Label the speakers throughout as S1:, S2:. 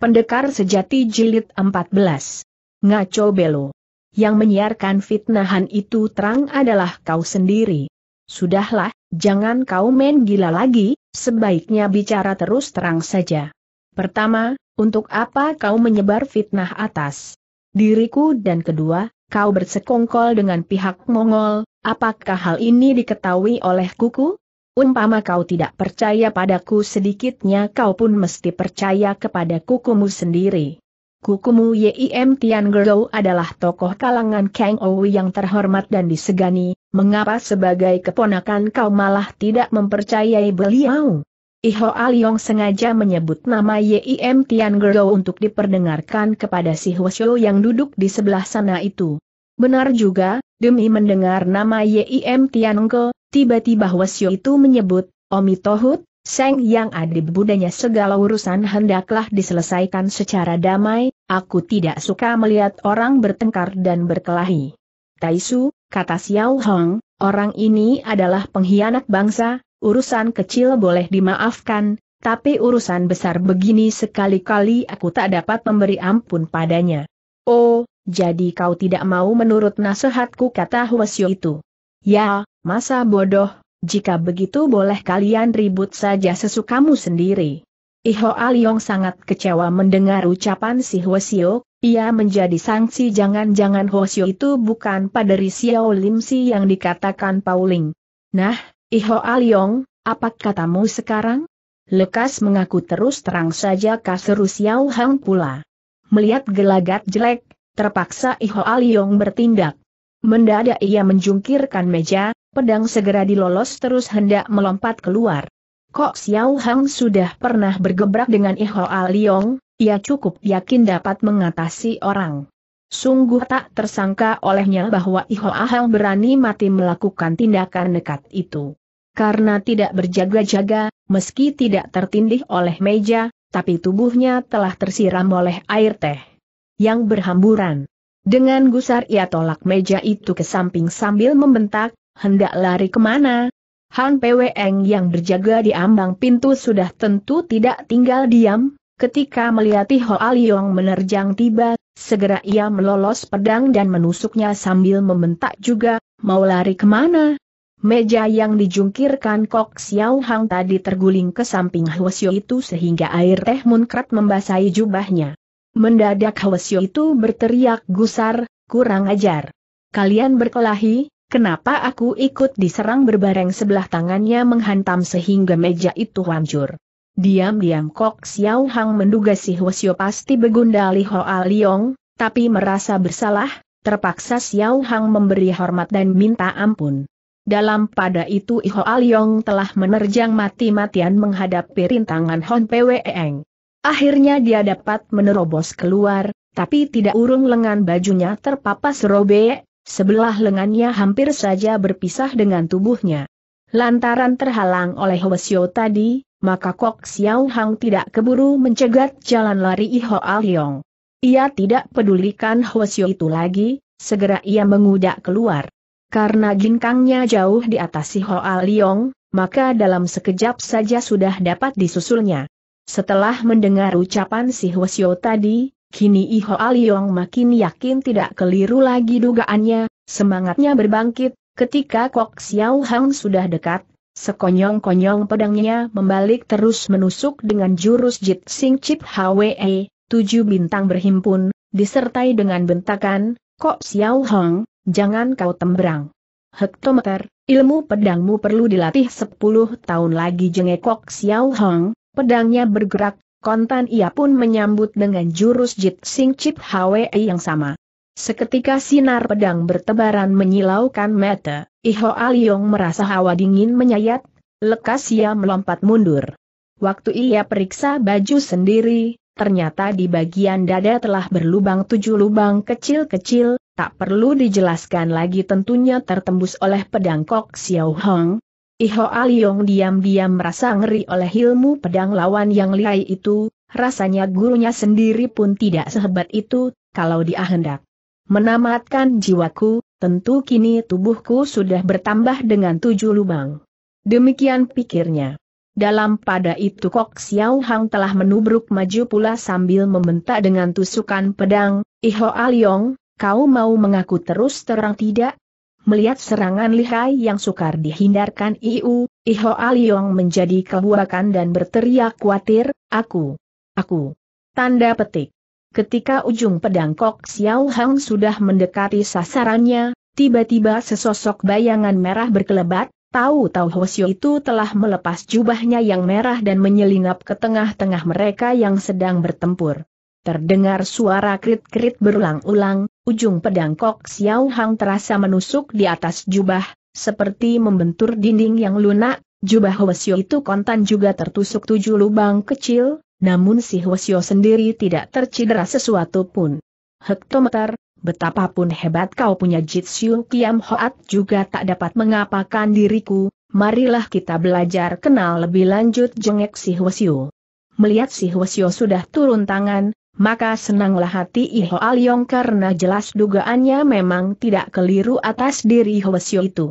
S1: Pendekar Sejati Jilid 14. Ngaco Belo. Yang menyiarkan fitnahan itu terang adalah kau sendiri. Sudahlah, jangan kau main gila lagi, sebaiknya bicara terus terang saja. Pertama, untuk apa kau menyebar fitnah atas diriku dan kedua, kau bersekongkol dengan pihak Mongol, apakah hal ini diketahui oleh kuku? Umpama kau tidak percaya padaku sedikitnya kau pun mesti percaya kepada kukumu sendiri. Kukumu Yim Tian Gero adalah tokoh kalangan Kang Owi yang terhormat dan disegani, mengapa sebagai keponakan kau malah tidak mempercayai beliau? Iho Aliong sengaja menyebut nama Yim Tian Gero untuk diperdengarkan kepada si Huosyo yang duduk di sebelah sana itu. Benar juga, demi mendengar nama Yim Tian Gero, Tiba-tiba Hwasyo itu menyebut, Omi Tohut, Seng yang adib budanya segala urusan hendaklah diselesaikan secara damai, aku tidak suka melihat orang bertengkar dan berkelahi. Taisu, kata Xiao Hong, orang ini adalah pengkhianat bangsa, urusan kecil boleh dimaafkan, tapi urusan besar begini sekali-kali aku tak dapat memberi ampun padanya. Oh, jadi kau tidak mau menurut nasihatku kata Huasyo itu. Ya, masa bodoh, jika begitu boleh kalian ribut saja sesukamu sendiri. Iho Aliong sangat kecewa mendengar ucapan si Hwasio, ia menjadi sanksi. jangan-jangan Hwasio itu bukan pada Xiao Lim Si yang dikatakan Pauling. Nah, Iho Aliong, apa katamu sekarang? Lekas mengaku terus terang saja kaseru Xiao Hang pula. Melihat gelagat jelek, terpaksa Iho Aliong bertindak. Mendadak ia menjungkirkan meja, pedang segera dilolos terus hendak melompat keluar. Kok Xiao Hang sudah pernah bergebrak dengan Iho Liong, ia cukup yakin dapat mengatasi orang. Sungguh tak tersangka olehnya bahwa Iho Hang berani mati melakukan tindakan nekat itu. Karena tidak berjaga-jaga, meski tidak tertindih oleh meja, tapi tubuhnya telah tersiram oleh air teh yang berhamburan. Dengan gusar ia tolak meja itu ke samping sambil membentak, hendak lari kemana? Han Peweng yang berjaga di ambang pintu sudah tentu tidak tinggal diam, ketika melihat Hoa Liong menerjang tiba, segera ia melolos pedang dan menusuknya sambil membentak juga, mau lari kemana? Meja yang dijungkirkan Kok Xiao Hang tadi terguling ke samping Hwasyo itu sehingga air teh munkrat membasahi jubahnya. Mendadak Hwasyo itu berteriak gusar, kurang ajar. Kalian berkelahi, kenapa aku ikut diserang berbareng sebelah tangannya menghantam sehingga meja itu hancur. Diam-diam Kok Xiao Hang menduga si Hwasyo pasti begundali Li Hoa Liong, tapi merasa bersalah, terpaksa Xiao Hang memberi hormat dan minta ampun. Dalam pada itu Iho Aliong telah menerjang mati-matian menghadapi rintangan Hon Eng. Akhirnya dia dapat menerobos keluar, tapi tidak urung lengan bajunya terpapas robek, sebelah lengannya hampir saja berpisah dengan tubuhnya. Lantaran terhalang oleh Wesio tadi, maka Kok Xiao Hang tidak keburu mencegat jalan lari Iho Aliong. Ia tidak pedulikan Hwasyo itu lagi, segera ia mengudak keluar. Karena ginkangnya jauh di atas si Hoa Liong, maka dalam sekejap saja sudah dapat disusulnya. Setelah mendengar ucapan si Hwasyo tadi, kini Iho Aliong makin yakin tidak keliru lagi dugaannya, semangatnya berbangkit, ketika Kok Xiao Hang sudah dekat, sekonyong-konyong pedangnya membalik terus menusuk dengan jurus Jit Sing Chip Hwe, tujuh bintang berhimpun, disertai dengan bentakan, Kok Xiao Hang, jangan kau tembrang. Hektometer, ilmu pedangmu perlu dilatih 10 tahun lagi jengekok Xiao Hong, pedangnya bergerak, kontan ia pun menyambut dengan jurus Jit Sing Chip Hwei yang sama. Seketika sinar pedang bertebaran menyilaukan mata, Iho Aliong merasa hawa dingin menyayat, lekas ia melompat mundur. Waktu ia periksa baju sendiri, ternyata di bagian dada telah berlubang tujuh lubang kecil-kecil, tak perlu dijelaskan lagi tentunya tertembus oleh pedang Kok Xiao Hong, Iho Aliong diam-diam merasa ngeri oleh ilmu pedang lawan yang lihai itu, rasanya gurunya sendiri pun tidak sehebat itu, kalau dia hendak menamatkan jiwaku, tentu kini tubuhku sudah bertambah dengan tujuh lubang. Demikian pikirnya. Dalam pada itu Kok Xiao Hang telah menubruk maju pula sambil membentak dengan tusukan pedang, Iho Aliong, kau mau mengaku terus terang tidak? Melihat serangan lihai yang sukar dihindarkan Iu, Iho Aliong menjadi kebuakan dan berteriak khawatir, aku, aku. Tanda petik. Ketika ujung pedang Kok Xiao Hang sudah mendekati sasarannya, tiba-tiba sesosok bayangan merah berkelebat, tahu-tahu Hosio itu telah melepas jubahnya yang merah dan menyelinap ke tengah-tengah mereka yang sedang bertempur. Terdengar suara krit-krit berulang-ulang, Ujung pedang Kok Xiao Hang terasa menusuk di atas jubah, seperti membentur dinding yang lunak, jubah Hwasyo itu kontan juga tertusuk tujuh lubang kecil, namun si Hwasyo sendiri tidak tercidera sesuatu pun. Hektometer, betapapun hebat kau punya Jitsu Kiam Hoat juga tak dapat mengapakan diriku, marilah kita belajar kenal lebih lanjut jengek si Hwasyo. Melihat si Hwasyo sudah turun tangan, maka senanglah hati Iho Aliong karena jelas dugaannya memang tidak keliru atas diri Hwasyo itu.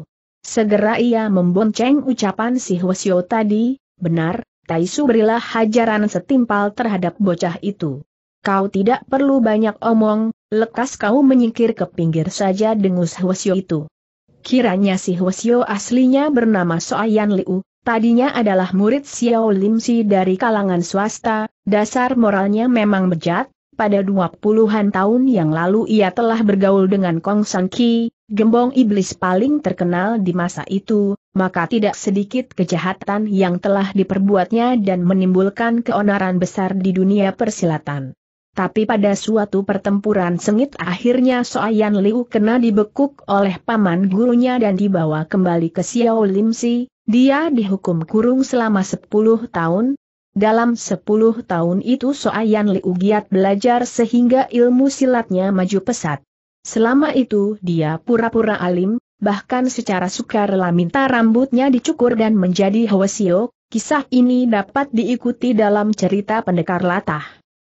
S1: Segera ia membonceng ucapan si Hwasyo tadi, benar, Taisu berilah hajaran setimpal terhadap bocah itu. Kau tidak perlu banyak omong, lekas kau menyingkir ke pinggir saja dengus Hwasyo itu. Kiranya si Hwasyo aslinya bernama Soayan Liu, Tadinya adalah murid Xiao Lim Si dari kalangan swasta, dasar moralnya memang bejat, pada dua puluhan tahun yang lalu ia telah bergaul dengan Kong San Ki, gembong iblis paling terkenal di masa itu, maka tidak sedikit kejahatan yang telah diperbuatnya dan menimbulkan keonaran besar di dunia persilatan. Tapi pada suatu pertempuran sengit akhirnya Soayan Liu kena dibekuk oleh paman gurunya dan dibawa kembali ke Xiao Lim Si, dia dihukum kurung selama sepuluh tahun. Dalam sepuluh tahun itu Soayan Liu giat belajar sehingga ilmu silatnya maju pesat. Selama itu dia pura-pura alim, bahkan secara sukarela minta rambutnya dicukur dan menjadi Hwasio. Kisah ini dapat diikuti dalam cerita pendekar latah.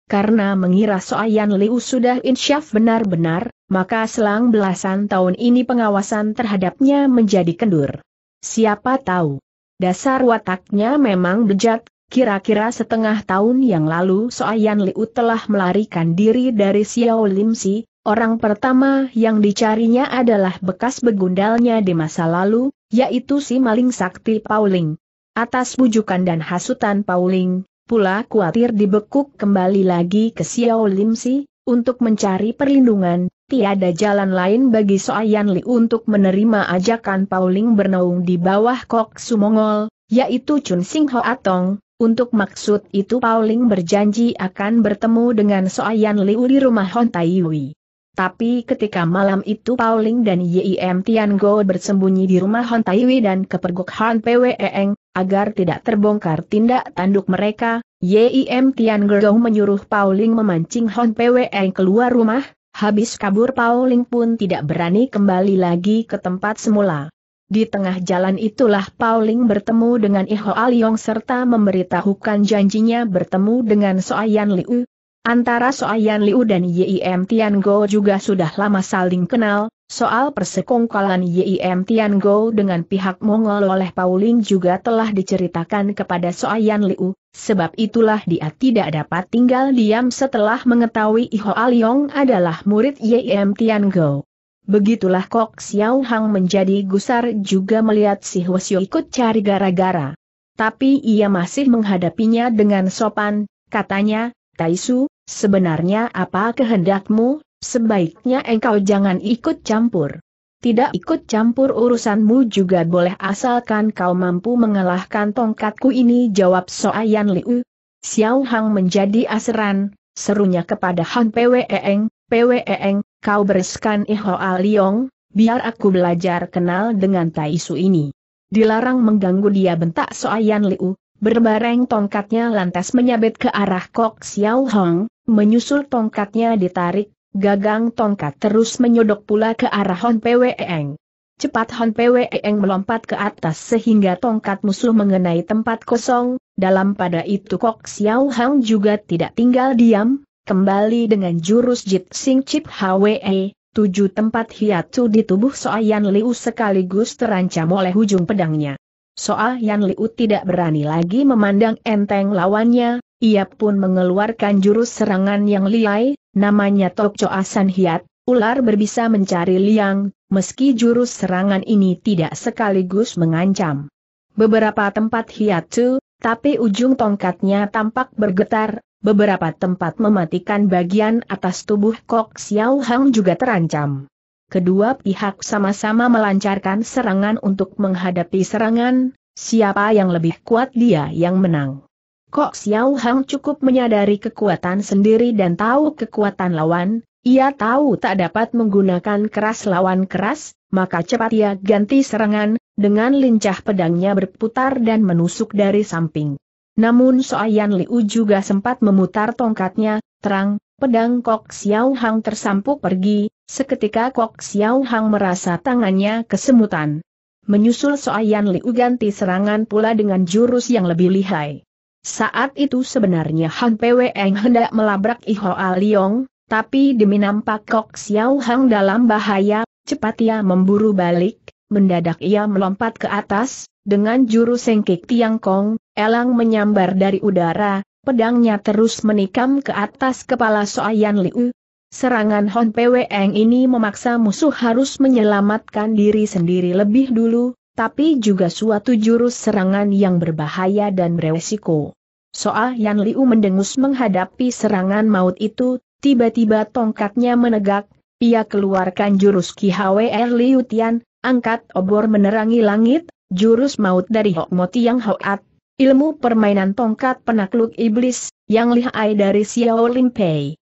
S1: Karena mengira Soayan Liu sudah insyaf benar-benar, maka selang belasan tahun ini pengawasan terhadapnya menjadi kendur. Siapa tahu? Dasar wataknya memang bejat, kira-kira setengah tahun yang lalu Soayan Liu telah melarikan diri dari Xiao Lim orang pertama yang dicarinya adalah bekas begundalnya di masa lalu, yaitu si maling sakti Pauling. Atas bujukan dan hasutan Pauling, pula kuatir dibekuk kembali lagi ke Xiao Lim untuk mencari perlindungan, Tiada jalan lain bagi Soayan Li untuk menerima ajakan Pauling bernaung di bawah Kok Sumongol, yaitu Chun Sing Ho Atong. Untuk maksud itu Pauling berjanji akan bertemu dengan Soayan Liu di rumah Hon Taiwi. Tapi ketika malam itu Pauling dan Yim Tian Go bersembunyi di rumah Hon Taiwi dan kepergok Han e Eng, agar tidak terbongkar tindak tanduk mereka, Yim Tian Go menyuruh Pauling memancing Hon e Eng keluar rumah, Habis kabur Pauling pun tidak berani kembali lagi ke tempat semula. Di tengah jalan itulah Pauling bertemu dengan Iho Aliong serta memberitahukan janjinya bertemu dengan Soayan Liu. Antara Soayan Liu dan Yim Tian Go juga sudah lama saling kenal, Soal persekongkolan Yim Tiango dengan pihak Mongol oleh Pauling juga telah diceritakan kepada Soayan Liu, sebab itulah dia tidak dapat tinggal diam setelah mengetahui Iho Aliong adalah murid Yim Tiango. Begitulah Kok Xiao Hang menjadi gusar juga melihat si Hwasyo ikut cari gara-gara. Tapi ia masih menghadapinya dengan sopan, katanya, Taisu, sebenarnya apa kehendakmu Sebaiknya engkau jangan ikut campur. Tidak ikut campur urusanmu juga boleh asalkan kau mampu mengalahkan tongkatku ini jawab Soayan Liu. Xiao Hang menjadi aseran, serunya kepada Han Pweeng, Pweeng, kau bereskan Ihoa Liong, biar aku belajar kenal dengan Taisu ini. Dilarang mengganggu dia bentak Soayan Liu, berbareng tongkatnya lantas menyabet ke arah Kok Xiao Hang, menyusul tongkatnya ditarik Gagang tongkat terus menyodok pula ke arah Hon Pweng. Cepat Hon Pweng melompat ke atas sehingga tongkat musuh mengenai tempat kosong, dalam pada itu Kok Xiao Hang juga tidak tinggal diam, kembali dengan jurus Jit Sing Chip Hwe, e. tujuh tempat hiatu di tubuh Soayan Liu sekaligus terancam oleh ujung pedangnya. Soal Yan Liu tidak berani lagi memandang enteng lawannya, ia pun mengeluarkan jurus serangan yang liai, namanya Tokco Asan Hiat, ular berbisa mencari liang, meski jurus serangan ini tidak sekaligus mengancam. Beberapa tempat Hiatu, tapi ujung tongkatnya tampak bergetar, beberapa tempat mematikan bagian atas tubuh Kok Xiao Hang juga terancam kedua pihak sama-sama melancarkan serangan untuk menghadapi serangan, siapa yang lebih kuat dia yang menang. Kok Xiao Hang cukup menyadari kekuatan sendiri dan tahu kekuatan lawan, ia tahu tak dapat menggunakan keras lawan keras, maka cepat ia ganti serangan, dengan lincah pedangnya berputar dan menusuk dari samping. Namun Soayan Liu juga sempat memutar tongkatnya, terang, pedang Kok Xiao Hang tersampuk pergi, seketika Kok Xiao Hang merasa tangannya kesemutan. Menyusul Soayan Liu ganti serangan pula dengan jurus yang lebih lihai. Saat itu sebenarnya Han Pweng hendak melabrak Iho Liong, tapi demi nampak Kok Xiao Hang dalam bahaya, cepat ia memburu balik, mendadak ia melompat ke atas, dengan jurus sengkik tiang kong, elang menyambar dari udara, pedangnya terus menikam ke atas kepala Soayan Liu. Serangan Hon Pweng ini memaksa musuh harus menyelamatkan diri sendiri lebih dulu, tapi juga suatu jurus serangan yang berbahaya dan beresiko. Soayan Yan Liu mendengus menghadapi serangan maut itu, tiba-tiba tongkatnya menegak, ia keluarkan jurus Ki HWR er Liu Tian, angkat obor menerangi langit, jurus maut dari Hok Mo Tiang Hoat, Ilmu permainan tongkat penakluk iblis, yang lihai dari Xiao Lim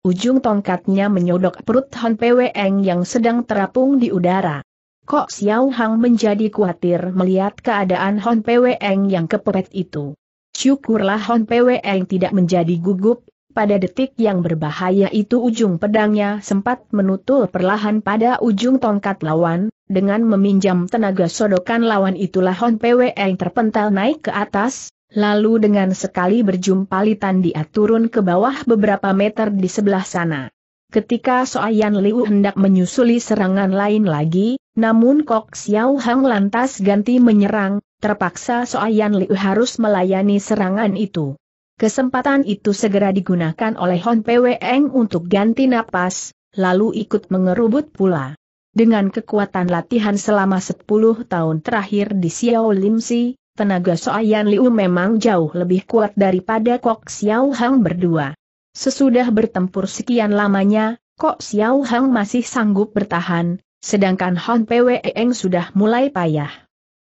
S1: ujung tongkatnya menyodok perut Han Pei yang sedang terapung di udara. Kok Xiao Hang menjadi khawatir melihat keadaan Hon PWN yang kepepet itu. Syukurlah Hon PWN tidak menjadi gugup, pada detik yang berbahaya itu ujung pedangnya sempat menutul perlahan pada ujung tongkat lawan, dengan meminjam tenaga sodokan lawan itulah Hon PWN terpental naik ke atas, Lalu dengan sekali berjumpa Litan dia turun ke bawah beberapa meter di sebelah sana. Ketika Soayan Liu hendak menyusuli serangan lain lagi, namun Kok Xiao Hang lantas ganti menyerang, terpaksa Soayan Liu harus melayani serangan itu. Kesempatan itu segera digunakan oleh Hon Pwe Eng untuk ganti napas, lalu ikut mengerubut pula. Dengan kekuatan latihan selama 10 tahun terakhir di Xiao Lim Si, tenaga Soayan Liu memang jauh lebih kuat daripada Kok Xiao Hang berdua. Sesudah bertempur sekian lamanya, Kok Xiao Hang masih sanggup bertahan, sedangkan Han Pwe Eng sudah mulai payah.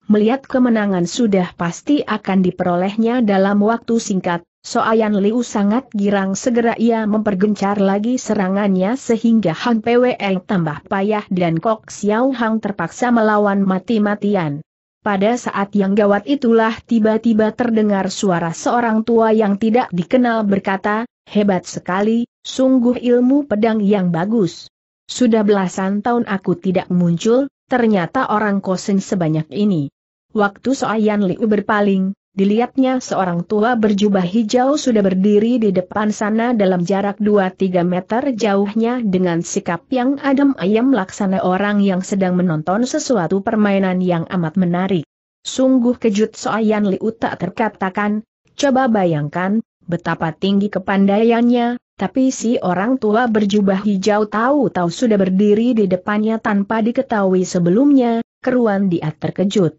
S1: Melihat kemenangan sudah pasti akan diperolehnya dalam waktu singkat, Soayan Liu sangat girang segera ia mempergencar lagi serangannya sehingga Han Pwe tambah payah dan Kok Xiao Hang terpaksa melawan mati-matian. Pada saat yang gawat itulah tiba-tiba terdengar suara seorang tua yang tidak dikenal berkata, hebat sekali, sungguh ilmu pedang yang bagus. Sudah belasan tahun aku tidak muncul, ternyata orang kosen sebanyak ini. Waktu Soayan Liu berpaling, Dilihatnya seorang tua berjubah hijau sudah berdiri di depan sana dalam jarak 2-3 meter jauhnya dengan sikap yang adem ayam laksana orang yang sedang menonton sesuatu permainan yang amat menarik. Sungguh kejut Soayan Liu tak terkatakan, coba bayangkan, betapa tinggi kepandaiannya, tapi si orang tua berjubah hijau tahu-tahu sudah berdiri di depannya tanpa diketahui sebelumnya, keruan dia terkejut.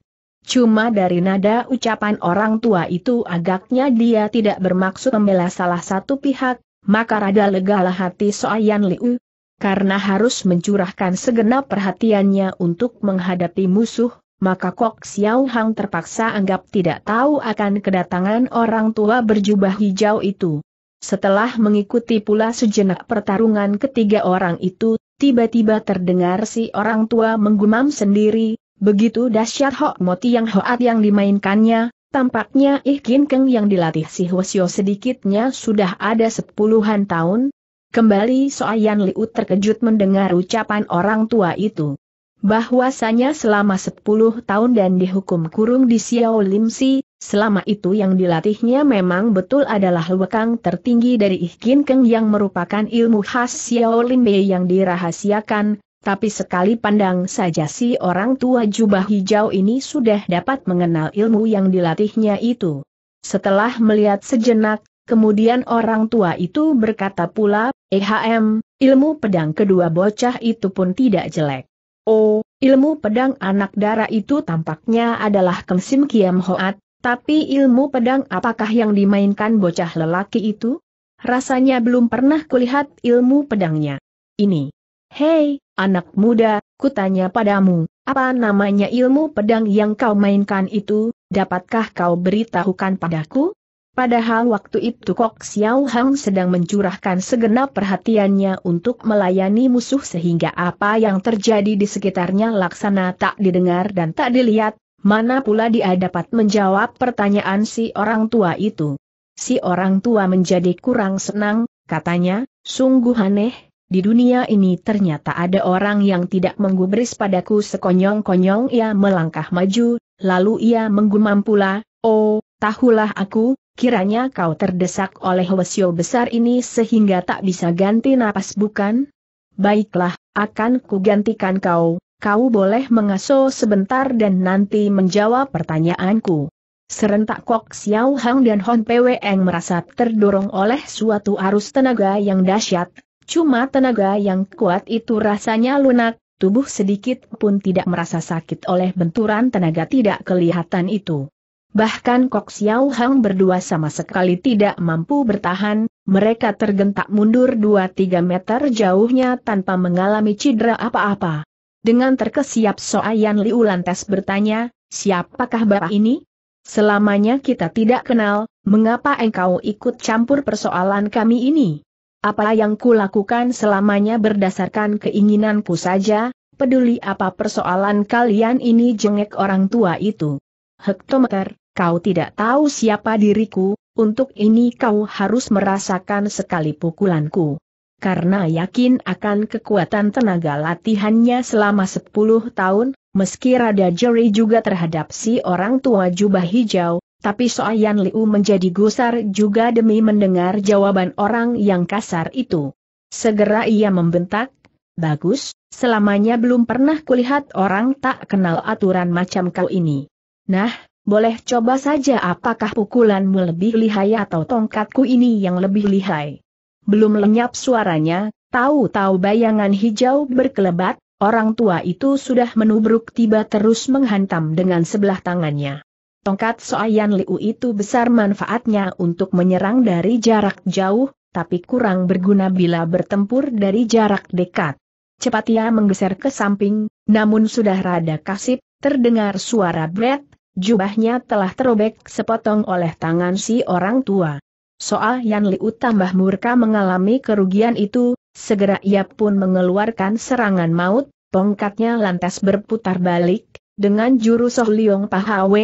S1: Cuma dari nada ucapan orang tua itu agaknya dia tidak bermaksud membela salah satu pihak, maka rada legalah hati Soayan Liu. Karena harus mencurahkan segenap perhatiannya untuk menghadapi musuh, maka Kok Xiao Hang terpaksa anggap tidak tahu akan kedatangan orang tua berjubah hijau itu. Setelah mengikuti pula sejenak pertarungan ketiga orang itu, tiba-tiba terdengar si orang tua menggumam sendiri, Begitu dahsyat Hok Moti yang Hoat yang dimainkannya, tampaknya Ih Kin Keng yang dilatih si Hwasyo sedikitnya sudah ada sepuluhan tahun. Kembali Soayan Liu terkejut mendengar ucapan orang tua itu. Bahwasanya selama sepuluh tahun dan dihukum kurung di Xiao Lim Si, selama itu yang dilatihnya memang betul adalah lekang tertinggi dari Ih Kin Keng yang merupakan ilmu khas Xiao Lim Bei yang dirahasiakan, tapi sekali pandang saja si orang tua jubah hijau ini sudah dapat mengenal ilmu yang dilatihnya itu. Setelah melihat sejenak, kemudian orang tua itu berkata pula, EHM, ilmu pedang kedua bocah itu pun tidak jelek. Oh, ilmu pedang anak darah itu tampaknya adalah Kemsim Kiam Hoat, tapi ilmu pedang apakah yang dimainkan bocah lelaki itu? Rasanya belum pernah kulihat ilmu pedangnya. Ini. Hei, anak muda, kutanya padamu, apa namanya ilmu pedang yang kau mainkan itu, dapatkah kau beritahukan padaku? Padahal waktu itu Kok Xiao Hang sedang mencurahkan segenap perhatiannya untuk melayani musuh sehingga apa yang terjadi di sekitarnya laksana tak didengar dan tak dilihat, mana pula dia dapat menjawab pertanyaan si orang tua itu. Si orang tua menjadi kurang senang, katanya, sungguh aneh, di dunia ini ternyata ada orang yang tidak menggubris padaku sekonyong-konyong ia melangkah maju, lalu ia menggumam pula, oh, tahulah aku, kiranya kau terdesak oleh wesio besar ini sehingga tak bisa ganti napas bukan? Baiklah, akan kugantikan kau, kau boleh mengaso sebentar dan nanti menjawab pertanyaanku. Serentak Kok Xiao Hang dan Hon Pweng merasa terdorong oleh suatu arus tenaga yang dahsyat, Cuma tenaga yang kuat itu rasanya lunak, tubuh sedikit pun tidak merasa sakit oleh benturan tenaga tidak kelihatan itu. Bahkan Kok Xiao Hang berdua sama sekali tidak mampu bertahan, mereka tergentak mundur 2-3 meter jauhnya tanpa mengalami cedera apa-apa. Dengan terkesiap Soayan Liu lantas bertanya, siapakah bapak ini? Selamanya kita tidak kenal, mengapa engkau ikut campur persoalan kami ini? Apa yang kulakukan selamanya berdasarkan keinginanku saja, peduli apa persoalan kalian ini jengek orang tua itu. Hektometer, kau tidak tahu siapa diriku, untuk ini kau harus merasakan sekali pukulanku. Karena yakin akan kekuatan tenaga latihannya selama 10 tahun, meski rada jeri juga terhadap si orang tua jubah hijau, tapi Soayan Liu menjadi gusar juga demi mendengar jawaban orang yang kasar itu. Segera ia membentak, Bagus, selamanya belum pernah kulihat orang tak kenal aturan macam kau ini. Nah, boleh coba saja apakah pukulanmu lebih lihai atau tongkatku ini yang lebih lihai. Belum lenyap suaranya, tahu-tahu bayangan hijau berkelebat, orang tua itu sudah menubruk tiba terus menghantam dengan sebelah tangannya. Tongkat Soayan Liu itu besar manfaatnya untuk menyerang dari jarak jauh, tapi kurang berguna bila bertempur dari jarak dekat. Cepat ia menggeser ke samping, namun sudah rada kasip, terdengar suara bret, jubahnya telah terobek sepotong oleh tangan si orang tua. Soal Yan Liu tambah murka mengalami kerugian itu, segera ia pun mengeluarkan serangan maut, tongkatnya lantas berputar balik, dengan jurus Soh Liong Pahawe,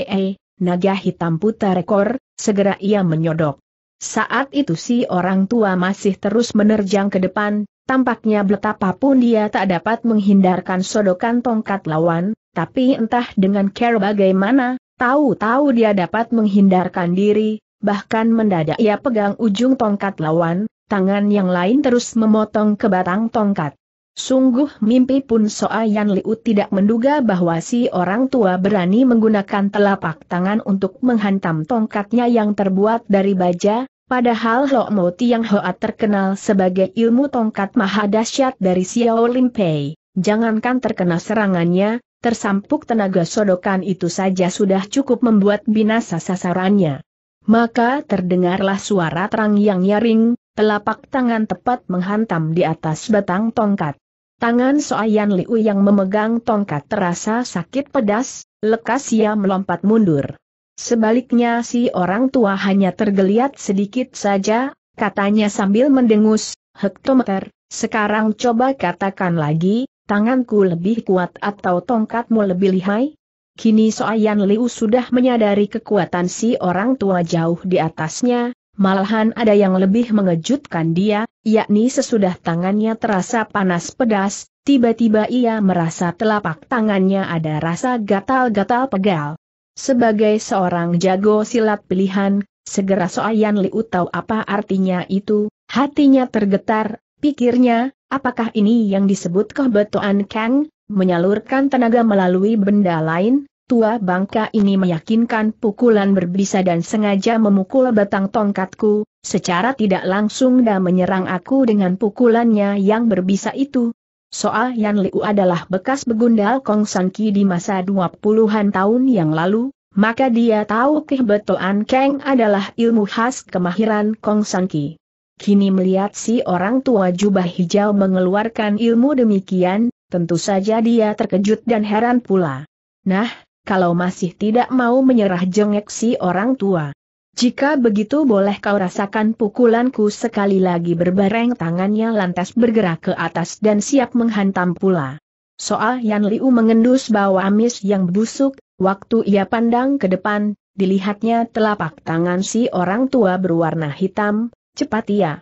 S1: naga hitam putar rekor, segera ia menyodok. Saat itu si orang tua masih terus menerjang ke depan, tampaknya betapapun dia tak dapat menghindarkan sodokan tongkat lawan, tapi entah dengan care bagaimana, tahu-tahu dia dapat menghindarkan diri, bahkan mendadak ia pegang ujung tongkat lawan, tangan yang lain terus memotong ke batang tongkat. Sungguh mimpi pun Soayan Liu tidak menduga bahwa si orang tua berani menggunakan telapak tangan untuk menghantam tongkatnya yang terbuat dari baja, padahal Lo Mo Tiang Hoa terkenal sebagai ilmu tongkat maha dahsyat dari Xiao Lim Pei. Jangankan terkena serangannya, tersampuk tenaga sodokan itu saja sudah cukup membuat binasa sasarannya. Maka terdengarlah suara terang yang nyaring, telapak tangan tepat menghantam di atas batang tongkat. Tangan Soayan Liu yang memegang tongkat terasa sakit pedas, lekas ia melompat mundur. Sebaliknya si orang tua hanya tergeliat sedikit saja, katanya sambil mendengus, hektometer, sekarang coba katakan lagi, tanganku lebih kuat atau tongkatmu lebih lihai? Kini Soayan Liu sudah menyadari kekuatan si orang tua jauh di atasnya, Malahan ada yang lebih mengejutkan dia, yakni sesudah tangannya terasa panas pedas, tiba-tiba ia merasa telapak tangannya ada rasa gatal-gatal pegal. Sebagai seorang jago silat pilihan, segera Soayan Liu tahu apa artinya itu, hatinya tergetar, pikirnya, apakah ini yang disebut kebetuan Kang, menyalurkan tenaga melalui benda lain, tua bangka ini meyakinkan pukulan berbisa dan sengaja memukul batang tongkatku, secara tidak langsung dan menyerang aku dengan pukulannya yang berbisa itu. Soal Yan Liu adalah bekas begundal Kong San Ki di masa 20-an tahun yang lalu, maka dia tahu kehbetoan Kang adalah ilmu khas kemahiran Kong San Ki. Kini melihat si orang tua jubah hijau mengeluarkan ilmu demikian, tentu saja dia terkejut dan heran pula. Nah, kalau masih tidak mau menyerah jengek si orang tua. Jika begitu boleh kau rasakan pukulanku sekali lagi berbareng tangannya lantas bergerak ke atas dan siap menghantam pula. Soal Yan Liu mengendus bau amis yang busuk, waktu ia pandang ke depan, dilihatnya telapak tangan si orang tua berwarna hitam, cepat ia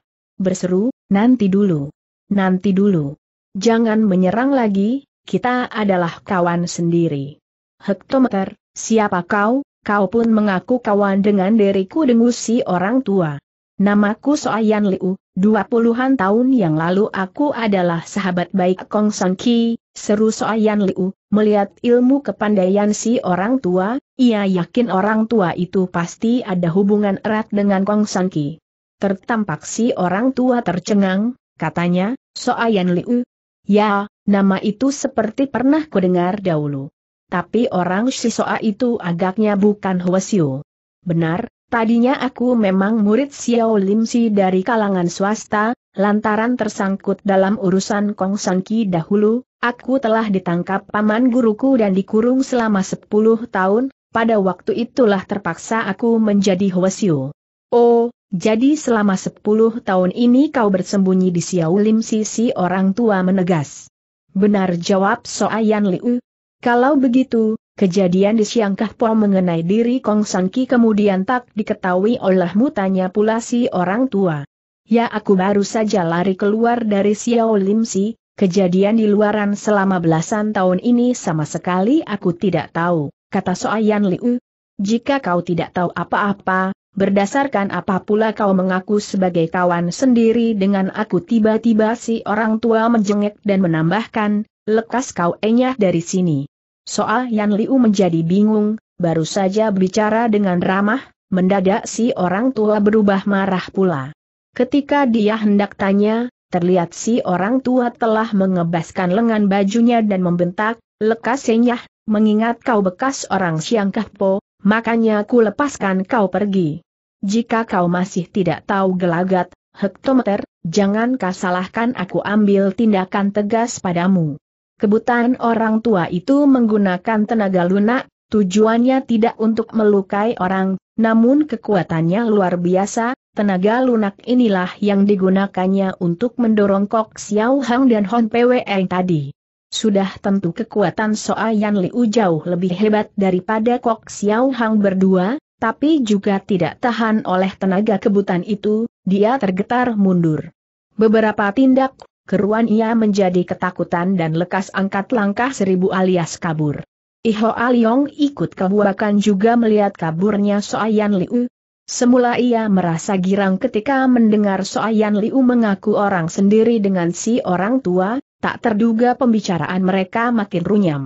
S1: berseru, nanti dulu, nanti dulu. Jangan menyerang lagi, kita adalah kawan sendiri hektometer, siapa kau, kau pun mengaku kawan dengan diriku dengus si orang tua. Namaku Soayan Liu, dua puluhan tahun yang lalu aku adalah sahabat baik Kong Sang Ki, seru Soayan Liu, melihat ilmu kepandaian si orang tua, ia yakin orang tua itu pasti ada hubungan erat dengan Kong Sang Ki. Tertampak si orang tua tercengang, katanya, Soayan Liu. Ya, nama itu seperti pernah kudengar dahulu. Tapi orang Shisoa itu agaknya bukan Huasiu. Benar, tadinya aku memang murid Xiao Lim Si dari kalangan swasta, lantaran tersangkut dalam urusan Kong San Ki dahulu, aku telah ditangkap paman guruku dan dikurung selama 10 tahun, pada waktu itulah terpaksa aku menjadi Huasiu. Oh, jadi selama 10 tahun ini kau bersembunyi di Xiao Lim Si si orang tua menegas. Benar jawab Soa Yan Liu, kalau begitu, kejadian di Siangkah Kahpo mengenai diri Kong San kemudian tak diketahui oleh mutanya pula si orang tua. Ya aku baru saja lari keluar dari Xiao Lim Si, kejadian di luaran selama belasan tahun ini sama sekali aku tidak tahu, kata Soayan Liu. Jika kau tidak tahu apa-apa, Berdasarkan apa pula kau mengaku sebagai kawan sendiri dengan aku tiba-tiba si orang tua menjengek dan menambahkan, lekas kau enyah dari sini. Soal Yan Liu menjadi bingung, baru saja berbicara dengan ramah, mendadak si orang tua berubah marah pula. Ketika dia hendak tanya, terlihat si orang tua telah mengebaskan lengan bajunya dan membentak, lekas senyah, mengingat kau bekas orang Siang Kahpo, makanya ku lepaskan kau pergi. Jika kau masih tidak tahu gelagat, hektometer, jangan kau salahkan aku ambil tindakan tegas padamu. Kebutan orang tua itu menggunakan tenaga lunak, tujuannya tidak untuk melukai orang, namun kekuatannya luar biasa, tenaga lunak inilah yang digunakannya untuk mendorong Kok Xiao Hang dan Hon Pwe tadi. Sudah tentu kekuatan Soa Yan Liu jauh lebih hebat daripada Kok Xiao Hang berdua, tapi juga tidak tahan oleh tenaga kebutan itu, dia tergetar mundur. Beberapa tindak keruan ia menjadi ketakutan dan lekas angkat langkah seribu alias kabur. Iho Aliong ikut kebuakan juga melihat kaburnya Soayan Liu. Semula ia merasa girang ketika mendengar Soayan Liu mengaku orang sendiri dengan si orang tua, tak terduga pembicaraan mereka makin runyam.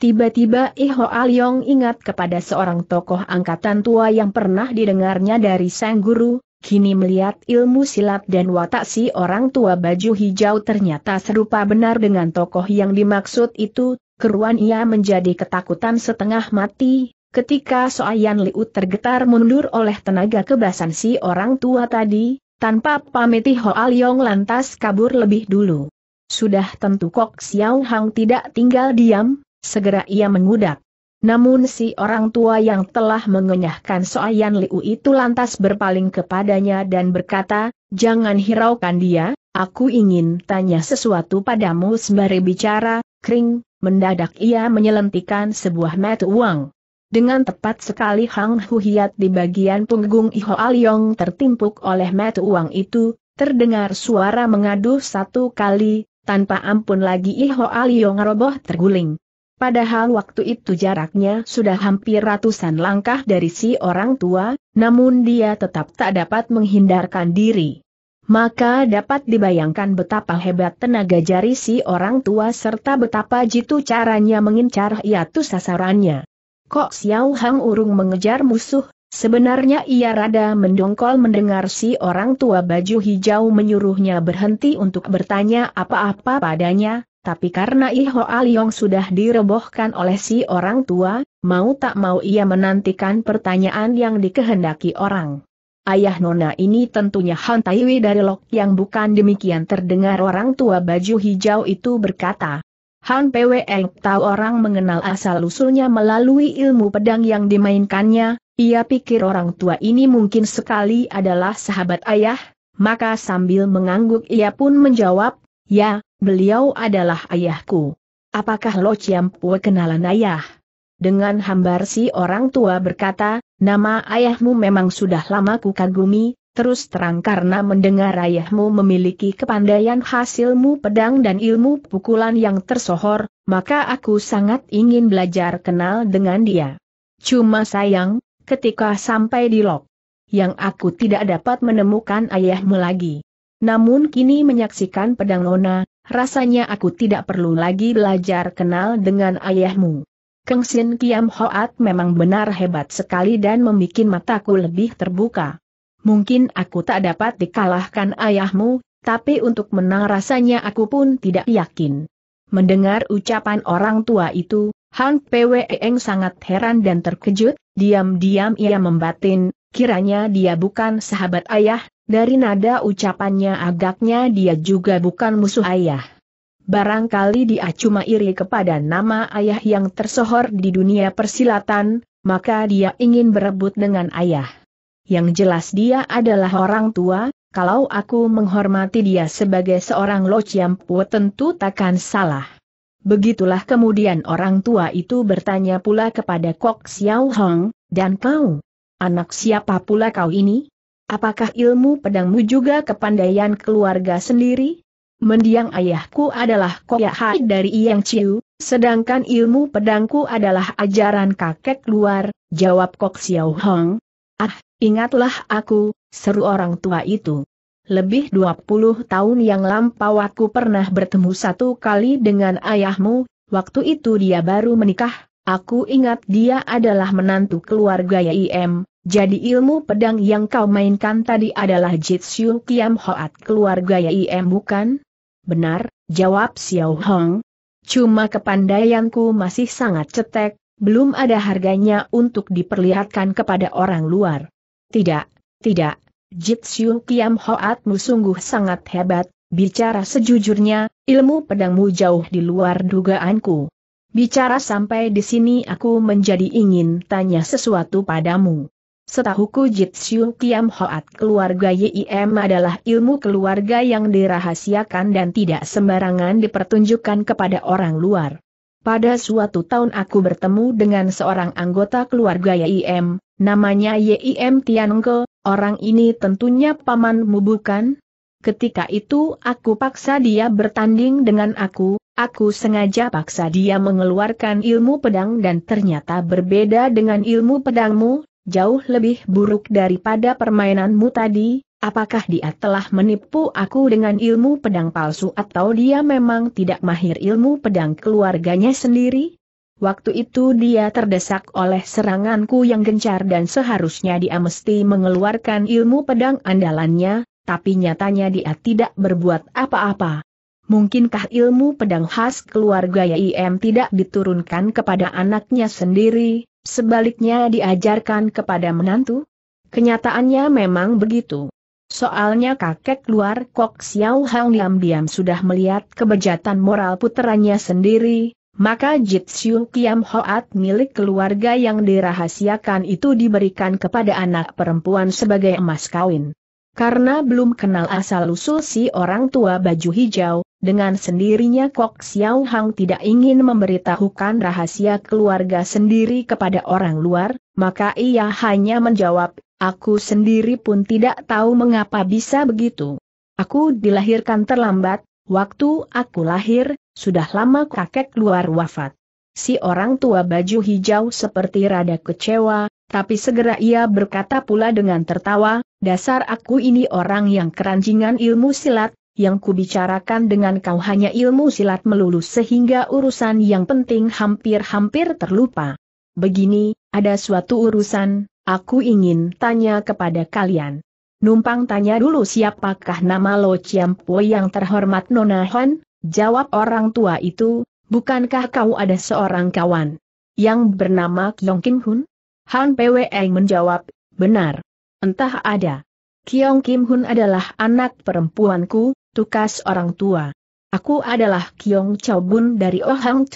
S1: Tiba-tiba Iho Aliong ingat kepada seorang tokoh angkatan tua yang pernah didengarnya dari sang guru, kini melihat ilmu silat dan watak si orang tua baju hijau ternyata serupa benar dengan tokoh yang dimaksud itu, keruan ia menjadi ketakutan setengah mati, ketika Soayan Liut tergetar mundur oleh tenaga kebasan si orang tua tadi, tanpa pameti Hoa Yong lantas kabur lebih dulu. Sudah tentu Kok Xiao Hang tidak tinggal diam, segera ia mengudak. Namun si orang tua yang telah mengenyahkan Soayan Liu itu lantas berpaling kepadanya dan berkata, Jangan hiraukan dia, aku ingin tanya sesuatu padamu sembari bicara, kring, mendadak ia menyelentikan sebuah mata uang. Dengan tepat sekali Hang Huhiat di bagian punggung Iho Aliong tertimpuk oleh mata uang itu, terdengar suara mengadu satu kali, tanpa ampun lagi Iho Aliong roboh terguling. Padahal waktu itu jaraknya sudah hampir ratusan langkah dari si orang tua, namun dia tetap tak dapat menghindarkan diri. Maka dapat dibayangkan betapa hebat tenaga jari si orang tua serta betapa jitu caranya mengincar yaitu sasarannya. Kok Xiao Hang urung mengejar musuh, sebenarnya ia rada mendongkol mendengar si orang tua baju hijau menyuruhnya berhenti untuk bertanya apa-apa padanya, tapi karena Iho Aliong sudah direbohkan oleh si orang tua, mau tak mau ia menantikan pertanyaan yang dikehendaki orang. Ayah Nona ini tentunya Han Taiwi dari Lok yang bukan demikian terdengar orang tua baju hijau itu berkata. Han Pweng tahu orang mengenal asal-usulnya melalui ilmu pedang yang dimainkannya, ia pikir orang tua ini mungkin sekali adalah sahabat ayah, maka sambil mengangguk ia pun menjawab, Ya, Beliau adalah ayahku. Apakah Lo Chiampue kenalan ayah? Dengan hambar si orang tua berkata, nama ayahmu memang sudah lama ku kagumi, terus terang karena mendengar ayahmu memiliki kepandaian hasilmu pedang dan ilmu pukulan yang tersohor, maka aku sangat ingin belajar kenal dengan dia. Cuma sayang, ketika sampai di lok, yang aku tidak dapat menemukan ayahmu lagi. Namun kini menyaksikan pedang Nona, Rasanya aku tidak perlu lagi belajar kenal dengan ayahmu. Keng Sin Kiam Hoat memang benar hebat sekali dan membuat mataku lebih terbuka. Mungkin aku tak dapat dikalahkan ayahmu, tapi untuk menang rasanya aku pun tidak yakin. Mendengar ucapan orang tua itu, Han Pweng sangat heran dan terkejut, diam-diam ia membatin, kiranya dia bukan sahabat ayah, dari nada ucapannya agaknya dia juga bukan musuh ayah. Barangkali dia cuma iri kepada nama ayah yang tersohor di dunia persilatan, maka dia ingin berebut dengan ayah. Yang jelas dia adalah orang tua, kalau aku menghormati dia sebagai seorang Lo Chiampu tentu takkan salah. Begitulah kemudian orang tua itu bertanya pula kepada Kok Xiao Hong, dan kau, anak siapa pula kau ini? Apakah ilmu pedangmu juga kepandaian keluarga sendiri? Mendiang ayahku adalah Koya Hai dari Yang Chiu, sedangkan ilmu pedangku adalah ajaran kakek luar, jawab Kok Xiao Hong. Ah, ingatlah aku, seru orang tua itu. Lebih 20 tahun yang lampau aku pernah bertemu satu kali dengan ayahmu, waktu itu dia baru menikah, aku ingat dia adalah menantu keluarga YIM, jadi ilmu pedang yang kau mainkan tadi adalah Jitsu Kiam Hoat keluarga Yim bukan? Benar, jawab Xiao Hong. Cuma kepandaianku masih sangat cetek, belum ada harganya untuk diperlihatkan kepada orang luar. Tidak, tidak, Jitsu Kiam Hoatmu sungguh sangat hebat, bicara sejujurnya, ilmu pedangmu jauh di luar dugaanku. Bicara sampai di sini aku menjadi ingin tanya sesuatu padamu. Setahuku Jitsyu Kiam Hoat keluarga YIM adalah ilmu keluarga yang dirahasiakan dan tidak sembarangan dipertunjukkan kepada orang luar. Pada suatu tahun aku bertemu dengan seorang anggota keluarga YIM, namanya YIM Tianengke. orang ini tentunya pamanmu bukan? Ketika itu aku paksa dia bertanding dengan aku, aku sengaja paksa dia mengeluarkan ilmu pedang dan ternyata berbeda dengan ilmu pedangmu, jauh lebih buruk daripada permainanmu tadi, apakah dia telah menipu aku dengan ilmu pedang palsu atau dia memang tidak mahir ilmu pedang keluarganya sendiri? Waktu itu dia terdesak oleh seranganku yang gencar dan seharusnya dia mesti mengeluarkan ilmu pedang andalannya, tapi nyatanya dia tidak berbuat apa-apa. Mungkinkah ilmu pedang khas keluarga YIM tidak diturunkan kepada anaknya sendiri, sebaliknya diajarkan kepada menantu? Kenyataannya memang begitu. Soalnya kakek luar Kok Xiao Hang diam-diam sudah melihat kebejatan moral putranya sendiri, maka Jitsu Kiam Hoat milik keluarga yang dirahasiakan itu diberikan kepada anak perempuan sebagai emas kawin. Karena belum kenal asal-usul si orang tua baju hijau, dengan sendirinya Kok Xiao Hang tidak ingin memberitahukan rahasia keluarga sendiri kepada orang luar, maka ia hanya menjawab, aku sendiri pun tidak tahu mengapa bisa begitu. Aku dilahirkan terlambat, waktu aku lahir, sudah lama kakek luar wafat. Si orang tua baju hijau seperti rada kecewa, tapi segera ia berkata pula dengan tertawa, dasar aku ini orang yang keranjingan ilmu silat, yang kubicarakan dengan kau hanya ilmu silat melulu sehingga urusan yang penting hampir-hampir terlupa. Begini, ada suatu urusan, aku ingin tanya kepada kalian. Numpang tanya dulu siapakah nama Lo Chiampo yang terhormat Nona Han, jawab orang tua itu, bukankah kau ada seorang kawan yang bernama Kyong Kim Hun? Han Pwe menjawab, benar. Entah ada. Kyong Kim Hun adalah anak perempuanku, tukas orang tua. Aku adalah Kyong Chao Bun dari Oh Hang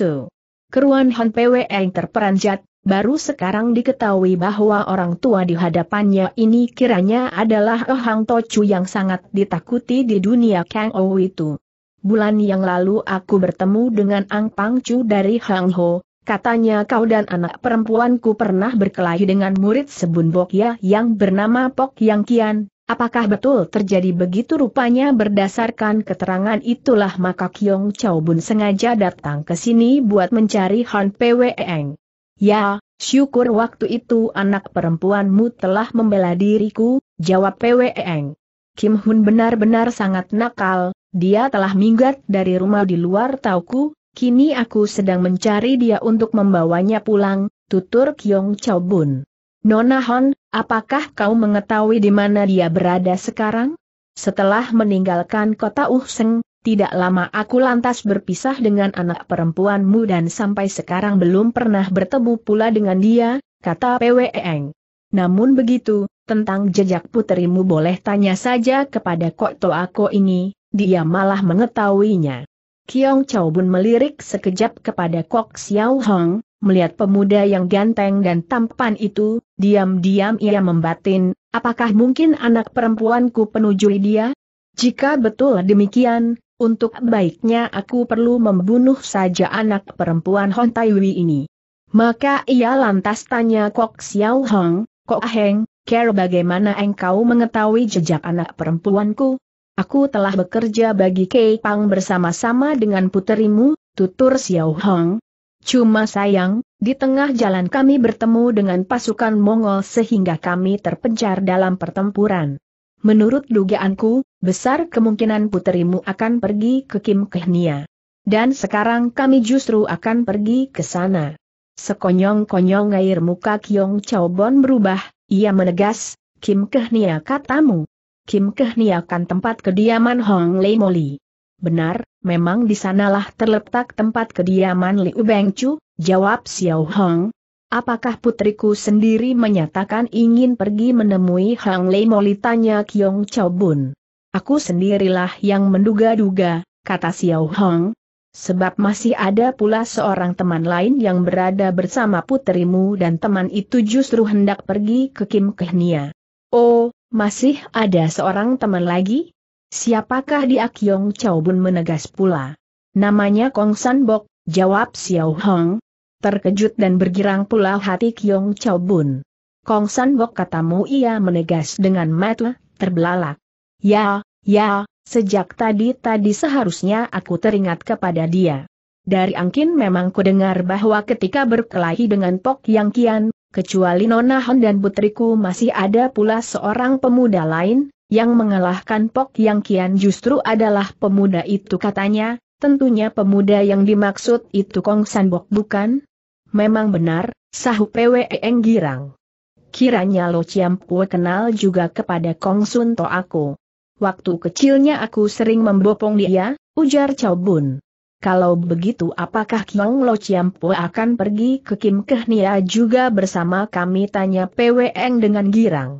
S1: Keruan Han Pwe yang terperanjat, baru sekarang diketahui bahwa orang tua di hadapannya ini kiranya adalah Oh Hang Tochu yang sangat ditakuti di dunia Kang Ou itu. Bulan yang lalu aku bertemu dengan Ang Pang Chu dari Hang Ho, katanya kau dan anak perempuanku pernah berkelahi dengan murid Sebun Ya yang bernama Pok Yang Kian, Apakah betul terjadi begitu rupanya berdasarkan keterangan itulah maka Kyong Chao Bun sengaja datang ke sini buat mencari Han Pweng. Ya, syukur waktu itu anak perempuanmu telah membela diriku, jawab Pweng. Kim Hun benar-benar sangat nakal, dia telah minggat dari rumah di luar tauku, kini aku sedang mencari dia untuk membawanya pulang, tutur Kyong Chao Bun. Nona Hon, apakah kau mengetahui di mana dia berada sekarang? Setelah meninggalkan kota Uhseng, tidak lama aku lantas berpisah dengan anak perempuanmu dan sampai sekarang belum pernah bertemu pula dengan dia, kata PWEeng. Namun begitu, tentang jejak puterimu boleh tanya saja kepada Kok Toako ini, dia malah mengetahuinya. Kiong Chow Bun melirik sekejap kepada Kok Xiao Hong, melihat pemuda yang ganteng dan tampan itu, diam-diam ia membatin, apakah mungkin anak perempuanku penujui dia? Jika betul demikian, untuk baiknya aku perlu membunuh saja anak perempuan Hon Taiwi ini. Maka ia lantas tanya Kok Xiao Hong, Kok Heng, Care bagaimana engkau mengetahui jejak anak perempuanku? Aku telah bekerja bagi Kei Pang bersama-sama dengan puterimu, tutur Xiao Hong. Cuma sayang, di tengah jalan kami bertemu dengan pasukan Mongol sehingga kami terpencar dalam pertempuran. Menurut dugaanku, besar kemungkinan puterimu akan pergi ke Kim Kehnia. Dan sekarang kami justru akan pergi ke sana. Sekonyong-konyong air muka Kyong Bon berubah, ia menegas, Kim Kehnia katamu. Kim Kehniakan tempat kediaman Hong Lei Moli. Benar, memang di sanalah terletak tempat kediaman Liu Chu, jawab Xiao Hong. Apakah putriku sendiri menyatakan ingin pergi menemui Hong Lei Moli tanya Kiong Chao Bun. Aku sendirilah yang menduga-duga, kata Xiao Hong. Sebab masih ada pula seorang teman lain yang berada bersama putrimu dan teman itu justru hendak pergi ke Kim Kehnia. Oh, masih ada seorang teman lagi? Siapakah dia Kyong Chao Bun menegas pula. Namanya Kong San Bok, jawab Xiao Hong. Terkejut dan bergirang pula hati Kyong Chao Bun. Kong San Bok katamu ia menegas dengan mata terbelalak. Ya, ya, sejak tadi-tadi seharusnya aku teringat kepada dia. Dari Angkin memang ku dengar bahwa ketika berkelahi dengan Pok Yang Kian, kecuali Nona Hon dan putriku masih ada pula seorang pemuda lain, yang mengalahkan Pok Yang Kian justru adalah pemuda itu katanya, tentunya pemuda yang dimaksud itu Kong Sanbok bukan? Memang benar, sahu PWE Girang. Kiranya Lo Pue kenal juga kepada Kong Sun To aku. Waktu kecilnya aku sering membopong dia, ujar Cao Bun. Kalau begitu apakah Kiong Lo Po akan pergi ke Kim Kehnia juga bersama kami tanya PWEng dengan girang.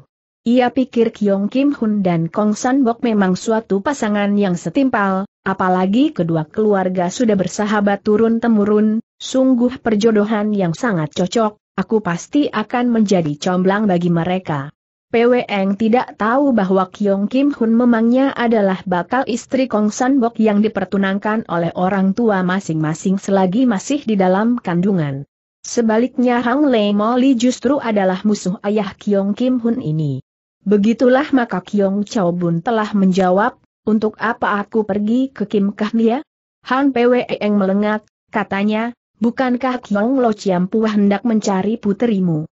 S1: Ia pikir Kiong Kim Hun dan Kong San Bok memang suatu pasangan yang setimpal, apalagi kedua keluarga sudah bersahabat turun-temurun, sungguh perjodohan yang sangat cocok, aku pasti akan menjadi comblang bagi mereka. Eng tidak tahu bahwa Kyong Kim Hun memangnya adalah bakal istri Kong San Bok yang dipertunangkan oleh orang tua masing-masing selagi masih di dalam kandungan. Sebaliknya Hang Lei Moli justru adalah musuh ayah Kyong Kim Hun ini. Begitulah maka Kyong Chao Bun telah menjawab, untuk apa aku pergi ke Kim Kahnia? Han Eng melengak, katanya, bukankah Kyong Lo Chiam Pua hendak mencari puterimu?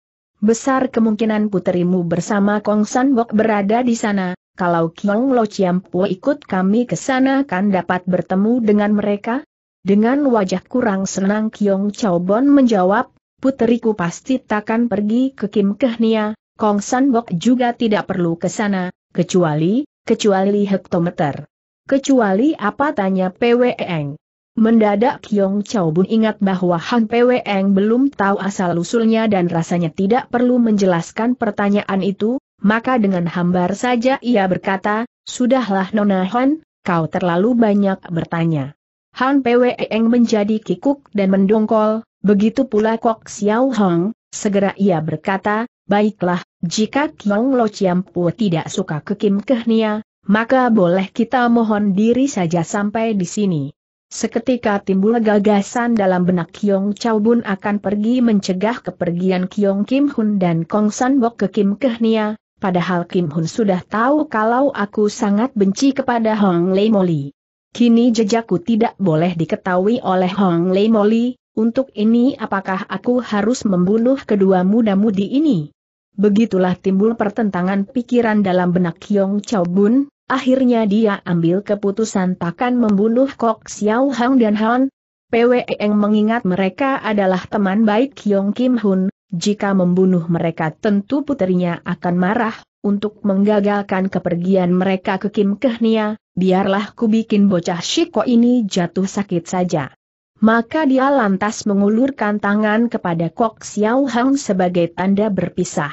S1: Besar kemungkinan puterimu bersama Kong San Bok berada di sana, kalau Kiong Lo Chiam Po ikut kami ke sana kan dapat bertemu dengan mereka? Dengan wajah kurang senang Kiong Chao Bon menjawab, puteriku pasti takkan pergi ke Kim Kehnia, Kong San Bok juga tidak perlu ke sana, kecuali, kecuali hektometer. Kecuali apa tanya PWEng? Mendadak Kiong Chow Bun ingat bahwa Han Pwe Eng belum tahu asal-usulnya dan rasanya tidak perlu menjelaskan pertanyaan itu, maka dengan hambar saja ia berkata, Sudahlah Nona Han, kau terlalu banyak bertanya. Han Pwe Eng menjadi kikuk dan mendongkol, begitu pula Kok Xiao Hong, segera ia berkata, Baiklah, jika Kiong Lo Chiam Pu tidak suka ke Kim Kehnia, maka boleh kita mohon diri saja sampai di sini. Seketika timbul gagasan dalam benak Kyong Chao Bun akan pergi mencegah kepergian Kyong Kim Hun dan Kong San Bok ke Kim Kehnia, padahal Kim Hun sudah tahu kalau aku sangat benci kepada Hong Lei Moli. Kini jejakku tidak boleh diketahui oleh Hong Lei Moli, untuk ini apakah aku harus membunuh kedua muda-mudi ini? Begitulah timbul pertentangan pikiran dalam benak Kyong Chao Bun, Akhirnya dia ambil keputusan takkan membunuh Kok Xiao Hang dan Han. PWEng mengingat mereka adalah teman baik Yong Kim Hun, jika membunuh mereka tentu putrinya akan marah, untuk menggagalkan kepergian mereka ke Kim Kehnia, biarlah ku bikin bocah Shiko ini jatuh sakit saja. Maka dia lantas mengulurkan tangan kepada Kok Xiao Hang sebagai tanda berpisah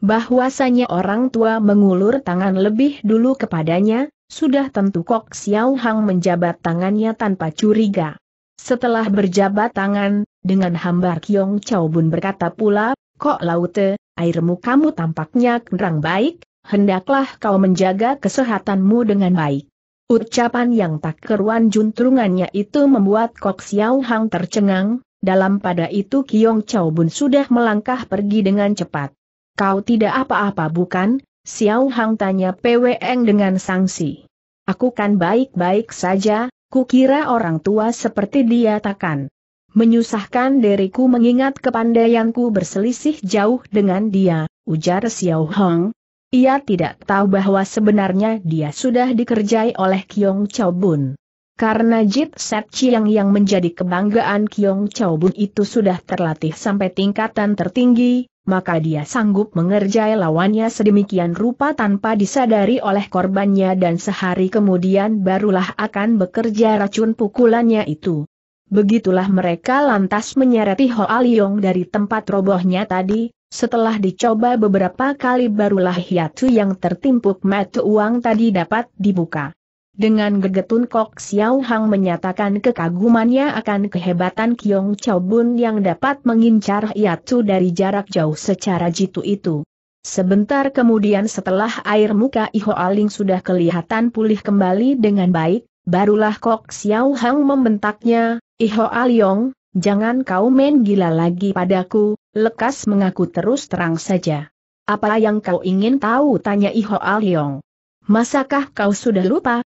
S1: bahwasanya orang tua mengulur tangan lebih dulu kepadanya, sudah tentu Kok Xiao Hang menjabat tangannya tanpa curiga. Setelah berjabat tangan, dengan hambar Kiong Chow Bun berkata pula, Kok Laute, airmu kamu tampaknya kurang baik, hendaklah kau menjaga kesehatanmu dengan baik. Ucapan yang tak keruan juntrungannya itu membuat Kok Xiao Hang tercengang, dalam pada itu Kiong Chow Bun sudah melangkah pergi dengan cepat. Kau tidak apa-apa bukan? Xiao Hang tanya Peweng dengan sanksi. Aku kan baik-baik saja, kukira orang tua seperti dia takkan. Menyusahkan diriku mengingat kepandaianku berselisih jauh dengan dia, ujar Xiao Hang. Ia tidak tahu bahwa sebenarnya dia sudah dikerjai oleh Kiong Chao Bun. Karena Jit Set Chiang yang menjadi kebanggaan Kiong Chao Bun itu sudah terlatih sampai tingkatan tertinggi, maka dia sanggup mengerjai lawannya sedemikian rupa tanpa disadari oleh korbannya dan sehari kemudian barulah akan bekerja racun pukulannya itu. Begitulah mereka lantas menyereti Ho Aliong dari tempat robohnya tadi, setelah dicoba beberapa kali barulah hiatu yang tertimpuk metu uang tadi dapat dibuka. Dengan gegetun Kok Xiao Hang menyatakan kekagumannya akan kehebatan Kiong Chow Bun yang dapat mengincar Hiatsu dari jarak jauh secara jitu itu. Sebentar kemudian setelah air muka Iho Aling sudah kelihatan pulih kembali dengan baik, barulah Kok Xiao Hang membentaknya, Iho Aliong, jangan kau main gila lagi padaku, lekas mengaku terus terang saja. Apa yang kau ingin tahu tanya Iho Aliong. Masakah kau sudah lupa,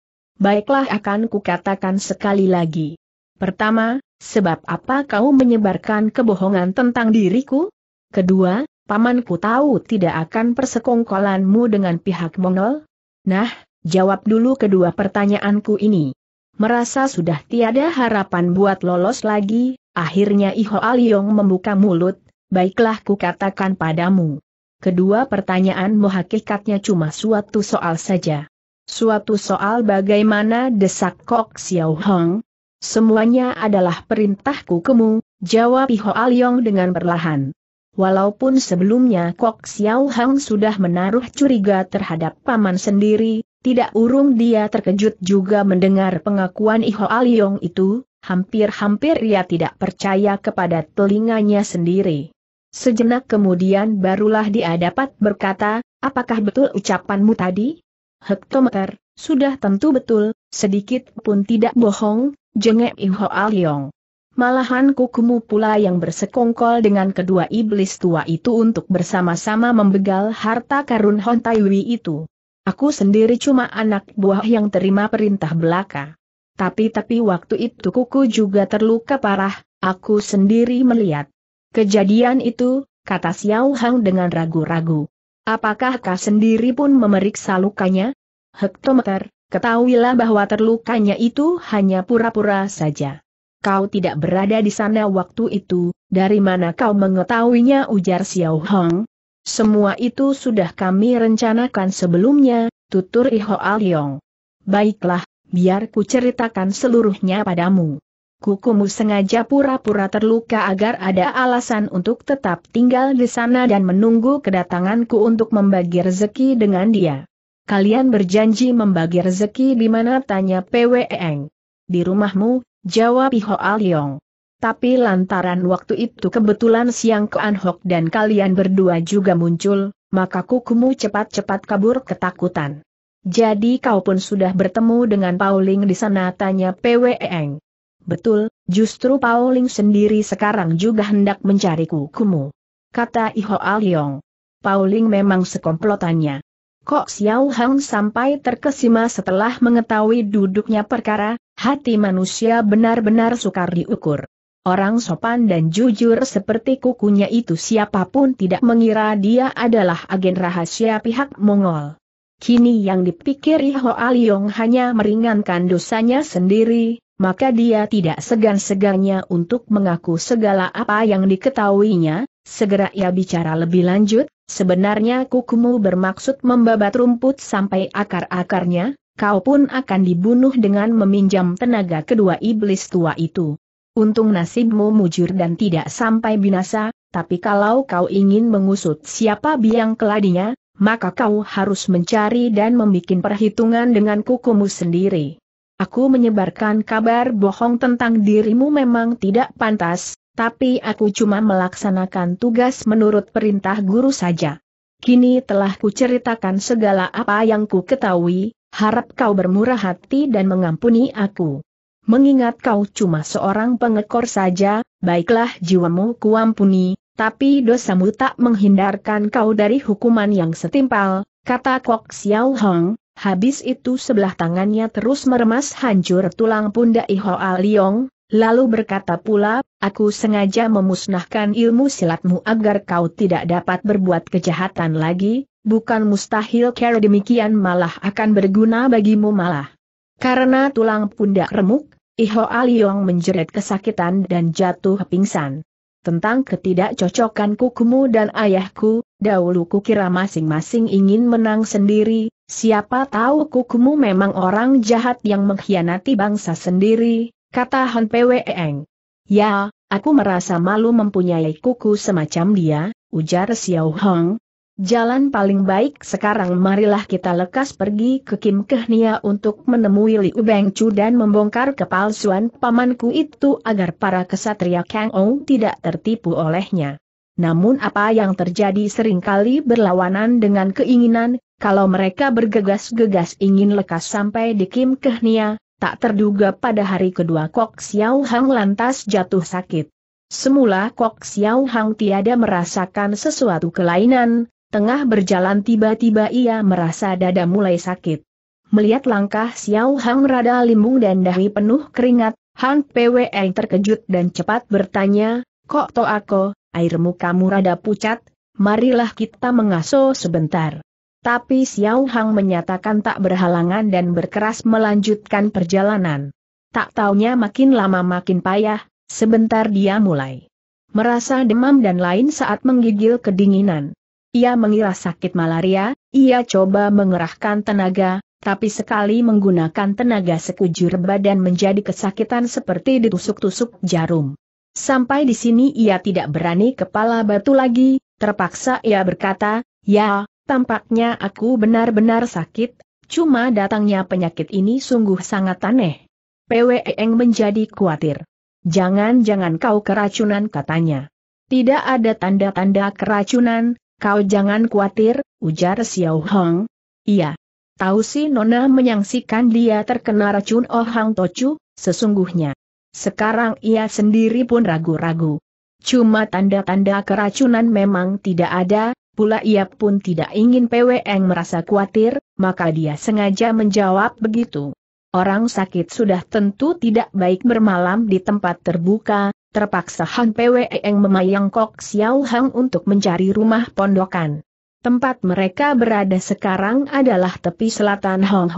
S1: baiklah akan kukatakan sekali lagi. Pertama, sebab apa kau menyebarkan kebohongan tentang diriku? Kedua, pamanku tahu tidak akan persekongkolanmu dengan pihak Mongol? Nah, jawab dulu kedua pertanyaanku ini. Merasa sudah tiada harapan buat lolos lagi, akhirnya Iho Aliong membuka mulut, baiklah kukatakan padamu. Kedua pertanyaanmu hakikatnya cuma suatu soal saja. Suatu soal bagaimana desak Kok Xiao Hong? Semuanya adalah perintahku kemu, jawab Ho Aliong dengan perlahan. Walaupun sebelumnya Kok Xiao Hong sudah menaruh curiga terhadap paman sendiri, tidak urung dia terkejut juga mendengar pengakuan Iho Aliong itu, hampir-hampir ia tidak percaya kepada telinganya sendiri. Sejenak kemudian barulah dia dapat berkata, apakah betul ucapanmu tadi? hektometer, sudah tentu betul, sedikit pun tidak bohong, jengek iho Aliong. Malahan kukumu pula yang bersekongkol dengan kedua iblis tua itu untuk bersama-sama membegal harta karun hontaiwi itu. Aku sendiri cuma anak buah yang terima perintah belaka. Tapi-tapi waktu itu kuku juga terluka parah, aku sendiri melihat. Kejadian itu, kata Xiao Hang dengan ragu-ragu. Apakah kau sendiri pun memeriksa lukanya? Hektometer, ketahuilah bahwa terlukanya itu hanya pura-pura saja. Kau tidak berada di sana waktu itu, dari mana kau mengetahuinya ujar Xiao Hong? Semua itu sudah kami rencanakan sebelumnya, tutur Iho Al Yong. Baiklah, biar ku ceritakan seluruhnya padamu. Kukumu sengaja pura-pura terluka agar ada alasan untuk tetap tinggal di sana dan menunggu kedatanganku untuk membagi rezeki dengan dia. Kalian berjanji membagi rezeki di mana tanya Eng. Di rumahmu, jawab Iho Aliong. Tapi lantaran waktu itu kebetulan siang ke Anhok dan kalian berdua juga muncul, maka kukumu cepat-cepat kabur ketakutan. Jadi kau pun sudah bertemu dengan Pauling di sana tanya Eng. Betul, justru Pauling sendiri sekarang juga hendak mencari kukumu. Kata Iho Aliong. Pauling memang sekomplotannya. Kok Xiao Hang sampai terkesima setelah mengetahui duduknya perkara, hati manusia benar-benar sukar diukur. Orang sopan dan jujur seperti kukunya itu siapapun tidak mengira dia adalah agen rahasia pihak Mongol. Kini yang dipikir Iho Aliong hanya meringankan dosanya sendiri, maka dia tidak segan-segannya untuk mengaku segala apa yang diketahuinya, segera ia bicara lebih lanjut, sebenarnya kukumu bermaksud membabat rumput sampai akar-akarnya, kau pun akan dibunuh dengan meminjam tenaga kedua iblis tua itu. Untung nasibmu mujur dan tidak sampai binasa, tapi kalau kau ingin mengusut siapa biang keladinya, maka kau harus mencari dan membuat perhitungan dengan kukumu sendiri. Aku menyebarkan kabar bohong tentang dirimu memang tidak pantas, tapi aku cuma melaksanakan tugas menurut perintah guru saja. Kini telah kuceritakan segala apa yang ku ketahui, harap kau bermurah hati dan mengampuni aku. Mengingat kau cuma seorang pengekor saja, baiklah jiwamu kuampuni, tapi dosamu tak menghindarkan kau dari hukuman yang setimpal, kata Kok Xiao Hong, Habis itu sebelah tangannya terus meremas hancur tulang pundak Iho Liong, lalu berkata pula, aku sengaja memusnahkan ilmu silatmu agar kau tidak dapat berbuat kejahatan lagi, bukan mustahil cara demikian malah akan berguna bagimu malah. Karena tulang pundak remuk, Iho Liong menjerit kesakitan dan jatuh pingsan. Tentang ketidakcocokan kukumu dan ayahku, dahulu kukira masing-masing ingin menang sendiri, Siapa tahu kukumu memang orang jahat yang mengkhianati bangsa sendiri, kata Han Pweng. Ya, aku merasa malu mempunyai kuku semacam dia, ujar Xiao Hong. Jalan paling baik sekarang marilah kita lekas pergi ke Kim Kehnia untuk menemui Liu Beng Chu dan membongkar kepalsuan pamanku itu agar para kesatria Kang Ou tidak tertipu olehnya namun apa yang terjadi seringkali berlawanan dengan keinginan, kalau mereka bergegas-gegas ingin lekas sampai di Kim Kehnia, tak terduga pada hari kedua Kok Xiao Hang lantas jatuh sakit. Semula Kok Xiao Hang tiada merasakan sesuatu kelainan, tengah berjalan tiba-tiba ia merasa dada mulai sakit. Melihat langkah Xiao Hang rada limbung dan dahi penuh keringat, Hang Pwe terkejut dan cepat bertanya, Kok to aku, air mukamu rada pucat, marilah kita mengaso sebentar. Tapi Xiao Hang menyatakan tak berhalangan dan berkeras melanjutkan perjalanan. Tak taunya makin lama makin payah, sebentar dia mulai. Merasa demam dan lain saat menggigil kedinginan. Ia mengira sakit malaria, ia coba mengerahkan tenaga, tapi sekali menggunakan tenaga sekujur badan menjadi kesakitan seperti ditusuk-tusuk jarum. Sampai di sini ia tidak berani kepala batu lagi, terpaksa ia berkata, ya, tampaknya aku benar-benar sakit, cuma datangnya penyakit ini sungguh sangat aneh. Eng menjadi khawatir. Jangan-jangan kau keracunan katanya. Tidak ada tanda-tanda keracunan, kau jangan khawatir, ujar Xiao Hong. Iya. Tahu si Nona menyaksikan dia terkena racun Ohang Tochu, sesungguhnya. Sekarang ia sendiri pun ragu-ragu. Cuma tanda-tanda keracunan memang tidak ada, pula ia pun tidak ingin Peweng merasa khawatir, maka dia sengaja menjawab begitu. Orang sakit sudah tentu tidak baik bermalam di tempat terbuka, terpaksa Han Peweng memayang Kok Xiao Hang untuk mencari rumah pondokan. Tempat mereka berada sekarang adalah tepi selatan Hong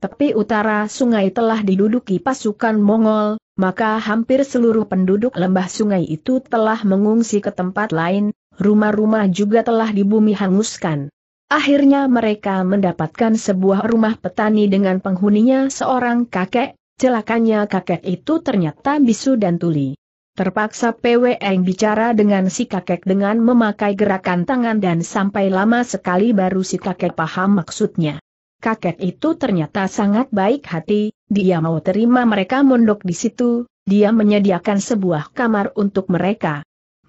S1: tepi utara sungai telah diduduki pasukan Mongol, maka hampir seluruh penduduk lembah sungai itu telah mengungsi ke tempat lain, rumah-rumah juga telah dibumi hanguskan. Akhirnya mereka mendapatkan sebuah rumah petani dengan penghuninya seorang kakek, celakanya kakek itu ternyata bisu dan tuli. Terpaksa PWN bicara dengan si kakek dengan memakai gerakan tangan dan sampai lama sekali baru si kakek paham maksudnya kakek itu ternyata sangat baik hati, dia mau terima mereka mondok di situ, dia menyediakan sebuah kamar untuk mereka.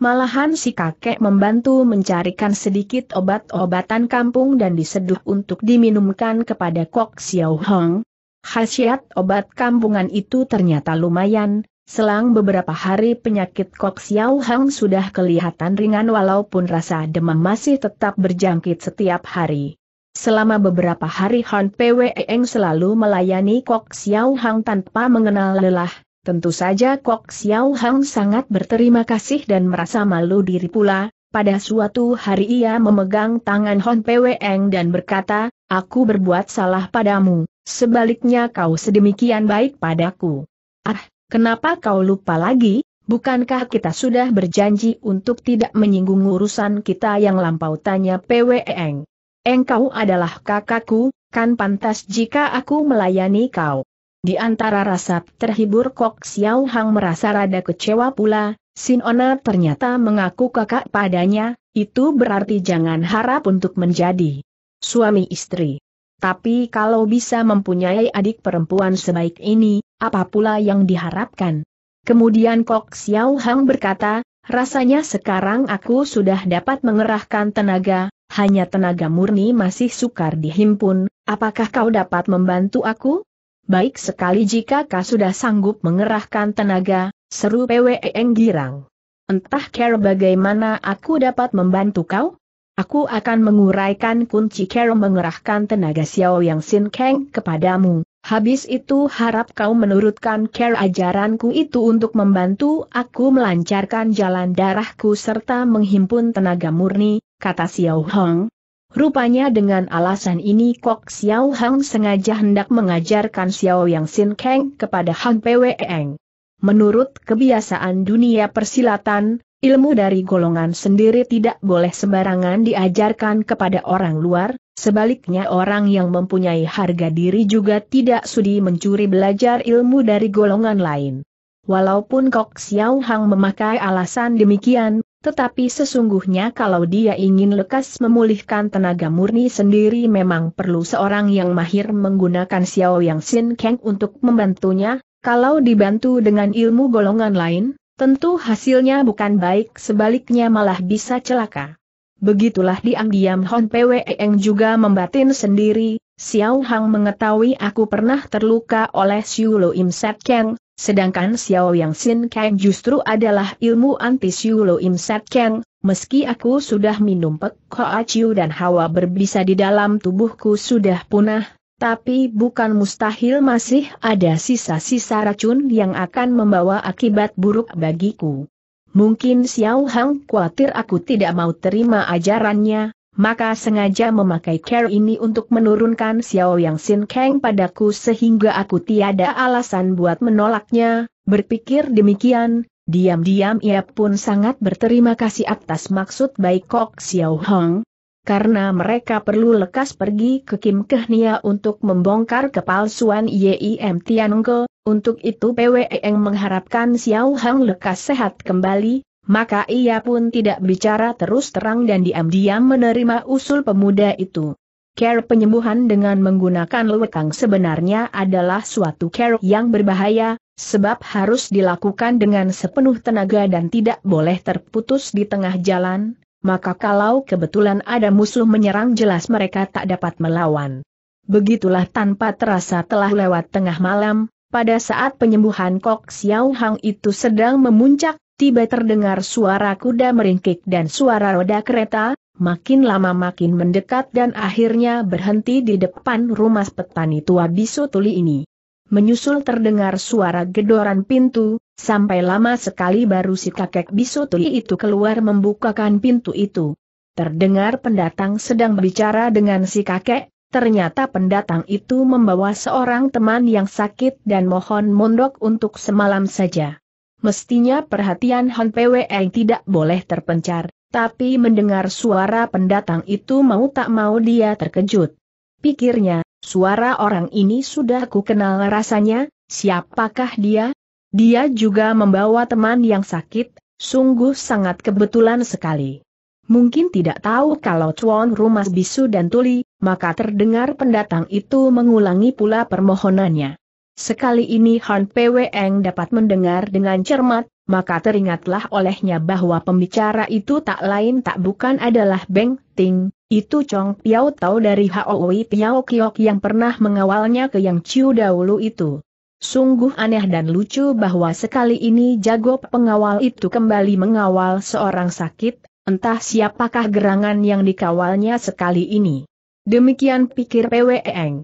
S1: Malahan si kakek membantu mencarikan sedikit obat-obatan kampung dan diseduh untuk diminumkan kepada Kok Xiao Hong. Khasiat obat kampungan itu ternyata lumayan, selang beberapa hari penyakit Kok Xiao Hong sudah kelihatan ringan walaupun rasa demam masih tetap berjangkit setiap hari. Selama beberapa hari Han Pwe Eng selalu melayani Kok Xiao Hang tanpa mengenal lelah, tentu saja Kok Xiao Hang sangat berterima kasih dan merasa malu diri pula, pada suatu hari ia memegang tangan Hon Eng dan berkata, aku berbuat salah padamu, sebaliknya kau sedemikian baik padaku. Ah, kenapa kau lupa lagi? Bukankah kita sudah berjanji untuk tidak menyinggung urusan kita yang lampau tanya Eng? Engkau adalah kakakku, kan pantas jika aku melayani kau. Di antara rasa terhibur Kok Xiao Hang merasa rada kecewa pula, Sin Ona ternyata mengaku kakak padanya, itu berarti jangan harap untuk menjadi suami istri. Tapi kalau bisa mempunyai adik perempuan sebaik ini, apa pula yang diharapkan? Kemudian Kok Xiao Hang berkata, rasanya sekarang aku sudah dapat mengerahkan tenaga, hanya tenaga murni masih sukar dihimpun, apakah kau dapat membantu aku? Baik sekali jika kau sudah sanggup mengerahkan tenaga, seru e Eng girang. Entah care bagaimana aku dapat membantu kau? Aku akan menguraikan kunci care mengerahkan tenaga Xiao Yang Sin Kang kepadamu. Habis itu harap kau menurutkan care ajaranku itu untuk membantu aku melancarkan jalan darahku serta menghimpun tenaga murni, kata Xiao Hong. Rupanya dengan alasan ini Kok Xiao Hong sengaja hendak mengajarkan Xiao Yang Sin Kang kepada Han Pweng. Menurut kebiasaan dunia persilatan, ilmu dari golongan sendiri tidak boleh sembarangan diajarkan kepada orang luar, sebaliknya orang yang mempunyai harga diri juga tidak sudi mencuri belajar ilmu dari golongan lain. Walaupun Kok Xiao Hong memakai alasan demikian, tetapi sesungguhnya kalau dia ingin lekas memulihkan tenaga murni sendiri memang perlu seorang yang mahir menggunakan Xiao Yang Sin Kang untuk membantunya, kalau dibantu dengan ilmu golongan lain, tentu hasilnya bukan baik sebaliknya malah bisa celaka. Begitulah diam-diam Hon Pwe Eng juga membatin sendiri, Xiao Hang mengetahui aku pernah terluka oleh Siu Lo Im Set Kang, Sedangkan Xiao Yang Sin Kang justru adalah ilmu anti Xiu Lo Im Sat Kang, meski aku sudah minum Pek Hoa Chiu dan hawa berbisa di dalam tubuhku sudah punah, tapi bukan mustahil masih ada sisa-sisa racun yang akan membawa akibat buruk bagiku. Mungkin Xiao Hang khawatir aku tidak mau terima ajarannya, maka sengaja memakai care ini untuk menurunkan Xiao Yang Sin Kang padaku sehingga aku tiada alasan buat menolaknya, berpikir demikian, diam-diam ia pun sangat berterima kasih atas maksud baik Kok Xiao Hong. Karena mereka perlu lekas pergi ke Kim Kehnia untuk membongkar kepalsuan YIM Tiango, untuk itu PWE mengharapkan Xiao Hong lekas sehat kembali, maka ia pun tidak bicara terus terang dan diam-diam menerima usul pemuda itu. Care penyembuhan dengan menggunakan lewekang sebenarnya adalah suatu care yang berbahaya, sebab harus dilakukan dengan sepenuh tenaga dan tidak boleh terputus di tengah jalan, maka kalau kebetulan ada musuh menyerang jelas mereka tak dapat melawan. Begitulah tanpa terasa telah lewat tengah malam, pada saat penyembuhan Kok Xiao Hang itu sedang memuncak, tiba terdengar suara kuda meringkik dan suara roda kereta, makin lama makin mendekat dan akhirnya berhenti di depan rumah petani tua bisu tuli ini. Menyusul terdengar suara gedoran pintu, sampai lama sekali baru si kakek bisu tuli itu keluar membukakan pintu itu. Terdengar pendatang sedang berbicara dengan si kakek, ternyata pendatang itu membawa seorang teman yang sakit dan mohon mondok untuk semalam saja. Mestinya perhatian Han Pwe tidak boleh terpencar, tapi mendengar suara pendatang itu mau tak mau dia terkejut. Pikirnya, suara orang ini sudah aku kenal rasanya, siapakah dia? Dia juga membawa teman yang sakit, sungguh sangat kebetulan sekali. Mungkin tidak tahu kalau Chuan rumah Bisu dan Tuli, maka terdengar pendatang itu mengulangi pula permohonannya. Sekali ini Han PWeng dapat mendengar dengan cermat, maka teringatlah olehnya bahwa pembicara itu tak lain tak bukan adalah Beng Ting, itu Chong Piao Tau dari Haowi Piao Kiok yang pernah mengawalnya ke Yang Chiu dahulu itu. Sungguh aneh dan lucu bahwa sekali ini jago pengawal itu kembali mengawal seorang sakit, entah siapakah gerangan yang dikawalnya sekali ini. Demikian pikir PWEng.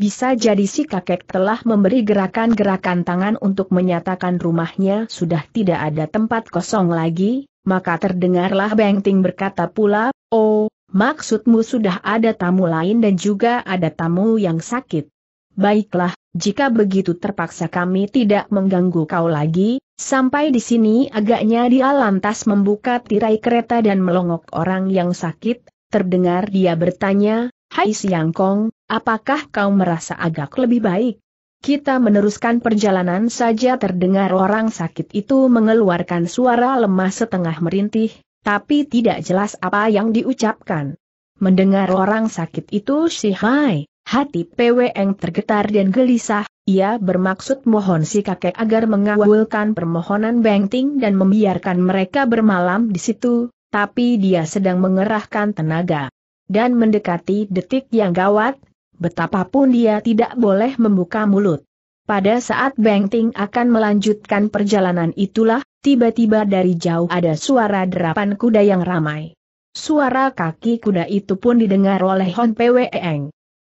S1: Bisa jadi si kakek telah memberi gerakan-gerakan tangan untuk menyatakan rumahnya sudah tidak ada tempat kosong lagi, maka terdengarlah Bengting berkata pula, Oh, maksudmu sudah ada tamu lain dan juga ada tamu yang sakit. Baiklah, jika begitu terpaksa kami tidak mengganggu kau lagi, sampai di sini agaknya dia lantas membuka tirai kereta dan melongok orang yang sakit, terdengar dia bertanya, Hai Siang Kong, apakah kau merasa agak lebih baik? Kita meneruskan perjalanan saja terdengar orang sakit itu mengeluarkan suara lemah setengah merintih, tapi tidak jelas apa yang diucapkan. Mendengar orang sakit itu si Hai, hati Peweng tergetar dan gelisah, ia bermaksud mohon si kakek agar mengawalkan permohonan Bengting dan membiarkan mereka bermalam di situ, tapi dia sedang mengerahkan tenaga dan mendekati detik yang gawat, betapapun dia tidak boleh membuka mulut. Pada saat Beng Ting akan melanjutkan perjalanan itulah, tiba-tiba dari jauh ada suara derapan kuda yang ramai. Suara kaki kuda itu pun didengar oleh Hon Pwe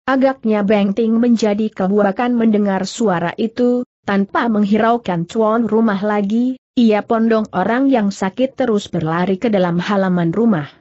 S1: Agaknya Beng Ting menjadi kebuakan mendengar suara itu, tanpa menghiraukan cuan rumah lagi, ia pondong orang yang sakit terus berlari ke dalam halaman rumah.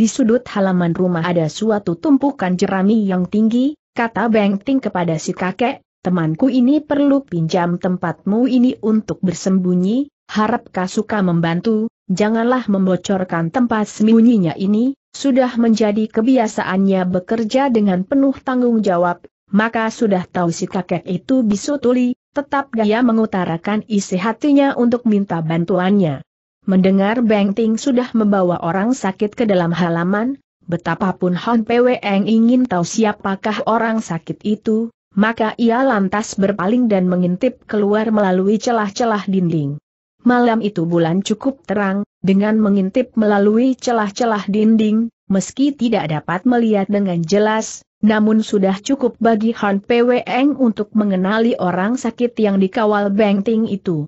S1: Di sudut halaman rumah ada suatu tumpukan jerami yang tinggi, kata Beng Ting kepada si kakek, temanku ini perlu pinjam tempatmu ini untuk bersembunyi, harap suka membantu, janganlah membocorkan tempat sembunyinya ini, sudah menjadi kebiasaannya bekerja dengan penuh tanggung jawab, maka sudah tahu si kakek itu bisu tuli, tetap gaya mengutarakan isi hatinya untuk minta bantuannya. Mendengar Beng Ting sudah membawa orang sakit ke dalam halaman, betapapun Han Pweng ingin tahu siapakah orang sakit itu, maka ia lantas berpaling dan mengintip keluar melalui celah-celah dinding. Malam itu bulan cukup terang, dengan mengintip melalui celah-celah dinding, meski tidak dapat melihat dengan jelas, namun sudah cukup bagi Han Pweng untuk mengenali orang sakit yang dikawal Beng Ting itu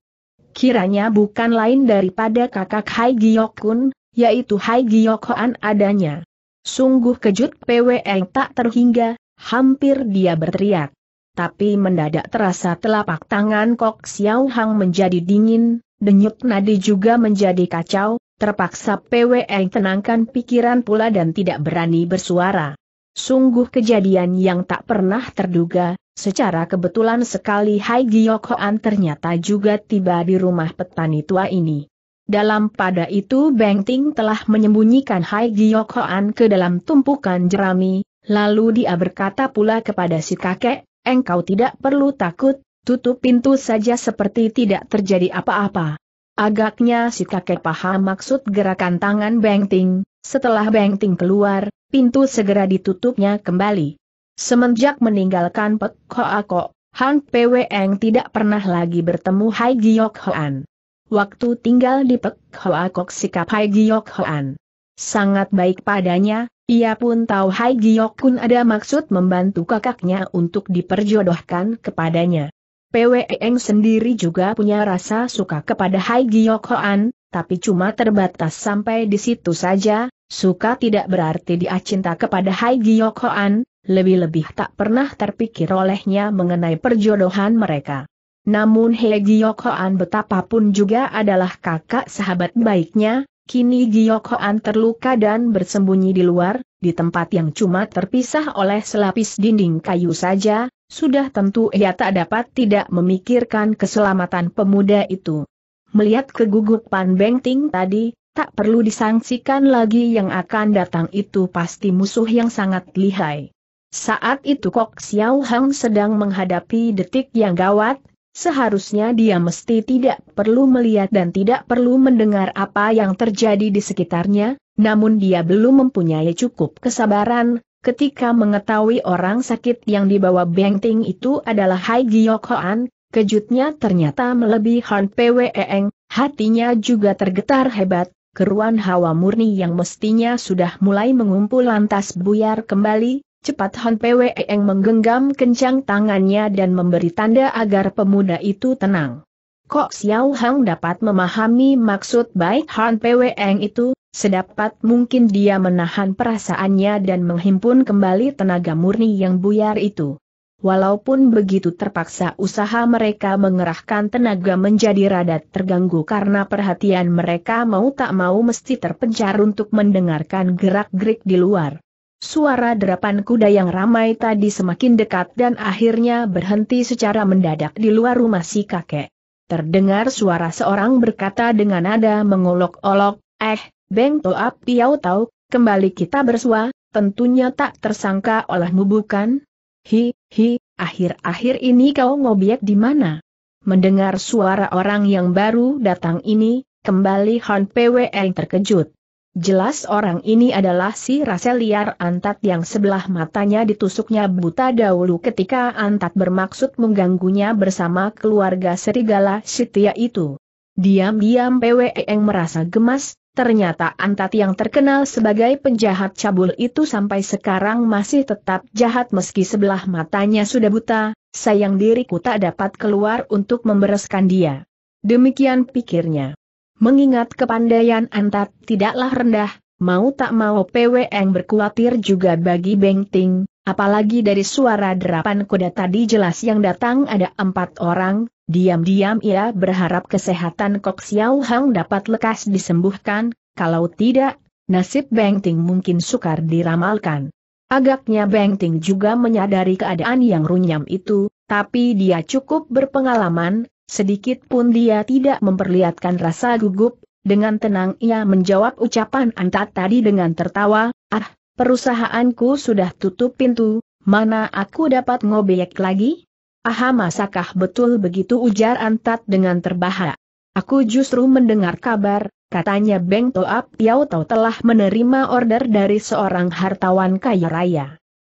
S1: kiranya bukan lain daripada kakak Hai Kun, yaitu Hai Hoan adanya. Sungguh kejut PWN tak terhingga, hampir dia berteriak. Tapi mendadak terasa telapak tangan Kok Xiao Hang menjadi dingin, denyut nadi juga menjadi kacau, terpaksa PWN tenangkan pikiran pula dan tidak berani bersuara. Sungguh kejadian yang tak pernah terduga, secara kebetulan sekali Hai Giyokoan ternyata juga tiba di rumah petani tua ini. Dalam pada itu Beng Ting telah menyembunyikan Hai Giyokoan ke dalam tumpukan jerami, lalu dia berkata pula kepada si kakek, engkau tidak perlu takut, tutup pintu saja seperti tidak terjadi apa-apa. Agaknya si kakek paham maksud gerakan tangan Beng Ting, setelah Beng Ting keluar, pintu segera ditutupnya kembali. Semenjak meninggalkan Pek Hoa Ko, Han Pweng tidak pernah lagi bertemu Hai Giok Hoan. Waktu tinggal di Pek Hoa Ko, sikap Hai Giok Hoan sangat baik padanya, ia pun tahu Hai Giok Kun ada maksud membantu kakaknya untuk diperjodohkan kepadanya. Pweng sendiri juga punya rasa suka kepada Hai Giok Hoan, tapi cuma terbatas sampai di situ saja, Suka tidak berarti dia cinta kepada Hai Giok lebih-lebih tak pernah terpikir olehnya mengenai perjodohan mereka. Namun Hai Giok Hoan betapapun juga adalah kakak sahabat baiknya, kini Giok terluka dan bersembunyi di luar, di tempat yang cuma terpisah oleh selapis dinding kayu saja, sudah tentu ia tak dapat tidak memikirkan keselamatan pemuda itu. Melihat kegugupan Beng Ting tadi, Tak perlu disangsikan lagi yang akan datang itu pasti musuh yang sangat lihai. Saat itu Kok Xiao Hang sedang menghadapi detik yang gawat, seharusnya dia mesti tidak perlu melihat dan tidak perlu mendengar apa yang terjadi di sekitarnya, namun dia belum mempunyai cukup kesabaran, ketika mengetahui orang sakit yang dibawa Bengting itu adalah Hai Giyok Hoan, kejutnya ternyata melebihi Han e Eng, hatinya juga tergetar hebat, keruan hawa murni yang mestinya sudah mulai mengumpul lantas buyar kembali, cepat Han Pwe Eng menggenggam kencang tangannya dan memberi tanda agar pemuda itu tenang. Kok Xiao Hang dapat memahami maksud baik Han Pwe Eng itu, sedapat mungkin dia menahan perasaannya dan menghimpun kembali tenaga murni yang buyar itu. Walaupun begitu terpaksa usaha mereka mengerahkan tenaga menjadi radat terganggu karena perhatian mereka mau tak mau mesti terpencar untuk mendengarkan gerak-gerik di luar. Suara derapan kuda yang ramai tadi semakin dekat dan akhirnya berhenti secara mendadak di luar rumah si kakek. Terdengar suara seorang berkata dengan nada mengolok-olok, eh, Beng Toap Piau Tau, kembali kita bersua, tentunya tak tersangka olehmu bukan? Hi, hi, akhir-akhir ini kau ngobyek di mana? Mendengar suara orang yang baru datang ini, kembali Han yang terkejut. Jelas orang ini adalah si Rasel liar Antat yang sebelah matanya ditusuknya buta dahulu ketika Antat bermaksud mengganggunya bersama keluarga Serigala Setia itu. Diam-diam yang merasa gemas, Ternyata Antat yang terkenal sebagai penjahat cabul itu sampai sekarang masih tetap jahat meski sebelah matanya sudah buta, sayang diriku tak dapat keluar untuk membereskan dia. Demikian pikirnya. Mengingat kepandaian Antat tidaklah rendah, mau tak mau PWN berkuatir juga bagi Bengting, Apalagi dari suara derapan kuda tadi jelas yang datang ada empat orang, diam-diam ia berharap kesehatan Kok Xiao Hang dapat lekas disembuhkan, kalau tidak, nasib Beng Ting mungkin sukar diramalkan. Agaknya Beng Ting juga menyadari keadaan yang runyam itu, tapi dia cukup berpengalaman, sedikit pun dia tidak memperlihatkan rasa gugup, dengan tenang ia menjawab ucapan antat tadi dengan tertawa, ah, Perusahaanku sudah tutup pintu, mana aku dapat ngobek lagi? Aha masakah betul begitu ujar Antat dengan terbahak. Aku justru mendengar kabar, katanya Beng Toap Piau Tau telah menerima order dari seorang hartawan kaya raya.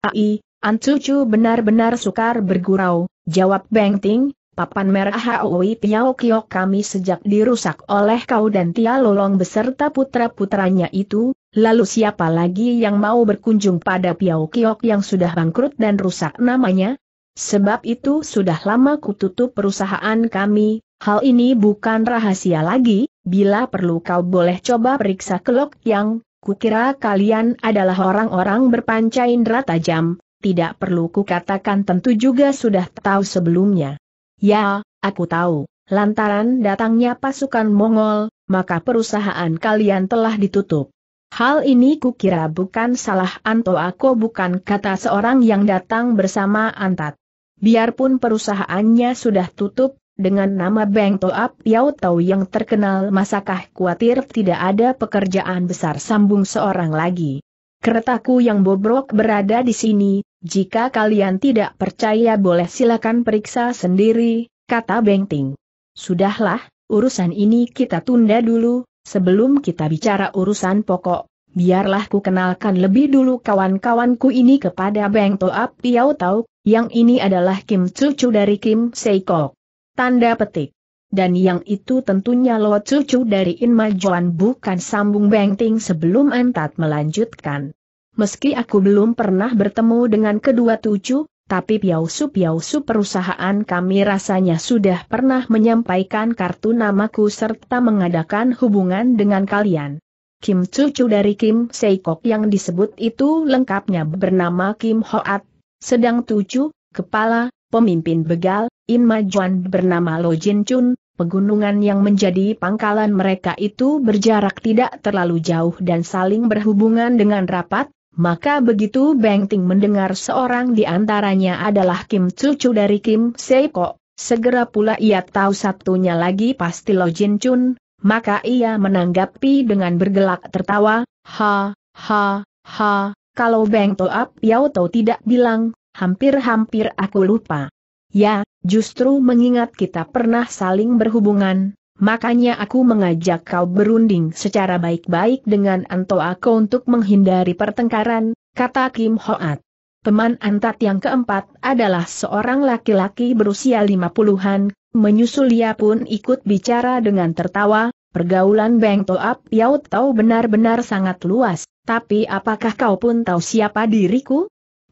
S1: Ai, Ancucu benar-benar sukar bergurau, jawab Beng Ting, papan merah Haoi Piao Kiok kami sejak dirusak oleh kau dan Tia Lolong beserta putra-putranya itu, lalu siapa lagi yang mau berkunjung pada Piao Kiok yang sudah bangkrut dan rusak namanya? Sebab itu sudah lama kututup perusahaan kami, hal ini bukan rahasia lagi, bila perlu kau boleh coba periksa kelok yang, kukira kalian adalah orang-orang berpanca indera tajam, tidak perlu kukatakan tentu juga sudah tahu sebelumnya. Ya, aku tahu, lantaran datangnya pasukan Mongol, maka perusahaan kalian telah ditutup. Hal ini kukira bukan salah Anto Ako bukan kata seorang yang datang bersama Antat. Biarpun perusahaannya sudah tutup, dengan nama Beng Toap Yau Tau yang terkenal masakah khawatir tidak ada pekerjaan besar sambung seorang lagi. Keretaku yang bobrok berada di sini, jika kalian tidak percaya boleh silakan periksa sendiri, kata Bengting. Sudahlah, urusan ini kita tunda dulu, sebelum kita bicara urusan pokok. Biarlah ku kenalkan lebih dulu kawan-kawanku ini kepada Beng Toap Piau Tau, yang ini adalah Kim Cucu dari Kim Seikok. Tanda petik. Dan yang itu tentunya Lo Cucu dari Inma Juan. bukan sambung Beng Ting sebelum Antat melanjutkan. Meski aku belum pernah bertemu dengan kedua tujuh, tapi piausu-piausu perusahaan kami rasanya sudah pernah menyampaikan kartu namaku serta mengadakan hubungan dengan kalian. Kim cucu dari Kim Seikok yang disebut itu lengkapnya bernama Kim Hoat, sedang tujuh, kepala, pemimpin begal, In Majuan bernama Lo Jin Chun, pegunungan yang menjadi pangkalan mereka itu berjarak tidak terlalu jauh dan saling berhubungan dengan rapat, maka begitu Beng Ting mendengar seorang di antaranya adalah Kim Cucu dari Kim Seiko, segera pula ia tahu satunya lagi pasti Lo Jin Chun, maka ia menanggapi dengan bergelak tertawa, ha, ha, ha, kalau Beng Toap Yao Tau tidak bilang, hampir-hampir aku lupa. Ya, justru mengingat kita pernah saling berhubungan, Makanya aku mengajak kau berunding secara baik-baik dengan Anto Aku untuk menghindari pertengkaran, kata Kim Hoat. Teman Antat yang keempat adalah seorang laki-laki berusia lima puluhan. menyusul ia pun ikut bicara dengan tertawa, pergaulan Beng Toap Yau tahu benar-benar sangat luas, tapi apakah kau pun tahu siapa diriku?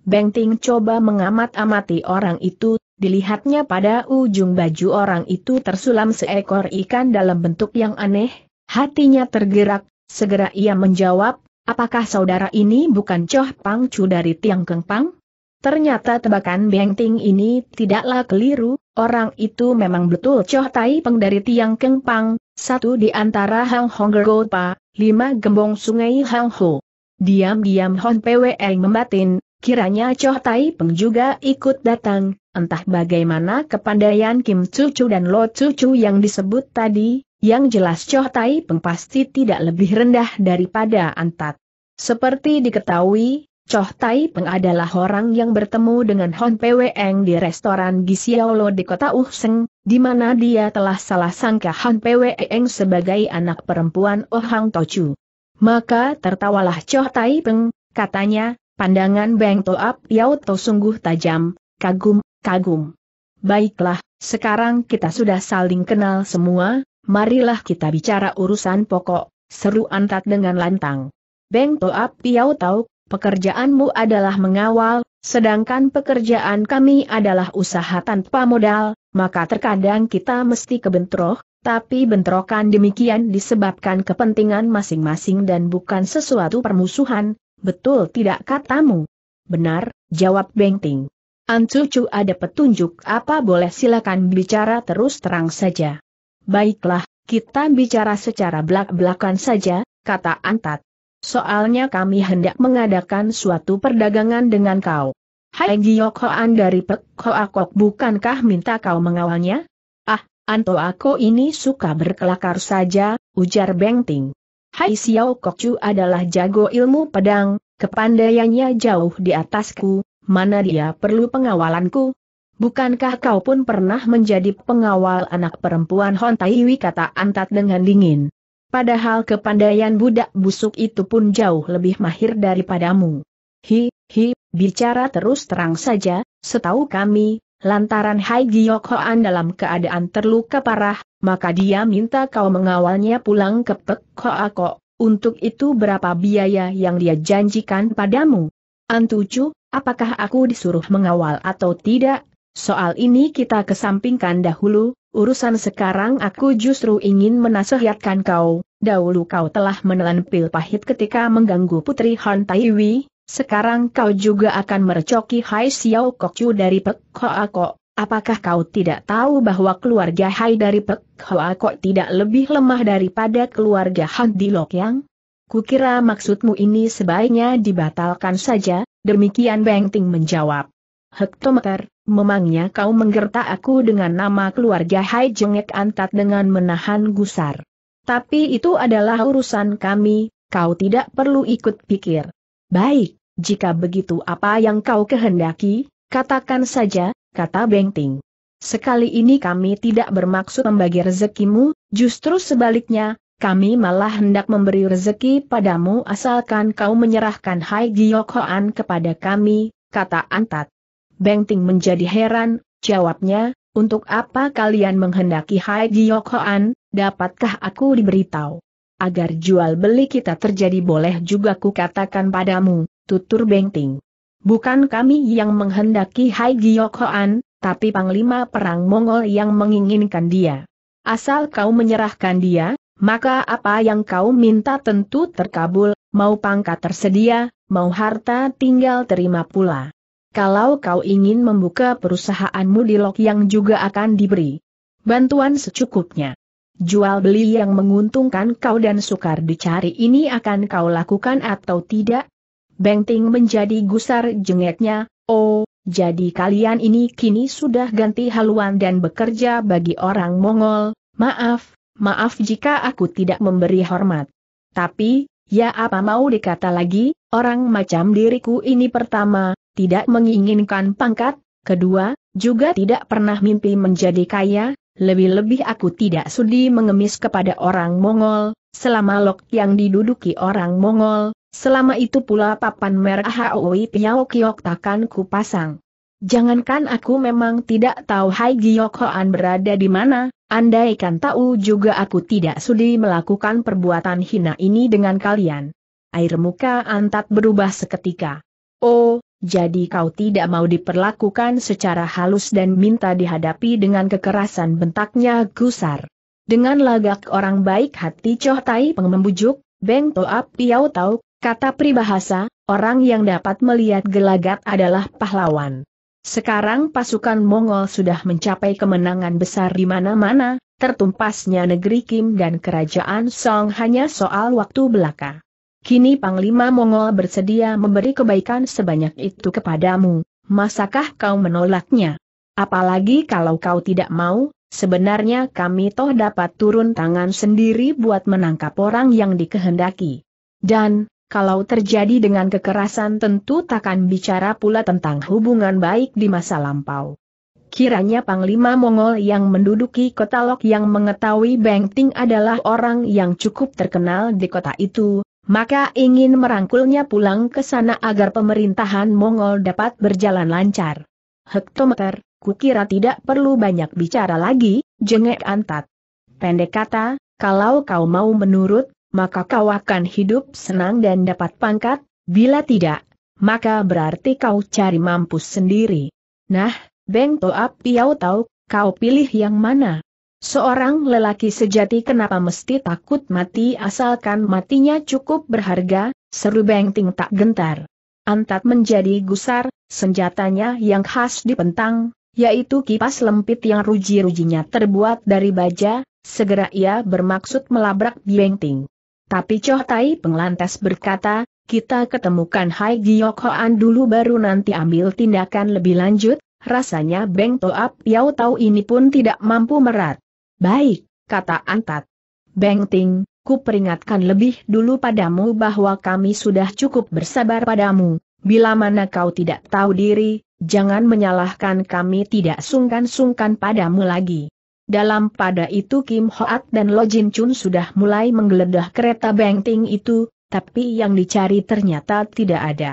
S1: Beng Ting coba mengamat-amati orang itu, Dilihatnya pada ujung baju orang itu tersulam seekor ikan dalam bentuk yang aneh, hatinya tergerak, segera ia menjawab, apakah saudara ini bukan Choh Pang Chu dari Tiang Keng Pang? Ternyata tebakan Beng Ting ini tidaklah keliru, orang itu memang betul Choh Tai Peng dari Tiang Keng Pang, satu di antara Hang Hong Pa, lima gembong sungai Hang Ho. Diam-diam Hon PWE membatin, kiranya Choh Tai Peng juga ikut datang, Entah bagaimana kepandaian Kim Cucu dan Lo Cucu yang disebut tadi, yang jelas Choh Tai Peng pasti tidak lebih rendah daripada Antat. Seperti diketahui, Choh Tai Peng adalah orang yang bertemu dengan Hon Pwe Eng di restoran Lo di kota Uhseng, di mana dia telah salah sangka Hon Pwe Eng sebagai anak perempuan Oh Hang Tochu. Maka tertawalah Choh Tai Peng, katanya, pandangan Beng Toap Yau To sungguh tajam, kagum, kagum. Baiklah, sekarang kita sudah saling kenal semua, marilah kita bicara urusan pokok, seru antat dengan lantang. Beng Toap Piau tahu, pekerjaanmu adalah mengawal, sedangkan pekerjaan kami adalah usaha tanpa modal, maka terkadang kita mesti kebentroh, tapi bentrokan demikian disebabkan kepentingan masing-masing dan bukan sesuatu permusuhan, betul tidak katamu? Benar, jawab Beng Ting. Ancucu ada petunjuk apa boleh silakan bicara terus terang saja. Baiklah, kita bicara secara belak-belakan saja, kata Antat. Soalnya kami hendak mengadakan suatu perdagangan dengan kau. Hai Giyok Hoan dari Pek Hoakok bukankah minta kau mengawalnya? Ah, Anto aku ini suka berkelakar saja, ujar Bengting. Hai Xiao Kokcu adalah jago ilmu pedang, kepandaiannya jauh di atasku, mana dia perlu pengawalanku? Bukankah kau pun pernah menjadi pengawal anak perempuan Hon Taiwi kata Antat dengan dingin. Padahal kepandaian budak busuk itu pun jauh lebih mahir daripadamu. Hi, hi, bicara terus terang saja, setahu kami, lantaran Hai Giok Hoan dalam keadaan terluka parah, maka dia minta kau mengawalnya pulang ke Pek Hoa Kok. Untuk itu berapa biaya yang dia janjikan padamu? Antucu, apakah aku disuruh mengawal atau tidak? Soal ini kita kesampingkan dahulu, urusan sekarang aku justru ingin menasihatkan kau, dahulu kau telah menelan pil pahit ketika mengganggu Putri Han Taiwi, sekarang kau juga akan merecoki Hai Xiao Chu dari Pek Hoa Kok. Apakah kau tidak tahu bahwa keluarga Hai dari Pek Hoa Kok tidak lebih lemah daripada keluarga Han di Lokyang? Kukira maksudmu ini sebaiknya dibatalkan saja, Demikian Beng Ting menjawab. Hektometer, memangnya kau menggerta aku dengan nama keluarga Hai Jongek Antat dengan menahan gusar. Tapi itu adalah urusan kami, kau tidak perlu ikut pikir. Baik, jika begitu apa yang kau kehendaki, katakan saja, kata Beng Ting. Sekali ini kami tidak bermaksud membagi rezekimu, justru sebaliknya, kami malah hendak memberi rezeki padamu asalkan kau menyerahkan Hai Giyok Hoan kepada kami, kata Antat. Ting menjadi heran, jawabnya, untuk apa kalian menghendaki Hai Giyok Hoan, dapatkah aku diberitahu? Agar jual beli kita terjadi boleh juga ku katakan padamu, tutur Ting. Bukan kami yang menghendaki Hai Giyok Hoan, tapi Panglima Perang Mongol yang menginginkan dia. Asal kau menyerahkan dia, maka apa yang kau minta tentu terkabul, mau pangkat tersedia, mau harta tinggal terima pula. Kalau kau ingin membuka perusahaanmu di Lok yang juga akan diberi bantuan secukupnya. Jual beli yang menguntungkan kau dan sukar dicari ini akan kau lakukan atau tidak? Bengting menjadi gusar jengeknya, oh, jadi kalian ini kini sudah ganti haluan dan bekerja bagi orang Mongol, maaf, Maaf jika aku tidak memberi hormat. Tapi, ya apa mau dikata lagi, orang macam diriku ini pertama, tidak menginginkan pangkat, kedua, juga tidak pernah mimpi menjadi kaya, lebih-lebih aku tidak sudi mengemis kepada orang Mongol, selama lok yang diduduki orang Mongol, selama itu pula papan merah Haoi Piao Kiok takkan kupasang. Jangankan aku memang tidak tahu Hai Hoan berada di mana, andaikan tahu juga aku tidak sudi melakukan perbuatan hina ini dengan kalian. Air muka Antat berubah seketika. Oh, jadi kau tidak mau diperlakukan secara halus dan minta dihadapi dengan kekerasan bentaknya gusar. Dengan lagak orang baik hati Choh Tai Peng membujuk, Beng Toa Piau Tau, kata pribahasa, orang yang dapat melihat gelagat adalah pahlawan. Sekarang pasukan Mongol sudah mencapai kemenangan besar di mana-mana, tertumpasnya negeri Kim dan kerajaan Song hanya soal waktu belaka. Kini Panglima Mongol bersedia memberi kebaikan sebanyak itu kepadamu, masakah kau menolaknya? Apalagi kalau kau tidak mau, sebenarnya kami toh dapat turun tangan sendiri buat menangkap orang yang dikehendaki. Dan, kalau terjadi dengan kekerasan tentu takkan bicara pula tentang hubungan baik di masa lampau. Kiranya Panglima Mongol yang menduduki kota Lok yang mengetahui Bengting adalah orang yang cukup terkenal di kota itu, maka ingin merangkulnya pulang ke sana agar pemerintahan Mongol dapat berjalan lancar. Hektometer, kukira tidak perlu banyak bicara lagi, jengek antat. Pendek kata, kalau kau mau menurut, maka kau akan hidup senang dan dapat pangkat, bila tidak, maka berarti kau cari mampus sendiri. Nah, Beng Toap Piau tahu, kau pilih yang mana? Seorang lelaki sejati kenapa mesti takut mati asalkan matinya cukup berharga, seru Beng Ting tak gentar. Antat menjadi gusar, senjatanya yang khas dipentang, yaitu kipas lempit yang ruji-rujinya terbuat dari baja, segera ia bermaksud melabrak Beng Ting. Tapi Choh Tai Penglantas berkata, kita ketemukan Hai Giyok Hoan dulu baru nanti ambil tindakan lebih lanjut, rasanya Beng Toap Yau Tau ini pun tidak mampu merat. Baik, kata Antat. Beng Ting, ku peringatkan lebih dulu padamu bahwa kami sudah cukup bersabar padamu, bila mana kau tidak tahu diri, jangan menyalahkan kami tidak sungkan-sungkan padamu lagi. Dalam pada itu Kim Hoat dan Lo Jin Chun sudah mulai menggeledah kereta Bengting itu, tapi yang dicari ternyata tidak ada.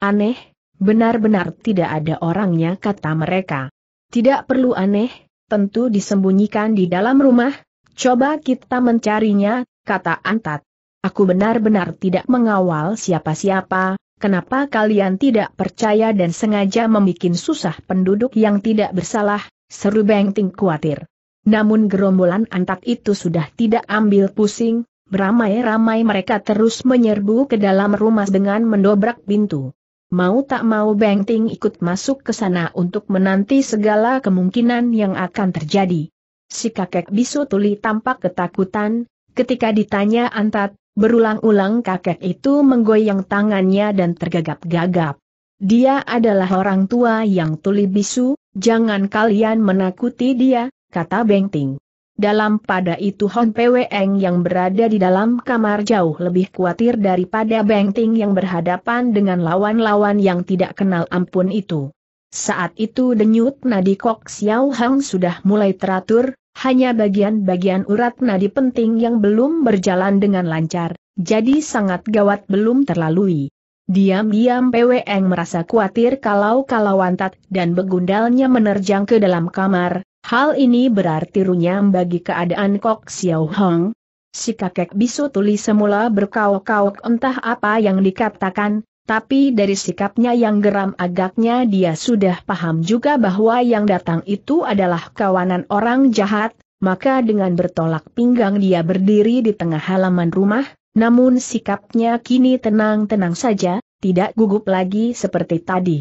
S1: Aneh, benar-benar tidak ada orangnya kata mereka. Tidak perlu aneh, tentu disembunyikan di dalam rumah, coba kita mencarinya, kata Antat. Aku benar-benar tidak mengawal siapa-siapa, kenapa kalian tidak percaya dan sengaja membuat susah penduduk yang tidak bersalah, seru Bengting khawatir. Namun gerombolan antak itu sudah tidak ambil pusing, beramai-ramai mereka terus menyerbu ke dalam rumah dengan mendobrak pintu. Mau tak mau Beng ikut masuk ke sana untuk menanti segala kemungkinan yang akan terjadi. Si kakek bisu tuli tampak ketakutan, ketika ditanya Antat, berulang-ulang kakek itu menggoyang tangannya dan tergagap-gagap. Dia adalah orang tua yang tuli bisu, jangan kalian menakuti dia, kata Beng Ting. Dalam pada itu Hon Pweng yang berada di dalam kamar jauh lebih khawatir daripada Beng Ting yang berhadapan dengan lawan-lawan yang tidak kenal ampun itu. Saat itu denyut nadi Kok Xiao Hang sudah mulai teratur, hanya bagian-bagian urat nadi penting yang belum berjalan dengan lancar, jadi sangat gawat belum terlalui. Diam-diam PWN merasa khawatir kalau kalawantat dan begundalnya menerjang ke dalam kamar, Hal ini berarti runyam bagi keadaan Kok Xiao Hong. Si kakek bisu tuli semula berkauk-kauk entah apa yang dikatakan, tapi dari sikapnya yang geram agaknya dia sudah paham juga bahwa yang datang itu adalah kawanan orang jahat, maka dengan bertolak pinggang dia berdiri di tengah halaman rumah, namun sikapnya kini tenang-tenang saja, tidak gugup lagi seperti tadi.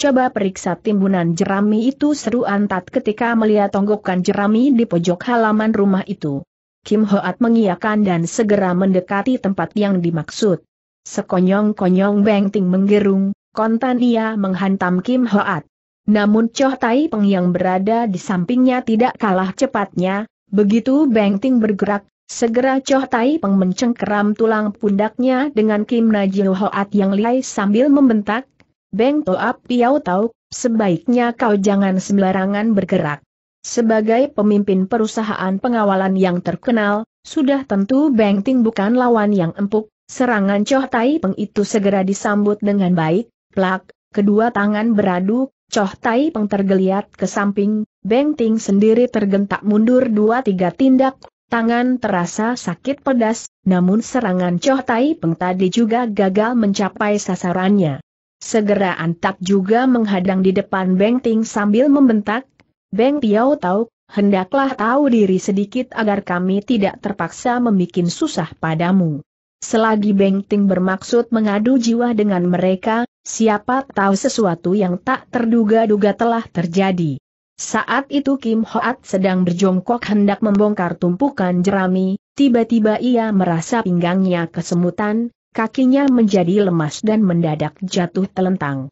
S1: Coba periksa timbunan jerami itu seru Antat ketika melihat tonggokan jerami di pojok halaman rumah itu. Kim Hoat mengiyakan dan segera mendekati tempat yang dimaksud. Sekonyong-konyong Bengting menggerung, kontan ia menghantam Kim Hoat. Namun Choh Tai Peng yang berada di sampingnya tidak kalah cepatnya, begitu Bengting bergerak, segera Choh Tai Peng mencengkeram tulang pundaknya dengan Kim Najil Hoat yang lihai sambil membentak, Beng Toap Piau tahu, sebaiknya kau jangan sembarangan bergerak. Sebagai pemimpin perusahaan pengawalan yang terkenal, sudah tentu Beng Ting bukan lawan yang empuk, serangan Choh Tai Peng itu segera disambut dengan baik, plak, kedua tangan beradu, Choh Tai Peng tergeliat ke samping, Beng Ting sendiri tergentak mundur dua tiga tindak, tangan terasa sakit pedas, namun serangan Choh Tai Peng tadi juga gagal mencapai sasarannya. Segera Antak juga menghadang di depan Beng Ting sambil membentak, Beng Piau tahu, hendaklah tahu diri sedikit agar kami tidak terpaksa membuat susah padamu. Selagi Beng Ting bermaksud mengadu jiwa dengan mereka, siapa tahu sesuatu yang tak terduga-duga telah terjadi. Saat itu Kim Hoat sedang berjongkok hendak membongkar tumpukan jerami, tiba-tiba ia merasa pinggangnya kesemutan, Kakinya menjadi lemas dan mendadak jatuh telentang.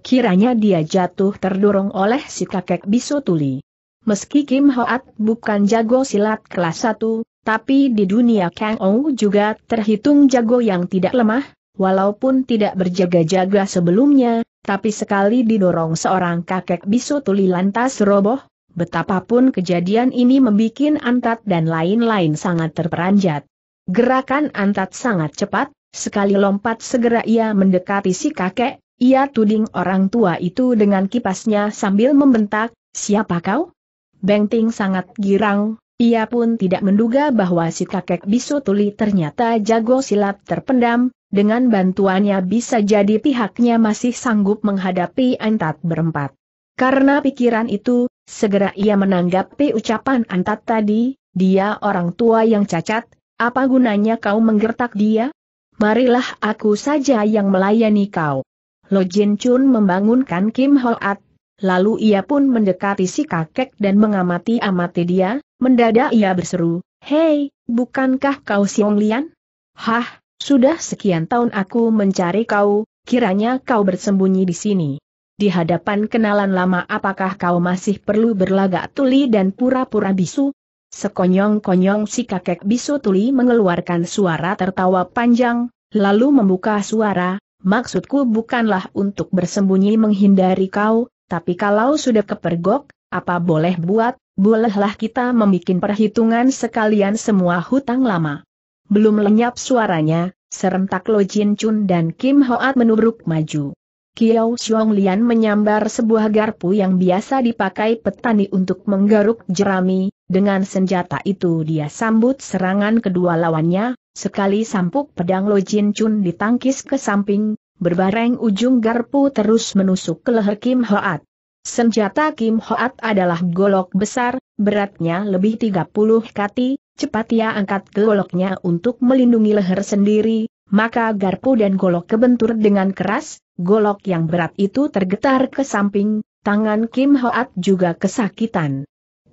S1: Kiranya dia jatuh terdorong oleh si kakek bisu tuli. Meski Kim Hoat bukan jago silat kelas 1, tapi di dunia Kang Ou juga terhitung jago yang tidak lemah, walaupun tidak berjaga-jaga sebelumnya, tapi sekali didorong seorang kakek bisu tuli lantas roboh, betapapun kejadian ini membuat Antat dan lain-lain sangat terperanjat. Gerakan Antat sangat cepat, Sekali lompat segera ia mendekati si kakek, ia tuding orang tua itu dengan kipasnya sambil membentak, siapa kau? Bengting sangat girang, ia pun tidak menduga bahwa si kakek bisu tuli ternyata jago silat terpendam, dengan bantuannya bisa jadi pihaknya masih sanggup menghadapi Antat berempat. Karena pikiran itu, segera ia menanggapi ucapan Antat tadi, dia orang tua yang cacat, apa gunanya kau menggertak dia? marilah aku saja yang melayani kau. Lo Jin Chun membangunkan Kim Hoat, lalu ia pun mendekati si kakek dan mengamati-amati dia, mendadak ia berseru, Hei, bukankah kau Siong Lian? Hah, sudah sekian tahun aku mencari kau, kiranya kau bersembunyi di sini. Di hadapan kenalan lama apakah kau masih perlu berlagak tuli dan pura-pura bisu? Sekonyong-konyong si kakek bisu tuli mengeluarkan suara tertawa panjang, lalu membuka suara, maksudku bukanlah untuk bersembunyi menghindari kau, tapi kalau sudah kepergok, apa boleh buat, bolehlah kita membuat perhitungan sekalian semua hutang lama. Belum lenyap suaranya, serentak Lo Jin Chun dan Kim Hoat menubruk maju. Kiao Xiong Lian menyambar sebuah garpu yang biasa dipakai petani untuk menggaruk jerami, dengan senjata itu dia sambut serangan kedua lawannya, sekali sampuk pedang Lo Jin Chun ditangkis ke samping, berbareng ujung garpu terus menusuk ke leher Kim Hoat. Senjata Kim Hoat adalah golok besar, beratnya lebih 30 kati, cepat ia angkat goloknya untuk melindungi leher sendiri, maka garpu dan golok kebentur dengan keras, golok yang berat itu tergetar ke samping, tangan Kim Hoat juga kesakitan.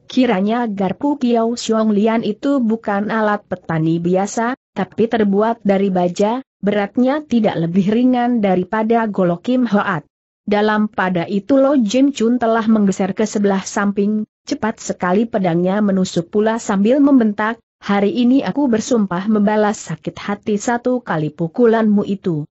S1: Kiranya garpu Kiao Xiong Lian itu bukan alat petani biasa, tapi terbuat dari baja, beratnya tidak lebih ringan daripada golok Kim Hoat. Dalam pada itu Lo Jim Chun telah menggeser ke sebelah samping, cepat sekali pedangnya menusuk pula sambil membentak, hari ini aku bersumpah membalas sakit hati satu kali pukulanmu itu.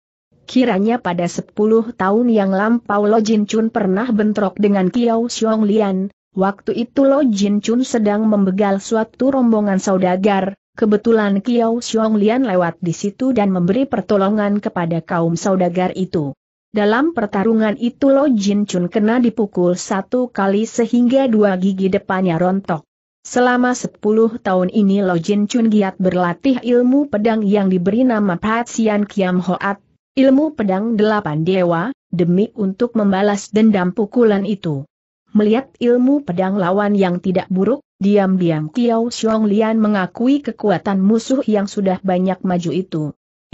S1: Kiranya pada sepuluh tahun yang lampau Lo Jin Chun pernah bentrok dengan Kiao Xiong Lian, Waktu itu Lo Jin Chun sedang membegal suatu rombongan saudagar, kebetulan Kiao Xiong Lian lewat di situ dan memberi pertolongan kepada kaum saudagar itu. Dalam pertarungan itu Lo Jin Chun kena dipukul satu kali sehingga dua gigi depannya rontok. Selama sepuluh tahun ini Lo Jin Chun giat berlatih ilmu pedang yang diberi nama Patsian Kiam Hoat, ilmu pedang delapan dewa, demi untuk membalas dendam pukulan itu. Melihat ilmu pedang lawan yang tidak buruk, diam-diam Kiao Xiong Lian mengakui kekuatan musuh yang sudah banyak maju itu.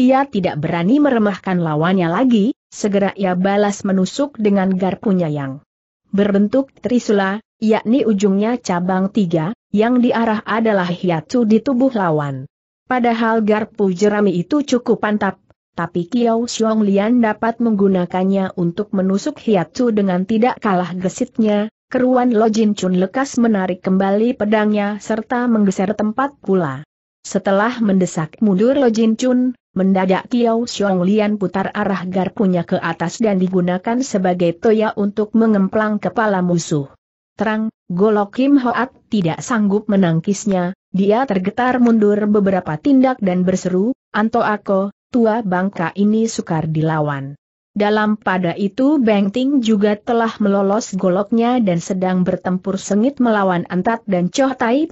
S1: Ia tidak berani meremahkan lawannya lagi, segera ia balas menusuk dengan garpunya yang berbentuk trisula, yakni ujungnya cabang tiga, yang diarah adalah hiatu di tubuh lawan. Padahal garpu jerami itu cukup pantap tapi Kiao Xiong Lian dapat menggunakannya untuk menusuk Hiatsu dengan tidak kalah gesitnya, keruan Lo Jin Chun lekas menarik kembali pedangnya serta menggeser tempat pula. Setelah mendesak mundur Lo Jin Chun, mendadak Kiao Xiong Lian putar arah garpunya ke atas dan digunakan sebagai toya untuk mengemplang kepala musuh. Terang, golok Kim Hoat tidak sanggup menangkisnya, dia tergetar mundur beberapa tindak dan berseru, Anto Ako, tua bangka ini sukar dilawan. Dalam pada itu Beng Ting juga telah melolos goloknya dan sedang bertempur sengit melawan Antat dan Choh Tai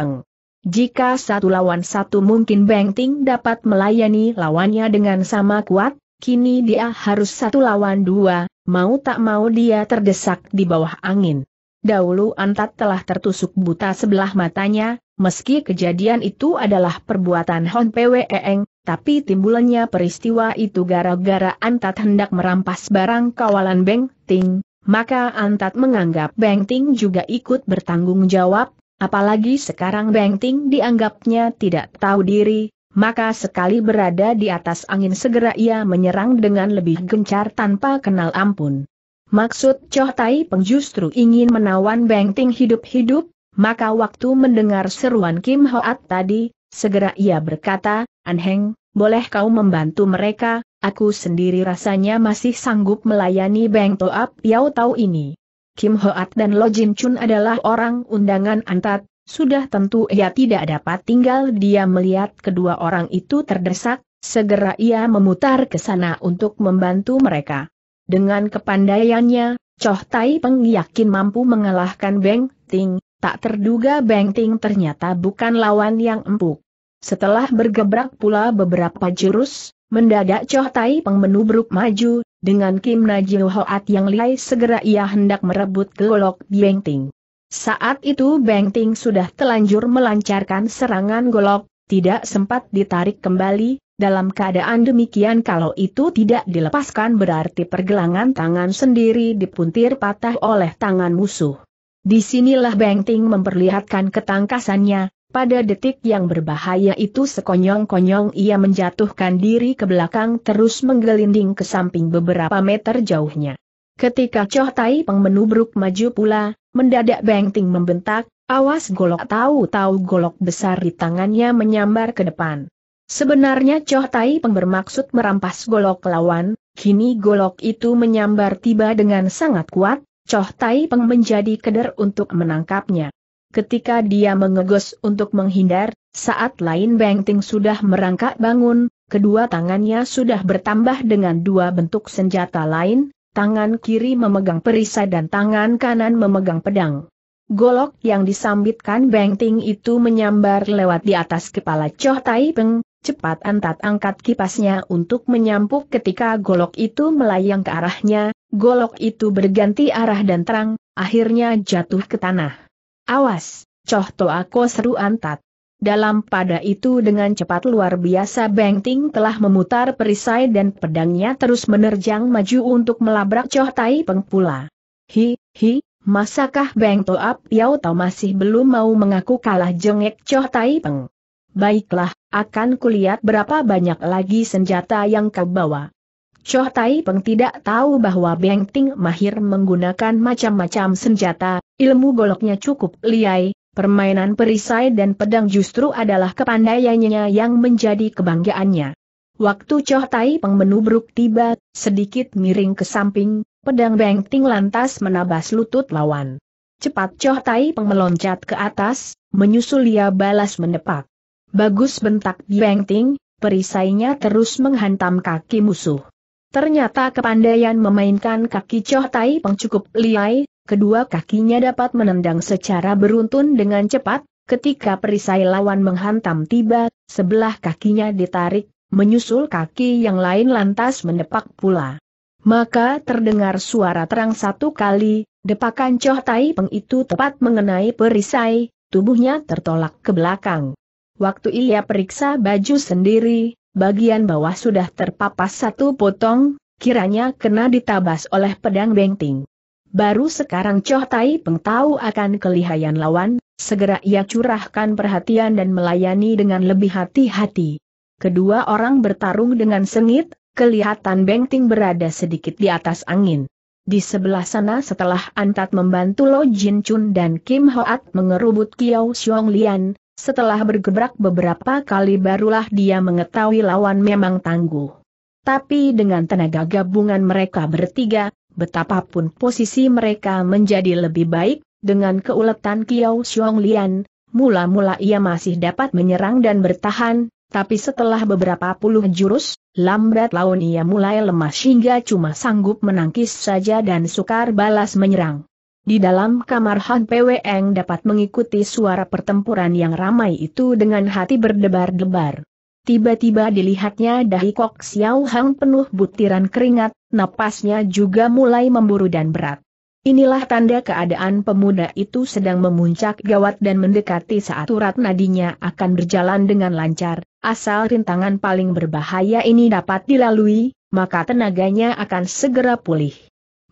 S1: Jika satu lawan satu mungkin Beng Ting dapat melayani lawannya dengan sama kuat, kini dia harus satu lawan dua, mau tak mau dia terdesak di bawah angin. Dahulu Antat telah tertusuk buta sebelah matanya, meski kejadian itu adalah perbuatan Hon Eng, tapi timbulannya peristiwa itu gara-gara Antat hendak merampas barang kawalan Beng Ting, maka Antat menganggap Beng Ting juga ikut bertanggung jawab, apalagi sekarang Beng Ting dianggapnya tidak tahu diri, maka sekali berada di atas angin segera ia menyerang dengan lebih gencar tanpa kenal ampun. Maksud Choh Tai Peng justru ingin menawan Beng Ting hidup-hidup, maka waktu mendengar seruan Kim Hoat tadi, Segera ia berkata, Anheng, boleh kau membantu mereka, aku sendiri rasanya masih sanggup melayani Beng Toap Yao Tau ini. Kim Hoat dan Lo Jin Chun adalah orang undangan antat, sudah tentu ia tidak dapat tinggal dia melihat kedua orang itu terdesak, segera ia memutar ke sana untuk membantu mereka. Dengan kepandaiannya, Choh Tai Peng yakin mampu mengalahkan Beng Ting, tak terduga Beng Ting ternyata bukan lawan yang empuk. Setelah bergebrak pula beberapa jurus, mendadak Choh Tai Peng menubruk maju, dengan Kim Najil Hoat yang lihai segera ia hendak merebut golok Beng Ting. Saat itu Beng Ting sudah telanjur melancarkan serangan golok, tidak sempat ditarik kembali, dalam keadaan demikian kalau itu tidak dilepaskan berarti pergelangan tangan sendiri dipuntir patah oleh tangan musuh. Disinilah Beng Ting memperlihatkan ketangkasannya, pada detik yang berbahaya itu sekonyong-konyong ia menjatuhkan diri ke belakang terus menggelinding ke samping beberapa meter jauhnya. Ketika Choh Tai Peng menubruk maju pula, mendadak Bengting membentak, awas golok tahu-tahu golok besar di tangannya menyambar ke depan. Sebenarnya Choh Tai Peng bermaksud merampas golok lawan, kini golok itu menyambar tiba dengan sangat kuat, Choh Tai Peng menjadi keder untuk menangkapnya. Ketika dia mengegos untuk menghindar, saat lain Beng sudah merangkak bangun, kedua tangannya sudah bertambah dengan dua bentuk senjata lain, tangan kiri memegang perisai dan tangan kanan memegang pedang. Golok yang disambitkan Beng itu menyambar lewat di atas kepala Choh Tai Peng, cepat antat angkat kipasnya untuk menyampuk ketika golok itu melayang ke arahnya, golok itu berganti arah dan terang, akhirnya jatuh ke tanah. Awas, coh aku seru antat. Dalam pada itu dengan cepat luar biasa Bengting telah memutar perisai dan pedangnya terus menerjang maju untuk melabrak Coh Tai Peng pula. Hi, hi, masakah Beng Toap Yau Tau masih belum mau mengaku kalah jengek Choh Tai Peng? Baiklah, akan kulihat berapa banyak lagi senjata yang kau bawa. Choh Tai Peng tidak tahu bahwa Beng Ting mahir menggunakan macam-macam senjata, ilmu goloknya cukup liai, permainan perisai dan pedang justru adalah kepandaiannya yang menjadi kebanggaannya. Waktu Choh Tai Peng menubruk tiba, sedikit miring ke samping, pedang Beng Ting lantas menabas lutut lawan. Cepat Choh Tai Peng meloncat ke atas, menyusul ia balas mendepak. Bagus bentak Beng Ting, perisainya terus menghantam kaki musuh. Ternyata kepandaian memainkan kaki Choh Tai Peng cukup liai, kedua kakinya dapat menendang secara beruntun dengan cepat, ketika perisai lawan menghantam tiba, sebelah kakinya ditarik, menyusul kaki yang lain lantas mendepak pula. Maka terdengar suara terang satu kali, depakan Choh Tai Peng itu tepat mengenai perisai, tubuhnya tertolak ke belakang. Waktu ia periksa baju sendiri, bagian bawah sudah terpapas satu potong, kiranya kena ditabas oleh pedang bengting. Baru sekarang Choh Tai Peng tahu akan kelihayan lawan, segera ia curahkan perhatian dan melayani dengan lebih hati-hati. Kedua orang bertarung dengan sengit, kelihatan Bengting berada sedikit di atas angin. Di sebelah sana setelah Antat membantu Lo Jin Chun dan Kim Hoat mengerubut Kiao Xiong Lian, setelah bergebrak beberapa kali barulah dia mengetahui lawan memang tangguh. Tapi dengan tenaga gabungan mereka bertiga, betapapun posisi mereka menjadi lebih baik, dengan keuletan Kiao Xiong Lian, mula-mula ia masih dapat menyerang dan bertahan, tapi setelah beberapa puluh jurus, lambat laun ia mulai lemas hingga cuma sanggup menangkis saja dan sukar balas menyerang. Di dalam kamar Han Pweng dapat mengikuti suara pertempuran yang ramai itu dengan hati berdebar-debar. Tiba-tiba dilihatnya dahi Kok Xiao Hang penuh butiran keringat, napasnya juga mulai memburu dan berat. Inilah tanda keadaan pemuda itu sedang memuncak gawat dan mendekati saat urat nadinya akan berjalan dengan lancar, asal rintangan paling berbahaya ini dapat dilalui, maka tenaganya akan segera pulih.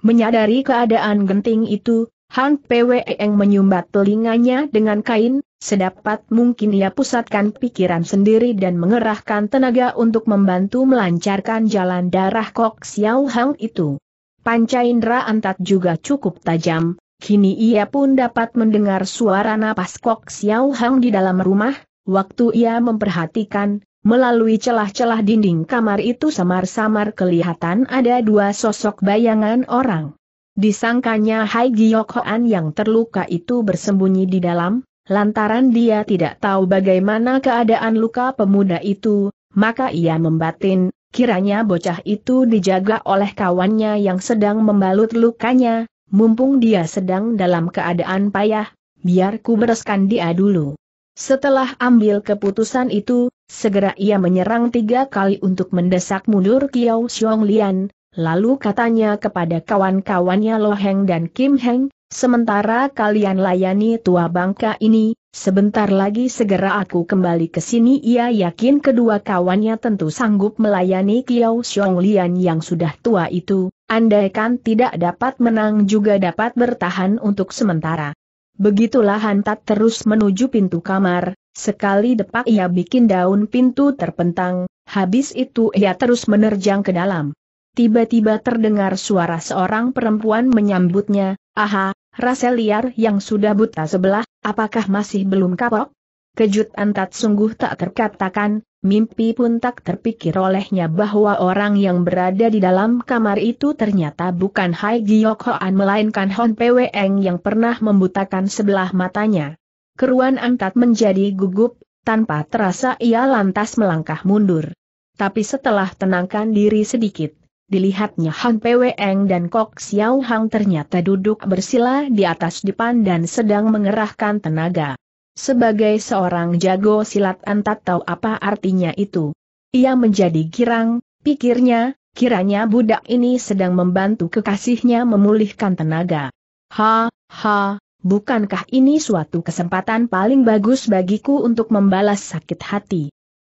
S1: Menyadari keadaan genting itu, Han Pweng menyumbat telinganya dengan kain, sedapat mungkin ia pusatkan pikiran sendiri dan mengerahkan tenaga untuk membantu melancarkan jalan darah Kok Xiao Hang itu. Panca indera antat juga cukup tajam, kini ia pun dapat mendengar suara napas Kok Xiao Hang di dalam rumah, waktu ia memperhatikan, Melalui celah-celah dinding kamar itu samar-samar kelihatan ada dua sosok bayangan orang. Disangkanya Hai Giok Hoan yang terluka itu bersembunyi di dalam, lantaran dia tidak tahu bagaimana keadaan luka pemuda itu, maka ia membatin, kiranya bocah itu dijaga oleh kawannya yang sedang membalut lukanya, mumpung dia sedang dalam keadaan payah, biar ku bereskan dia dulu. Setelah ambil keputusan itu, Segera ia menyerang tiga kali untuk mendesak mundur Kiao Xiong Lian, lalu katanya kepada kawan-kawannya Lo Heng dan Kim Heng, sementara kalian layani tua bangka ini, sebentar lagi segera aku kembali ke sini. Ia yakin kedua kawannya tentu sanggup melayani Kiao Xiong Lian yang sudah tua itu, andaikan tidak dapat menang juga dapat bertahan untuk sementara. Begitulah Hantat terus menuju pintu kamar, Sekali depak ia bikin daun pintu terpentang, habis itu ia terus menerjang ke dalam. Tiba-tiba terdengar suara seorang perempuan menyambutnya, aha, rasa liar yang sudah buta sebelah, apakah masih belum kapok? Kejut antat sungguh tak terkatakan, mimpi pun tak terpikir olehnya bahwa orang yang berada di dalam kamar itu ternyata bukan Hai Giok Hoan melainkan Hon Pweng yang pernah membutakan sebelah matanya keruan angkat menjadi gugup, tanpa terasa ia lantas melangkah mundur. Tapi setelah tenangkan diri sedikit, dilihatnya Han Pweng dan Kok Xiao Hang ternyata duduk bersila di atas depan dan sedang mengerahkan tenaga. Sebagai seorang jago silat antat tahu apa artinya itu. Ia menjadi girang, pikirnya, kiranya budak ini sedang membantu kekasihnya memulihkan tenaga. Ha, ha, bukankah ini suatu kesempatan paling bagus bagiku untuk membalas sakit hati?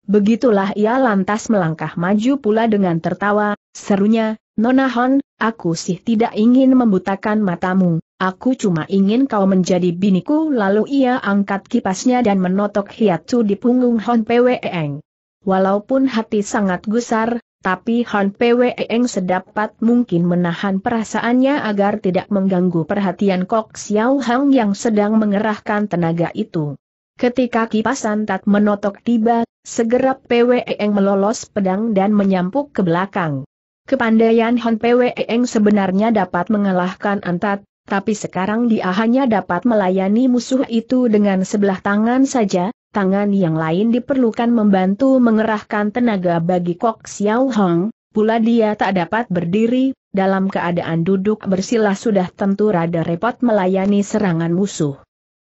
S1: Begitulah ia lantas melangkah maju pula dengan tertawa, serunya, Nona Hon, aku sih tidak ingin membutakan matamu, aku cuma ingin kau menjadi biniku lalu ia angkat kipasnya dan menotok hiatu di punggung Hon Pweeng. Walaupun hati sangat gusar, tapi Han Pwe Eng sedapat mungkin menahan perasaannya agar tidak mengganggu perhatian Kok Xiao Hang yang sedang mengerahkan tenaga itu. Ketika kipasan tak menotok tiba, segera Pwe Eng melolos pedang dan menyampuk ke belakang. Kepandaian Han Pwe Eng sebenarnya dapat mengalahkan Antat, tapi sekarang dia hanya dapat melayani musuh itu dengan sebelah tangan saja, tangan yang lain diperlukan membantu mengerahkan tenaga bagi Kok Xiao Hong, pula dia tak dapat berdiri, dalam keadaan duduk bersila sudah tentu rada repot melayani serangan musuh.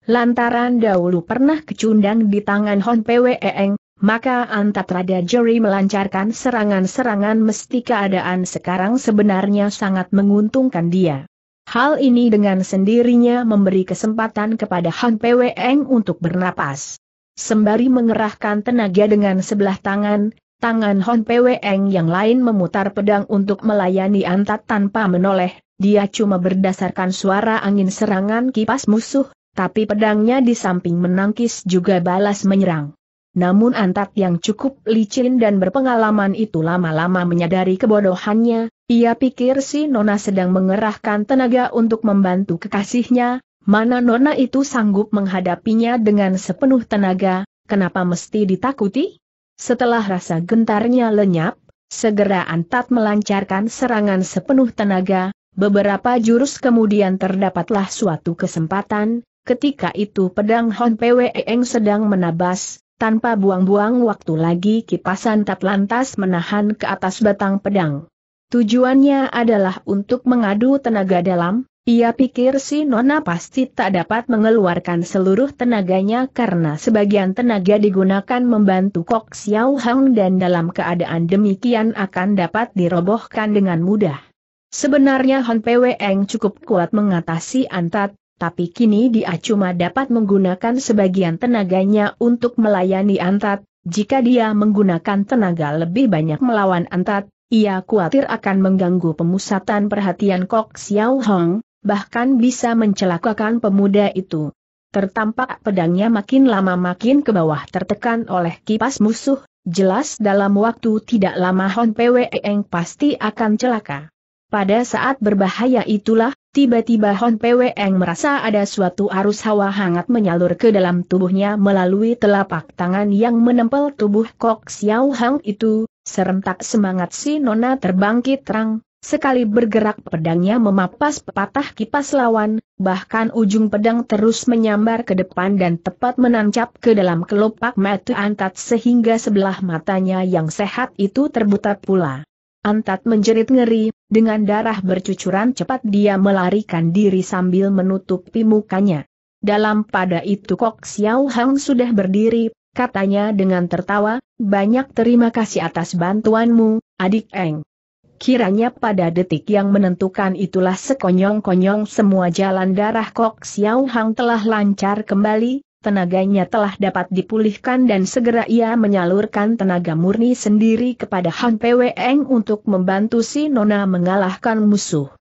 S1: Lantaran dahulu pernah kecundang di tangan Hon Pweeng, maka antat Rada jeri melancarkan serangan-serangan mesti keadaan sekarang sebenarnya sangat menguntungkan dia. Hal ini dengan sendirinya memberi kesempatan kepada Han Pweng untuk bernapas sembari mengerahkan tenaga dengan sebelah tangan, tangan Hon Peweng yang lain memutar pedang untuk melayani antat tanpa menoleh, dia cuma berdasarkan suara angin serangan kipas musuh, tapi pedangnya di samping menangkis juga balas menyerang. Namun antat yang cukup licin dan berpengalaman itu lama-lama menyadari kebodohannya, ia pikir si Nona sedang mengerahkan tenaga untuk membantu kekasihnya, Mana nona itu sanggup menghadapinya dengan sepenuh tenaga, kenapa mesti ditakuti? Setelah rasa gentarnya lenyap, segera Antat melancarkan serangan sepenuh tenaga, beberapa jurus kemudian terdapatlah suatu kesempatan, ketika itu pedang Hon Pweeng sedang menabas, tanpa buang-buang waktu lagi kipas Antat lantas menahan ke atas batang pedang. Tujuannya adalah untuk mengadu tenaga dalam, ia pikir si Nona pasti tak dapat mengeluarkan seluruh tenaganya karena sebagian tenaga digunakan membantu Kok Xiao Hang dan dalam keadaan demikian akan dapat dirobohkan dengan mudah. Sebenarnya Han Pwe Eng cukup kuat mengatasi Antat, tapi kini dia cuma dapat menggunakan sebagian tenaganya untuk melayani Antat, jika dia menggunakan tenaga lebih banyak melawan Antat, ia khawatir akan mengganggu pemusatan perhatian Kok Xiao Hong, bahkan bisa mencelakakan pemuda itu. Tertampak pedangnya makin lama makin ke bawah tertekan oleh kipas musuh, jelas dalam waktu tidak lama Hon Pwe Eng pasti akan celaka. Pada saat berbahaya itulah, tiba-tiba Hon Pwe Eng merasa ada suatu arus hawa hangat menyalur ke dalam tubuhnya melalui telapak tangan yang menempel tubuh Kok Xiao Hang itu, serentak semangat si Nona terbangkit terang, Sekali bergerak pedangnya memapas patah kipas lawan, bahkan ujung pedang terus menyambar ke depan dan tepat menancap ke dalam kelopak mata Antat sehingga sebelah matanya yang sehat itu terbuta pula. Antat menjerit ngeri, dengan darah bercucuran cepat dia melarikan diri sambil menutupi mukanya. Dalam pada itu Kok Xiao Hang sudah berdiri, katanya dengan tertawa, banyak terima kasih atas bantuanmu, adik Eng. Kiranya pada detik yang menentukan itulah sekonyong-konyong semua jalan darah Kok Xiao Hang telah lancar kembali, tenaganya telah dapat dipulihkan dan segera ia menyalurkan tenaga murni sendiri kepada Han Pweng untuk membantu si Nona mengalahkan musuh.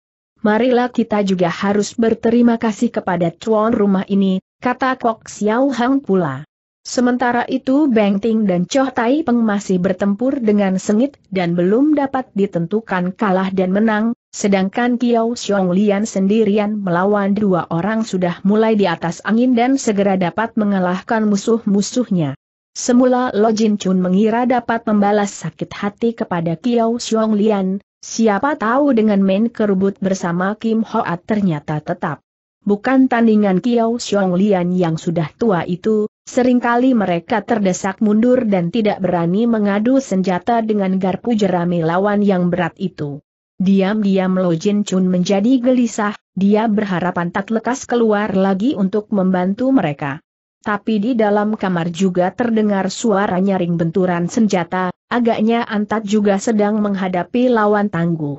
S1: Marilah kita juga harus berterima kasih kepada tuan rumah ini, kata Kok Xiao Hang pula. Sementara itu Beng Ting dan Choh Tai Peng masih bertempur dengan sengit dan belum dapat ditentukan kalah dan menang, sedangkan Kiao Xiong Lian sendirian melawan dua orang sudah mulai di atas angin dan segera dapat mengalahkan musuh-musuhnya. Semula Lo Jin Chun mengira dapat membalas sakit hati kepada Kiao Xiong Lian, siapa tahu dengan main kerubut bersama Kim Hoat ternyata tetap. Bukan tandingan Kiao Xiong Lian yang sudah tua itu, Seringkali mereka terdesak mundur dan tidak berani mengadu senjata dengan garpu jerami lawan yang berat itu. Diam-diam Lo Jin Chun menjadi gelisah, dia berharap tak lekas keluar lagi untuk membantu mereka. Tapi di dalam kamar juga terdengar suara nyaring benturan senjata, agaknya Antat juga sedang menghadapi lawan tangguh.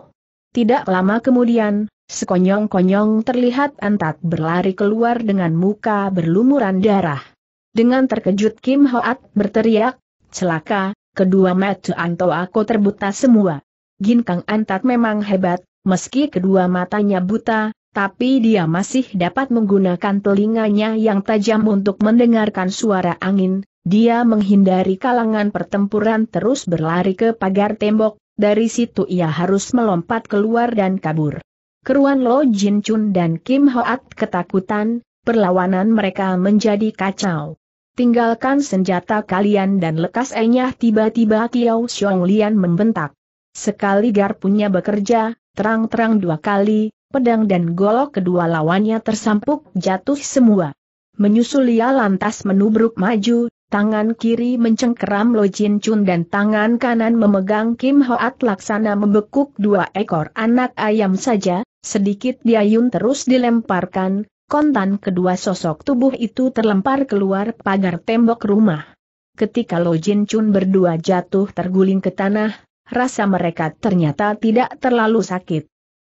S1: Tidak lama kemudian, sekonyong-konyong terlihat Antat berlari keluar dengan muka berlumuran darah. Dengan terkejut Kim Hoat berteriak, celaka, kedua mata Anto aku terbuta semua. Kang Antat memang hebat, meski kedua matanya buta, tapi dia masih dapat menggunakan telinganya yang tajam untuk mendengarkan suara angin. Dia menghindari kalangan pertempuran terus berlari ke pagar tembok, dari situ ia harus melompat keluar dan kabur. Keruan Lo Jin Chun dan Kim Hoat ketakutan, perlawanan mereka menjadi kacau tinggalkan senjata kalian dan lekas enyah tiba-tiba Kiao Xiong Lian membentak. Sekali garpunya bekerja, terang-terang dua kali, pedang dan golok kedua lawannya tersampuk jatuh semua. Menyusul ia lantas menubruk maju, tangan kiri mencengkeram Lo Jin Chun dan tangan kanan memegang Kim Hoat laksana membekuk dua ekor anak ayam saja, sedikit diayun terus dilemparkan, kontan kedua sosok tubuh itu terlempar keluar pagar tembok rumah. Ketika Lo Jin Chun berdua jatuh terguling ke tanah, rasa mereka ternyata tidak terlalu sakit.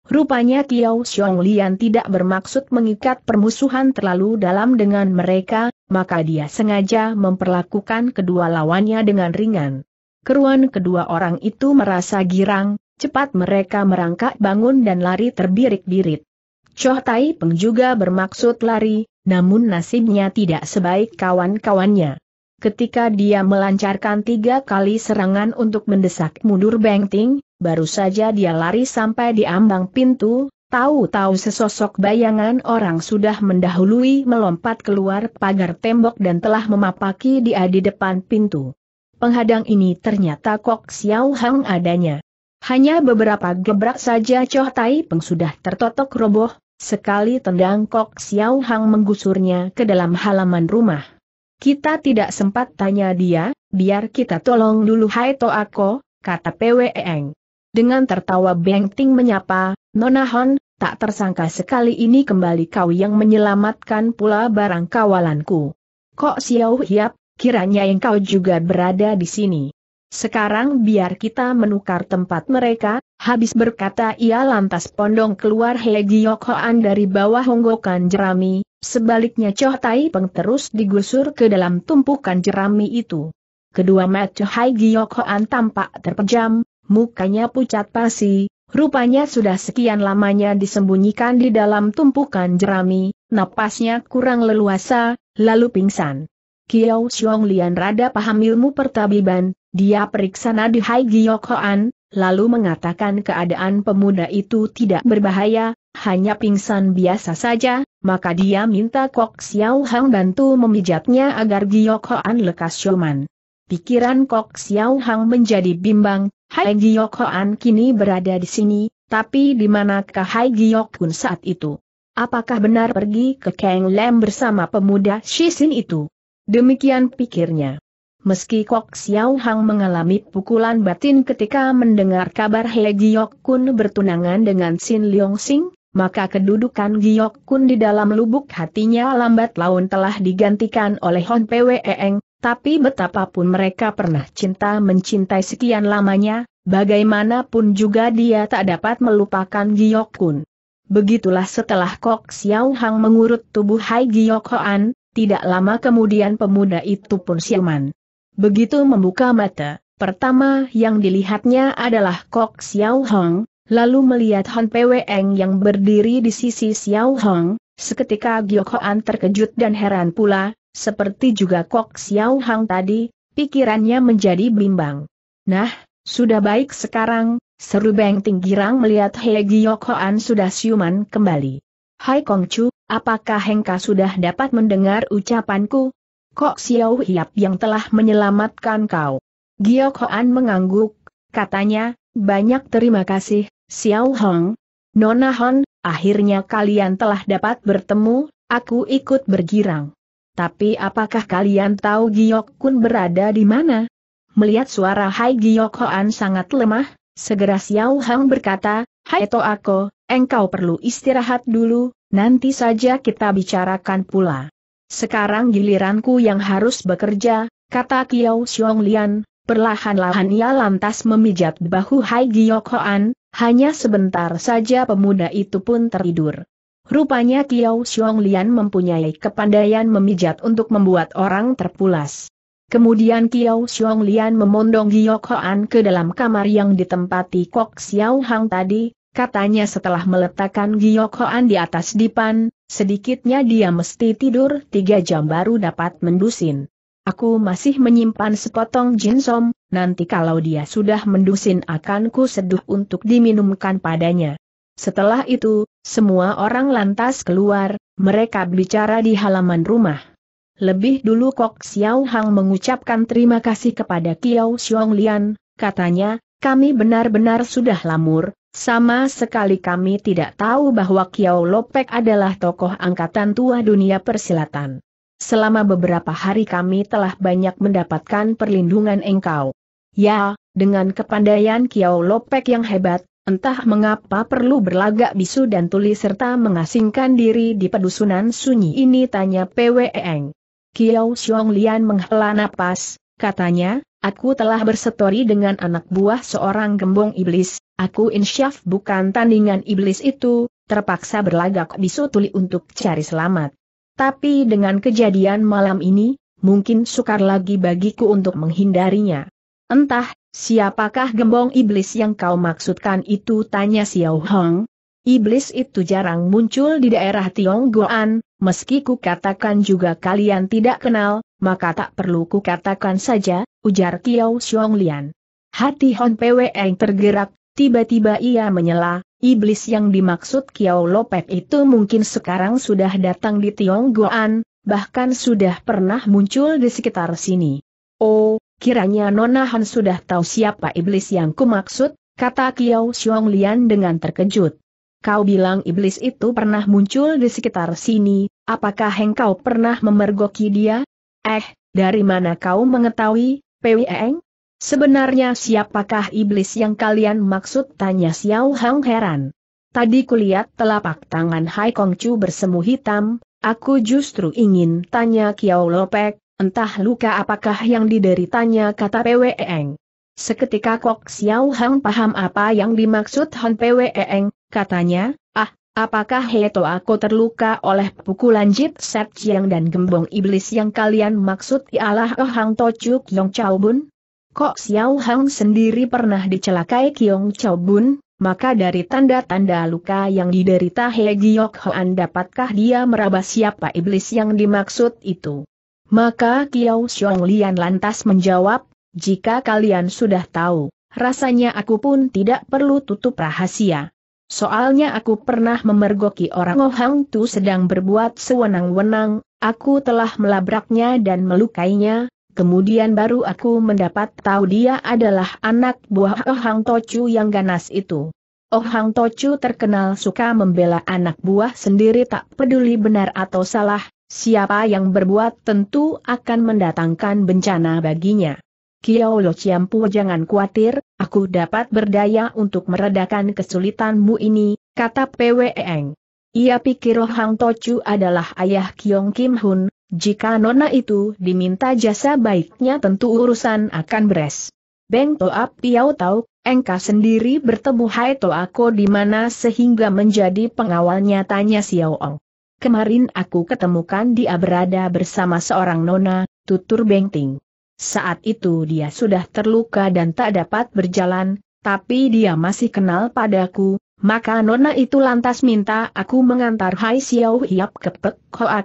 S1: Rupanya Kiao Xiong Lian tidak bermaksud mengikat permusuhan terlalu dalam dengan mereka, maka dia sengaja memperlakukan kedua lawannya dengan ringan. Keruan kedua orang itu merasa girang, cepat mereka merangkak bangun dan lari terbirik-birit. Choh Tai Peng juga bermaksud lari, namun nasibnya tidak sebaik kawan-kawannya. Ketika dia melancarkan tiga kali serangan untuk mendesak mundur Beng Ting, baru saja dia lari sampai di ambang pintu, tahu-tahu sesosok bayangan orang sudah mendahului melompat keluar pagar tembok dan telah memapaki dia di depan pintu. Penghadang ini ternyata Kok Xiao Hang adanya. Hanya beberapa gebrak saja Choh Tai Peng sudah tertotok roboh, Sekali tendang Kok Xiao Hang menggusurnya ke dalam halaman rumah. Kita tidak sempat tanya dia, biar kita tolong dulu Hai To Ako, kata Pweng. Dengan tertawa Beng Ting menyapa, Nona Hon, tak tersangka sekali ini kembali kau yang menyelamatkan pula barang kawalanku. Kok Xiao Hiap, kiranya engkau juga berada di sini. Sekarang biar kita menukar tempat mereka, Habis berkata ia lantas pondong keluar He Giok dari bawah honggokan jerami, sebaliknya Choh Tai Peng terus digusur ke dalam tumpukan jerami itu. Kedua mata Hai Giok tampak terpejam, mukanya pucat pasi, rupanya sudah sekian lamanya disembunyikan di dalam tumpukan jerami, napasnya kurang leluasa, lalu pingsan. Kiao Xiong Lian rada paham ilmu pertabiban, dia periksa nadi Hai Giok Hoan, lalu mengatakan keadaan pemuda itu tidak berbahaya, hanya pingsan biasa saja, maka dia minta Kok Xiao Hang bantu memijatnya agar Giok Hoan lekas siuman. Pikiran Kok Xiao Hang menjadi bimbang, Hai Giok Hoan kini berada di sini, tapi di manakah Hai Giok Kun saat itu? Apakah benar pergi ke Kang Lem bersama pemuda Shisin itu? Demikian pikirnya. Meski Kok Xiao Hang mengalami pukulan batin ketika mendengar kabar He Giok Kun bertunangan dengan Sin Leong Sing, maka kedudukan Giok Kun di dalam lubuk hatinya lambat laun telah digantikan oleh Hon Pwe Eng, tapi betapapun mereka pernah cinta mencintai sekian lamanya, bagaimanapun juga dia tak dapat melupakan Giok Kun. Begitulah setelah Kok Xiao Hang mengurut tubuh Hai Giok Hoan, tidak lama kemudian pemuda itu pun siuman. Begitu membuka mata, pertama yang dilihatnya adalah Kok Xiao Hong, lalu melihat Han Peweng yang berdiri di sisi Xiao Hong, seketika Giok terkejut dan heran pula, seperti juga Kok Xiao Hong tadi, pikirannya menjadi bimbang. Nah, sudah baik sekarang, seru Beng Tinggirang melihat He Giok sudah siuman kembali. Hai Kongcu, apakah Hengka sudah dapat mendengar ucapanku? Kok Xiao Hiap yang telah menyelamatkan kau. Gio Koan mengangguk, katanya, banyak terima kasih, Xiao Hong. Nona Hon, akhirnya kalian telah dapat bertemu, aku ikut bergirang. Tapi apakah kalian tahu Giok Kun berada di mana? Melihat suara Hai Giok Koan sangat lemah, segera Xiao Hong berkata, Hai To Ako, engkau perlu istirahat dulu, nanti saja kita bicarakan pula. Sekarang giliranku yang harus bekerja, kata Kiao Xiong Lian, perlahan-lahan ia lantas memijat bahu Hai Giok Hoan, hanya sebentar saja pemuda itu pun tertidur. Rupanya Kiao Xiong Lian mempunyai kepandaian memijat untuk membuat orang terpulas. Kemudian Kiao Xiong Lian memondong Giok Hoan ke dalam kamar yang ditempati Kok Xiao Hang tadi, katanya setelah meletakkan hoan di atas dipan, sedikitnya dia mesti tidur tiga jam baru dapat mendusin. Aku masih menyimpan sepotong jinsom, nanti kalau dia sudah mendusin akan ku seduh untuk diminumkan padanya. Setelah itu, semua orang lantas keluar, mereka bicara di halaman rumah. Lebih dulu Kok Xiao Hang mengucapkan terima kasih kepada Kiao Xiong Lian, katanya, kami benar-benar sudah lamur, sama sekali kami tidak tahu bahwa Kiao Lopek adalah tokoh angkatan tua dunia persilatan. Selama beberapa hari kami telah banyak mendapatkan perlindungan engkau. Ya, dengan kepandaian Kiao Lopek yang hebat, entah mengapa perlu berlagak bisu dan tuli serta mengasingkan diri di pedusunan sunyi ini tanya eng. Kiao Xiong Lian menghela napas, katanya, aku telah bersetori dengan anak buah seorang gembong iblis, Aku insyaf bukan tandingan iblis itu, terpaksa berlagak bisutuli untuk cari selamat. Tapi dengan kejadian malam ini, mungkin sukar lagi bagiku untuk menghindarinya. Entah, siapakah gembong iblis yang kau maksudkan itu tanya Xiao Hong. Iblis itu jarang muncul di daerah Tionggoan, meski ku katakan juga kalian tidak kenal, maka tak perlu ku katakan saja, ujar Kiao Xiong Lian. Hati Hon yang tergerak, Tiba-tiba ia menyela, iblis yang dimaksud Kiao Lopek itu mungkin sekarang sudah datang di Tionggoan, bahkan sudah pernah muncul di sekitar sini. Oh, kiranya Nona Han sudah tahu siapa iblis yang kumaksud, kata Kiao Xiong Lian dengan terkejut. Kau bilang iblis itu pernah muncul di sekitar sini, apakah engkau pernah memergoki dia? Eh, dari mana kau mengetahui, Pei Eng? Sebenarnya siapakah iblis yang kalian maksud? Tanya Xiao Hang heran. Tadi kulihat telapak tangan Hai Kong Chu bersemu hitam, aku justru ingin tanya Kiao Lopek, entah luka apakah yang dideritanya kata Eng. Seketika Kok Xiao Hang paham apa yang dimaksud Han Eng? katanya, ah, apakah Heto aku terluka oleh pukulan Jit Set Chiang dan gembong iblis yang kalian maksud ialah Oh Hang Tochuk Yong Chao Bun? Kok Xiao Hang sendiri pernah dicelakai Kiong Chow Bun, maka dari tanda-tanda luka yang diderita He Giok Hoan dapatkah dia meraba siapa iblis yang dimaksud itu? Maka Kiao Xiong Lian lantas menjawab, jika kalian sudah tahu, rasanya aku pun tidak perlu tutup rahasia. Soalnya aku pernah memergoki orang Ohang oh Tu sedang berbuat sewenang-wenang, aku telah melabraknya dan melukainya, Kemudian baru aku mendapat tahu dia adalah anak buah Oh Hang Tochu yang ganas itu. Oh Hang Tochu terkenal suka membela anak buah sendiri tak peduli benar atau salah, siapa yang berbuat tentu akan mendatangkan bencana baginya. Kiao Lo Chiampu jangan khawatir, aku dapat berdaya untuk meredakan kesulitanmu ini, kata Eng. Ia pikir Oh Hang Tochu adalah ayah Kiong Kim Hun, jika nona itu diminta jasa baiknya tentu urusan akan beres. Beng Toa Piau tahu, engka sendiri bertemu Hai Toako di mana sehingga menjadi pengawalnya tanya Xiao Ong. Kemarin aku ketemukan dia berada bersama seorang nona, tutur Beng Ting. Saat itu dia sudah terluka dan tak dapat berjalan, tapi dia masih kenal padaku, maka nona itu lantas minta aku mengantar Hai Xiao Hiap ke Pek Hoa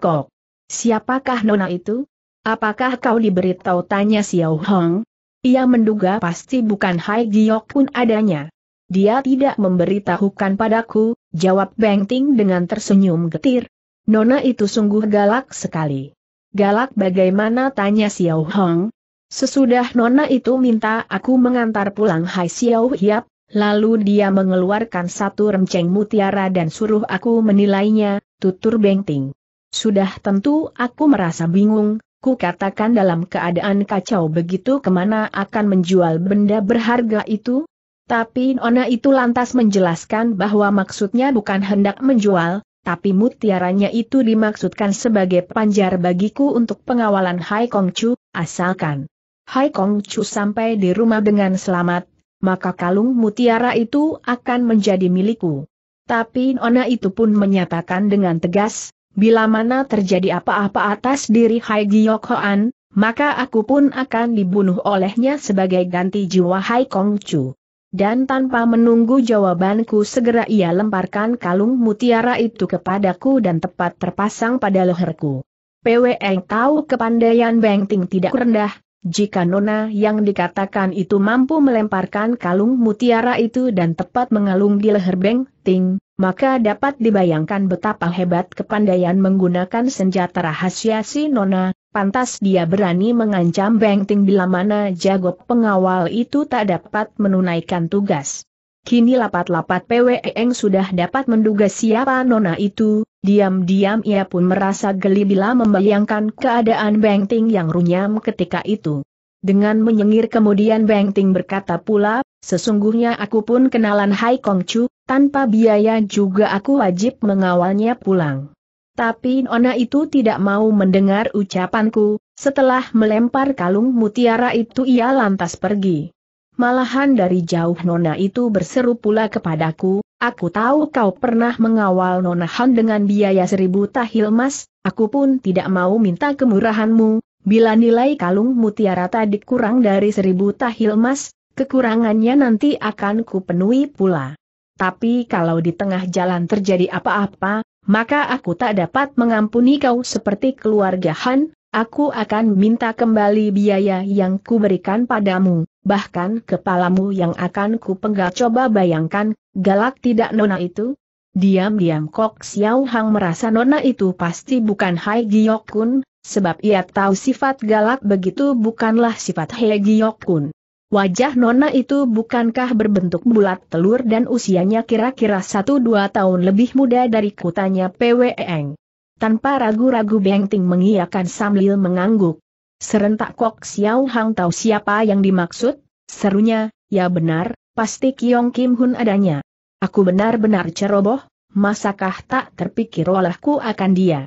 S1: Siapakah nona itu? Apakah kau diberitahu tanya Xiao Hong? Ia menduga pasti bukan Hai Giok pun adanya. Dia tidak memberitahukan padaku, jawab Beng Ting dengan tersenyum getir. Nona itu sungguh galak sekali. Galak bagaimana tanya Xiao Hong? Sesudah Nona itu minta aku mengantar pulang Hai Xiao Hiap, Lalu dia mengeluarkan satu remceng mutiara dan suruh aku menilainya, tutur Beng Ting. Sudah tentu aku merasa bingung, ku katakan dalam keadaan kacau begitu kemana akan menjual benda berharga itu? Tapi Nona itu lantas menjelaskan bahwa maksudnya bukan hendak menjual, tapi mutiaranya itu dimaksudkan sebagai panjar bagiku untuk pengawalan Hai Kong Chu, asalkan Hai Kong Chu sampai di rumah dengan selamat, maka kalung mutiara itu akan menjadi milikku. Tapi Nona itu pun menyatakan dengan tegas, Bila mana terjadi apa-apa atas diri Hai Hoan, maka aku pun akan dibunuh olehnya sebagai ganti jiwa Hai Kong Chu. Dan tanpa menunggu jawabanku segera ia lemparkan kalung mutiara itu kepadaku dan tepat terpasang pada leherku. PWN tahu kepandaian Beng Ting tidak rendah, jika Nona yang dikatakan itu mampu melemparkan kalung mutiara itu dan tepat mengalung di leher Beng Ting, maka dapat dibayangkan betapa hebat kepandaian menggunakan senjata rahasia si Nona, pantas dia berani mengancam Bengting bila mana jago pengawal itu tak dapat menunaikan tugas. Kini lapat-lapat Eng sudah dapat menduga siapa Nona itu, diam-diam ia pun merasa geli bila membayangkan keadaan Bengting yang runyam ketika itu. Dengan menyengir kemudian Bengting berkata pula Sesungguhnya aku pun kenalan Hai Kong Chu, tanpa biaya juga aku wajib mengawalnya pulang. Tapi Nona itu tidak mau mendengar ucapanku, setelah melempar kalung mutiara itu ia lantas pergi. Malahan dari jauh Nona itu berseru pula kepadaku, aku tahu kau pernah mengawal Nona Han dengan biaya seribu tahil emas, aku pun tidak mau minta kemurahanmu, bila nilai kalung mutiara tadi kurang dari seribu tahil emas, kekurangannya nanti akan kupenuhi pula. Tapi kalau di tengah jalan terjadi apa-apa, maka aku tak dapat mengampuni kau seperti keluarga Han, aku akan minta kembali biaya yang kuberikan padamu, bahkan kepalamu yang akan kupenggal coba bayangkan, galak tidak nona itu? Diam-diam Kok Xiao Hang merasa nona itu pasti bukan Hai Giok sebab ia tahu sifat galak begitu bukanlah sifat Hai Giok Wajah Nona itu bukankah berbentuk bulat telur dan usianya kira-kira 1-2 tahun lebih muda dari kutanya PWEng. E Tanpa ragu-ragu Beng Ting mengiyakan sambil mengangguk. Serentak Kok Xiao Hang tahu siapa yang dimaksud? Serunya, ya benar, pasti Kiong Kim Hun adanya. Aku benar-benar ceroboh, masakah tak terpikir olehku akan dia.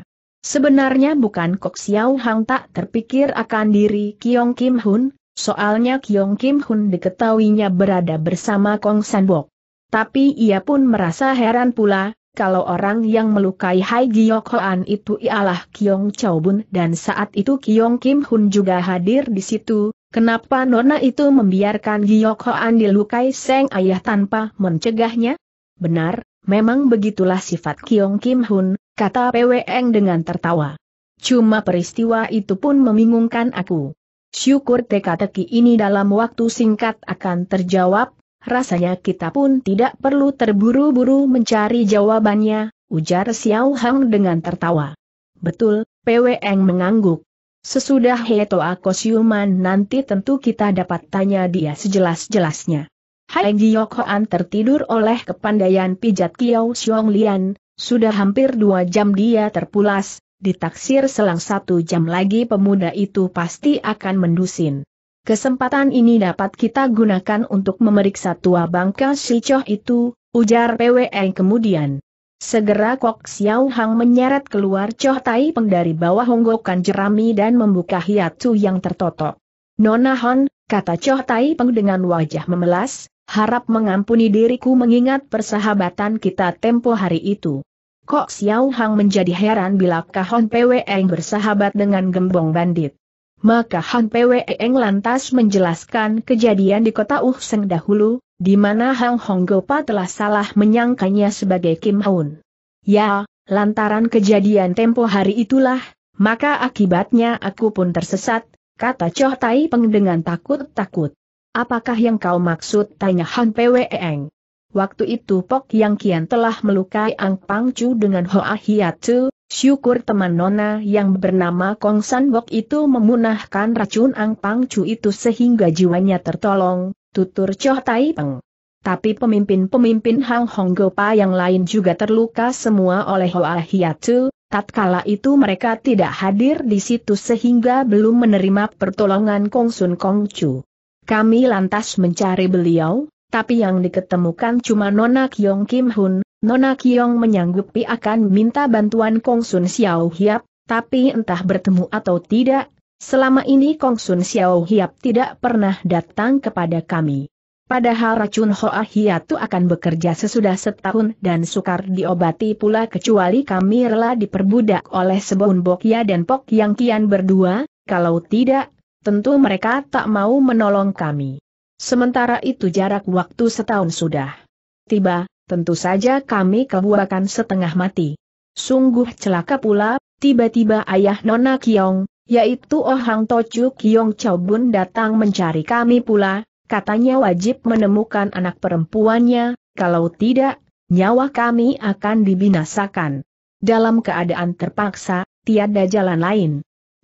S1: Sebenarnya bukan Kok Xiao Hang tak terpikir akan diri Kiong Kim Hun, Soalnya Kyong Kim Hun diketahuinya berada bersama Kong Sanbok. Tapi ia pun merasa heran pula, kalau orang yang melukai Hai Giyok Hoan itu ialah Kyong Chow Bun dan saat itu Kyong Kim Hun juga hadir di situ, kenapa Nona itu membiarkan Giyok Hoan dilukai Seng Ayah tanpa mencegahnya? Benar, memang begitulah sifat Kyong Kim Hun, kata Eng dengan tertawa. Cuma peristiwa itu pun membingungkan aku. Syukur teka-teki ini dalam waktu singkat akan terjawab, rasanya kita pun tidak perlu terburu-buru mencari jawabannya, ujar Xiao Hang dengan tertawa. Betul, Peweng mengangguk. Sesudah Heto Akosiuman nanti tentu kita dapat tanya dia sejelas-jelasnya. Hai Giyok Hoan tertidur oleh kepandaian pijat Kiao Xiong Lian, sudah hampir dua jam dia terpulas, Ditaksir selang satu jam lagi pemuda itu pasti akan mendusin. Kesempatan ini dapat kita gunakan untuk memeriksa tua bangka Shichoh itu, ujar PWN kemudian. Segera Kok Xiao Hang menyeret keluar Choh Tai Peng dari bawah honggokan jerami dan membuka hiatu yang tertotok. Nona Hon, kata Choh Tai Peng dengan wajah memelas, harap mengampuni diriku mengingat persahabatan kita tempo hari itu. Kok Xiao Hang menjadi heran bila Kahon Eng bersahabat dengan gembong bandit. Maka Han Eng lantas menjelaskan kejadian di kota Uhseng dahulu, di mana Hang Honggopa telah salah menyangkanya sebagai Kim Haun. Ya, lantaran kejadian tempo hari itulah, maka akibatnya aku pun tersesat, kata Choh Tai Peng dengan takut-takut. Apakah yang kau maksud? tanya Han Eng. Waktu itu Pok Yang Kian telah melukai Ang Pang Chu dengan Hoa Chu. syukur teman Nona yang bernama Kong San Wok itu memunahkan racun Ang Pang Chu itu sehingga jiwanya tertolong, tutur Choh Tai Peng. Tapi pemimpin-pemimpin Hang Hong Gopa yang lain juga terluka semua oleh Hoa Chu. tatkala itu mereka tidak hadir di situ sehingga belum menerima pertolongan Kong Sun Kong Chu. Kami lantas mencari beliau, tapi yang diketemukan cuma Nona Kiong Kim Hun, Nona Kiong menyanggupi akan minta bantuan Kong Sun Xiao Hiap, tapi entah bertemu atau tidak, selama ini Kong Sun Xiao Hiap tidak pernah datang kepada kami. Padahal racun Hoa Hiatu akan bekerja sesudah setahun dan sukar diobati pula kecuali kami rela diperbudak oleh Sebun Bokya dan Pok Yang Kian berdua, kalau tidak, tentu mereka tak mau menolong kami. Sementara itu jarak waktu setahun sudah tiba, tentu saja kami kebuakan setengah mati. Sungguh celaka pula, tiba-tiba ayah Nona Kiong, yaitu Oh Hang Tocu Kiong Bun datang mencari kami pula, katanya wajib menemukan anak perempuannya, kalau tidak, nyawa kami akan dibinasakan. Dalam keadaan terpaksa, tiada jalan lain.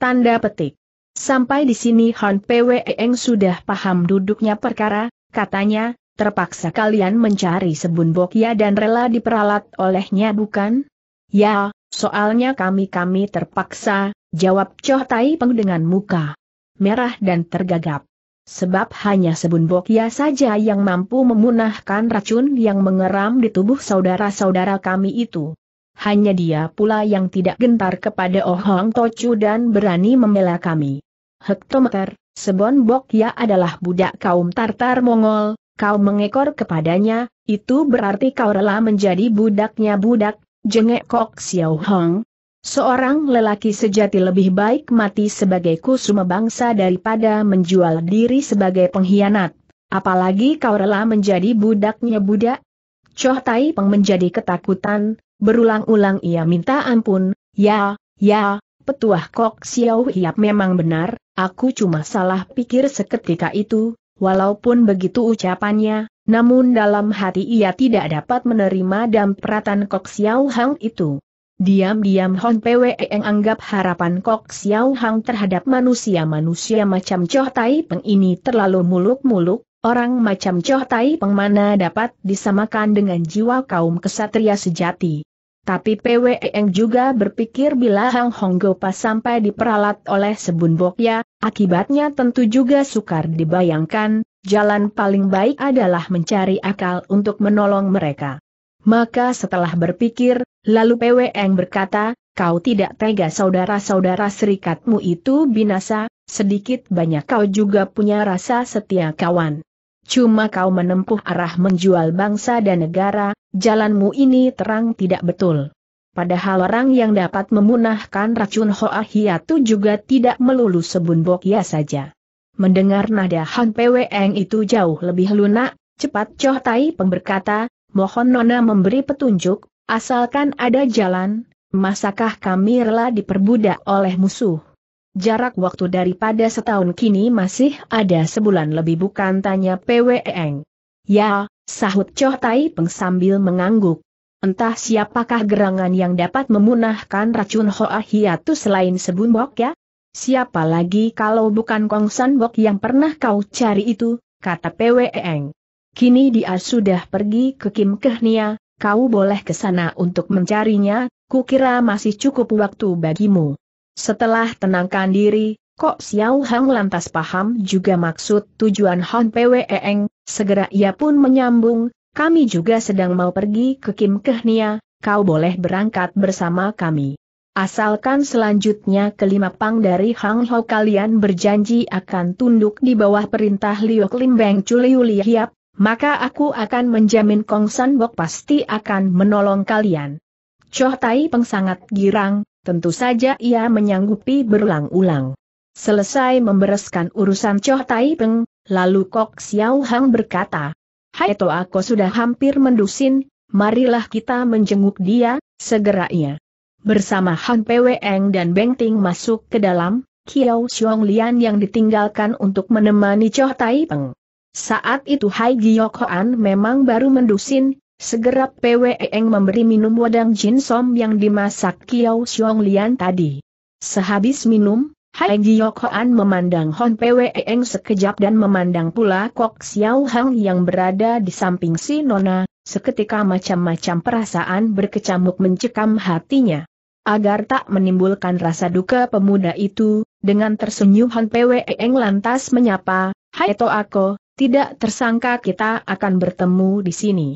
S1: Tanda petik. Sampai di sini Han Pweng sudah paham duduknya perkara, katanya, terpaksa kalian mencari sebun bokia ya dan rela diperalat olehnya bukan? Ya, soalnya kami-kami terpaksa, jawab Choh Tai Peng dengan muka merah dan tergagap. Sebab hanya sebun bokia ya saja yang mampu memunahkan racun yang mengeram di tubuh saudara-saudara kami itu. Hanya dia pula yang tidak gentar kepada Oh Hong Tochu dan berani membela kami. Hektometer, Sebon Bok ya adalah budak kaum Tartar Mongol, kau mengekor kepadanya, itu berarti kau rela menjadi budaknya budak, jengek Kok Xiao Hong. Seorang lelaki sejati lebih baik mati sebagai kusuma bangsa daripada menjual diri sebagai pengkhianat. Apalagi kau rela menjadi budaknya budak? Choh Tai Peng menjadi ketakutan, Berulang-ulang ia minta ampun, ya, ya, petuah kok Xiao Hiap memang benar, aku cuma salah pikir seketika itu, walaupun begitu ucapannya, namun dalam hati ia tidak dapat menerima dampratan kok Xiao Hang itu. Diam-diam Hon Pwe anggap harapan kok Xiao Hang terhadap manusia-manusia macam Choh Tai Peng ini terlalu muluk-muluk, Orang macam Choh Tai Peng mana dapat disamakan dengan jiwa kaum kesatria sejati. Tapi yang juga berpikir bila Hang Gopa sampai diperalat oleh Sebun Bokya, akibatnya tentu juga sukar dibayangkan, jalan paling baik adalah mencari akal untuk menolong mereka. Maka setelah berpikir, lalu yang berkata, kau tidak tega saudara-saudara serikatmu itu binasa, sedikit banyak kau juga punya rasa setia kawan. Cuma kau menempuh arah menjual bangsa dan negara, jalanmu ini terang tidak betul. Padahal orang yang dapat memunahkan racun Hoa Hiatu juga tidak melulu sebun ya saja. Mendengar nada Han Pweng itu jauh lebih lunak, cepat Choh Tai Peng berkata, mohon Nona memberi petunjuk, asalkan ada jalan, masakah kami rela diperbudak oleh musuh? Jarak waktu daripada setahun kini masih ada sebulan lebih bukan tanya PWEng. Ya, sahut Choh Tai Peng sambil mengangguk. Entah siapakah gerangan yang dapat memunahkan racun Hoa Hiatu selain Sebun Bok ya? Siapa lagi kalau bukan Kong San Bok yang pernah kau cari itu, kata PWEng. Kini dia sudah pergi ke Kim Kehnia, kau boleh ke sana untuk mencarinya, kukira masih cukup waktu bagimu. Setelah tenangkan diri, Kok Xiao Hang lantas paham juga maksud tujuan Han Pwe segera ia pun menyambung, kami juga sedang mau pergi ke Kim Kehnia, kau boleh berangkat bersama kami. Asalkan selanjutnya kelima pang dari Hang Ho kalian berjanji akan tunduk di bawah perintah Liu Klimbeng Beng Chuliu Hiap, maka aku akan menjamin Kong San Bok pasti akan menolong kalian. Choh Tai Peng sangat girang, Tentu saja ia menyanggupi berulang-ulang. Selesai membereskan urusan Choh Tai Peng, lalu Kok Xiao Hang berkata, Hai to aku sudah hampir mendusin, marilah kita menjenguk dia, segera ia. Bersama Han Pweng dan Beng Ting masuk ke dalam, Kiao Xiong Lian yang ditinggalkan untuk menemani Choh Tai Peng. Saat itu Hai Giok Hoan memang baru mendusin, Segera e Eng memberi minum wadang jin som yang dimasak Kiao Xiong Lian tadi. Sehabis minum, Hai Giok Hoan memandang Hon e Eng sekejap dan memandang pula Kok Xiao Hang yang berada di samping si Nona, seketika macam-macam perasaan berkecamuk mencekam hatinya. Agar tak menimbulkan rasa duka pemuda itu, dengan tersenyum Hon PW e Eng lantas menyapa, Hai Toh tidak tersangka kita akan bertemu di sini.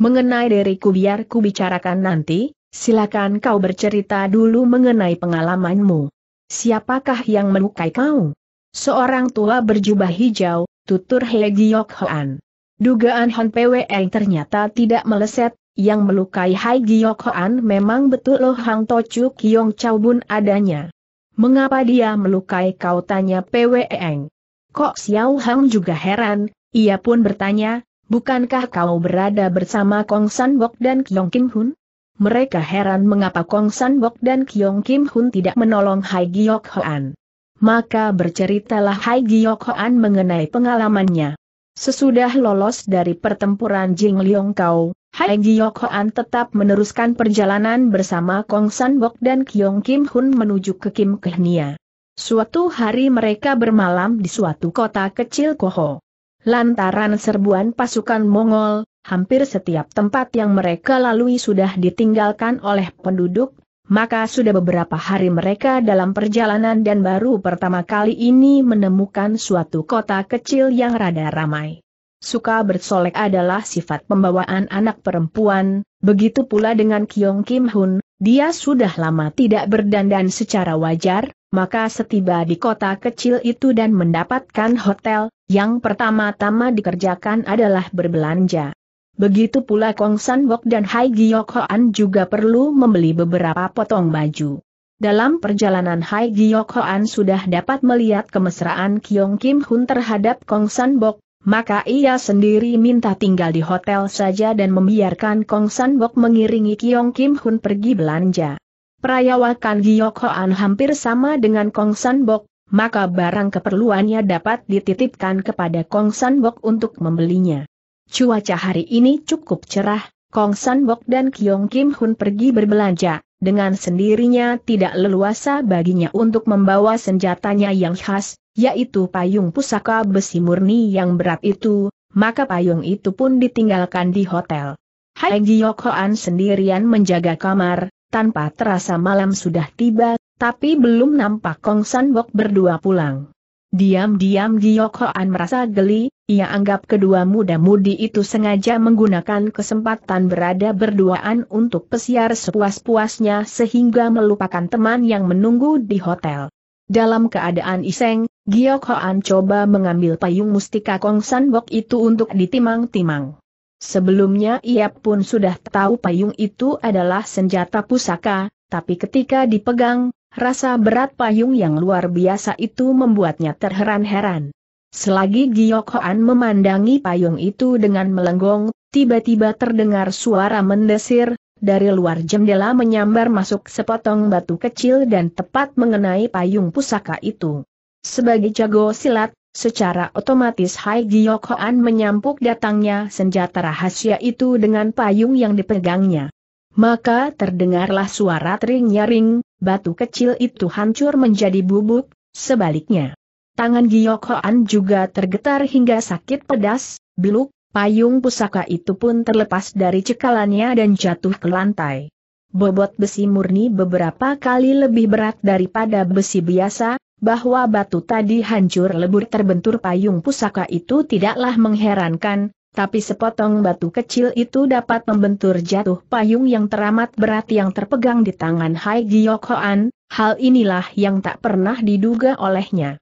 S1: Mengenai diriku biar ku bicarakan nanti, silakan kau bercerita dulu mengenai pengalamanmu. Siapakah yang melukai kau? Seorang tua berjubah hijau, tutur Hegiok Hoan. Dugaan Han Pwe ternyata tidak meleset, yang melukai Hai Giok Hoan memang betul Loh Hang Chu Kiong Chau Bun adanya. Mengapa dia melukai kau tanya Pwe Eng? Kok Xiao Hang juga heran, ia pun bertanya, Bukankah kau berada bersama Kong San Bok dan Kyong Kim Hun? Mereka heran mengapa Kong San Bok dan Kyong Kim Hun tidak menolong Hai Giok Hoan. Maka berceritalah Hai Giok Hoan mengenai pengalamannya. Sesudah lolos dari pertempuran Jing Liong Kau, Hai Giok Hoan tetap meneruskan perjalanan bersama Kong San Bok dan Kyong Kim Hun menuju ke Kim Kehnia. Suatu hari mereka bermalam di suatu kota kecil Koho. Lantaran serbuan pasukan Mongol, hampir setiap tempat yang mereka lalui sudah ditinggalkan oleh penduduk, maka sudah beberapa hari mereka dalam perjalanan dan baru pertama kali ini menemukan suatu kota kecil yang rada ramai. Suka bersolek adalah sifat pembawaan anak perempuan, begitu pula dengan Kyong Kim Hun, dia sudah lama tidak berdandan secara wajar, maka setiba di kota kecil itu dan mendapatkan hotel, yang pertama-tama dikerjakan adalah berbelanja. Begitu pula Kong San Wok dan Hai Giok Hoan juga perlu membeli beberapa potong baju. Dalam perjalanan Hai Giok Hoan sudah dapat melihat kemesraan Kyong Kim Hun terhadap Kong San Bok, maka ia sendiri minta tinggal di hotel saja dan membiarkan Kong San Bok mengiringi Kyong Kim Hun pergi belanja. Perayawakan Giok Hoan hampir sama dengan Kong San Bok, maka barang keperluannya dapat dititipkan kepada Kong San Bok untuk membelinya. Cuaca hari ini cukup cerah, Kong San Bok dan Kyong Kim Hun pergi berbelanja, dengan sendirinya tidak leluasa baginya untuk membawa senjatanya yang khas, yaitu payung pusaka besi murni yang berat itu, maka payung itu pun ditinggalkan di hotel. Hai Hoan sendirian menjaga kamar, tanpa terasa malam sudah tiba, tapi belum nampak Kong San Bok berdua pulang. Diam-diam Giyok Hoan merasa geli, ia anggap kedua muda-mudi itu sengaja menggunakan kesempatan berada berduaan untuk pesiar sepuas-puasnya sehingga melupakan teman yang menunggu di hotel. Dalam keadaan iseng, Giyok Hoan coba mengambil payung mustika Kong San Bok itu untuk ditimang-timang. Sebelumnya ia pun sudah tahu payung itu adalah senjata pusaka, tapi ketika dipegang, rasa berat payung yang luar biasa itu membuatnya terheran-heran. Selagi Giok Hoan memandangi payung itu dengan melenggong, tiba-tiba terdengar suara mendesir, dari luar jendela menyambar masuk sepotong batu kecil dan tepat mengenai payung pusaka itu. Sebagai jago silat, Secara otomatis Hai Giyokhoan menyampuk datangnya senjata rahasia itu dengan payung yang dipegangnya. Maka terdengarlah suara tering-nyaring, batu kecil itu hancur menjadi bubuk, sebaliknya. Tangan Giyokhoan juga tergetar hingga sakit pedas, beluk, payung pusaka itu pun terlepas dari cekalannya dan jatuh ke lantai bobot besi murni beberapa kali lebih berat daripada besi biasa, bahwa batu tadi hancur lebur terbentur payung pusaka itu tidaklah mengherankan, tapi sepotong batu kecil itu dapat membentur jatuh payung yang teramat berat yang terpegang di tangan Hai Giok Hoan, hal inilah yang tak pernah diduga olehnya.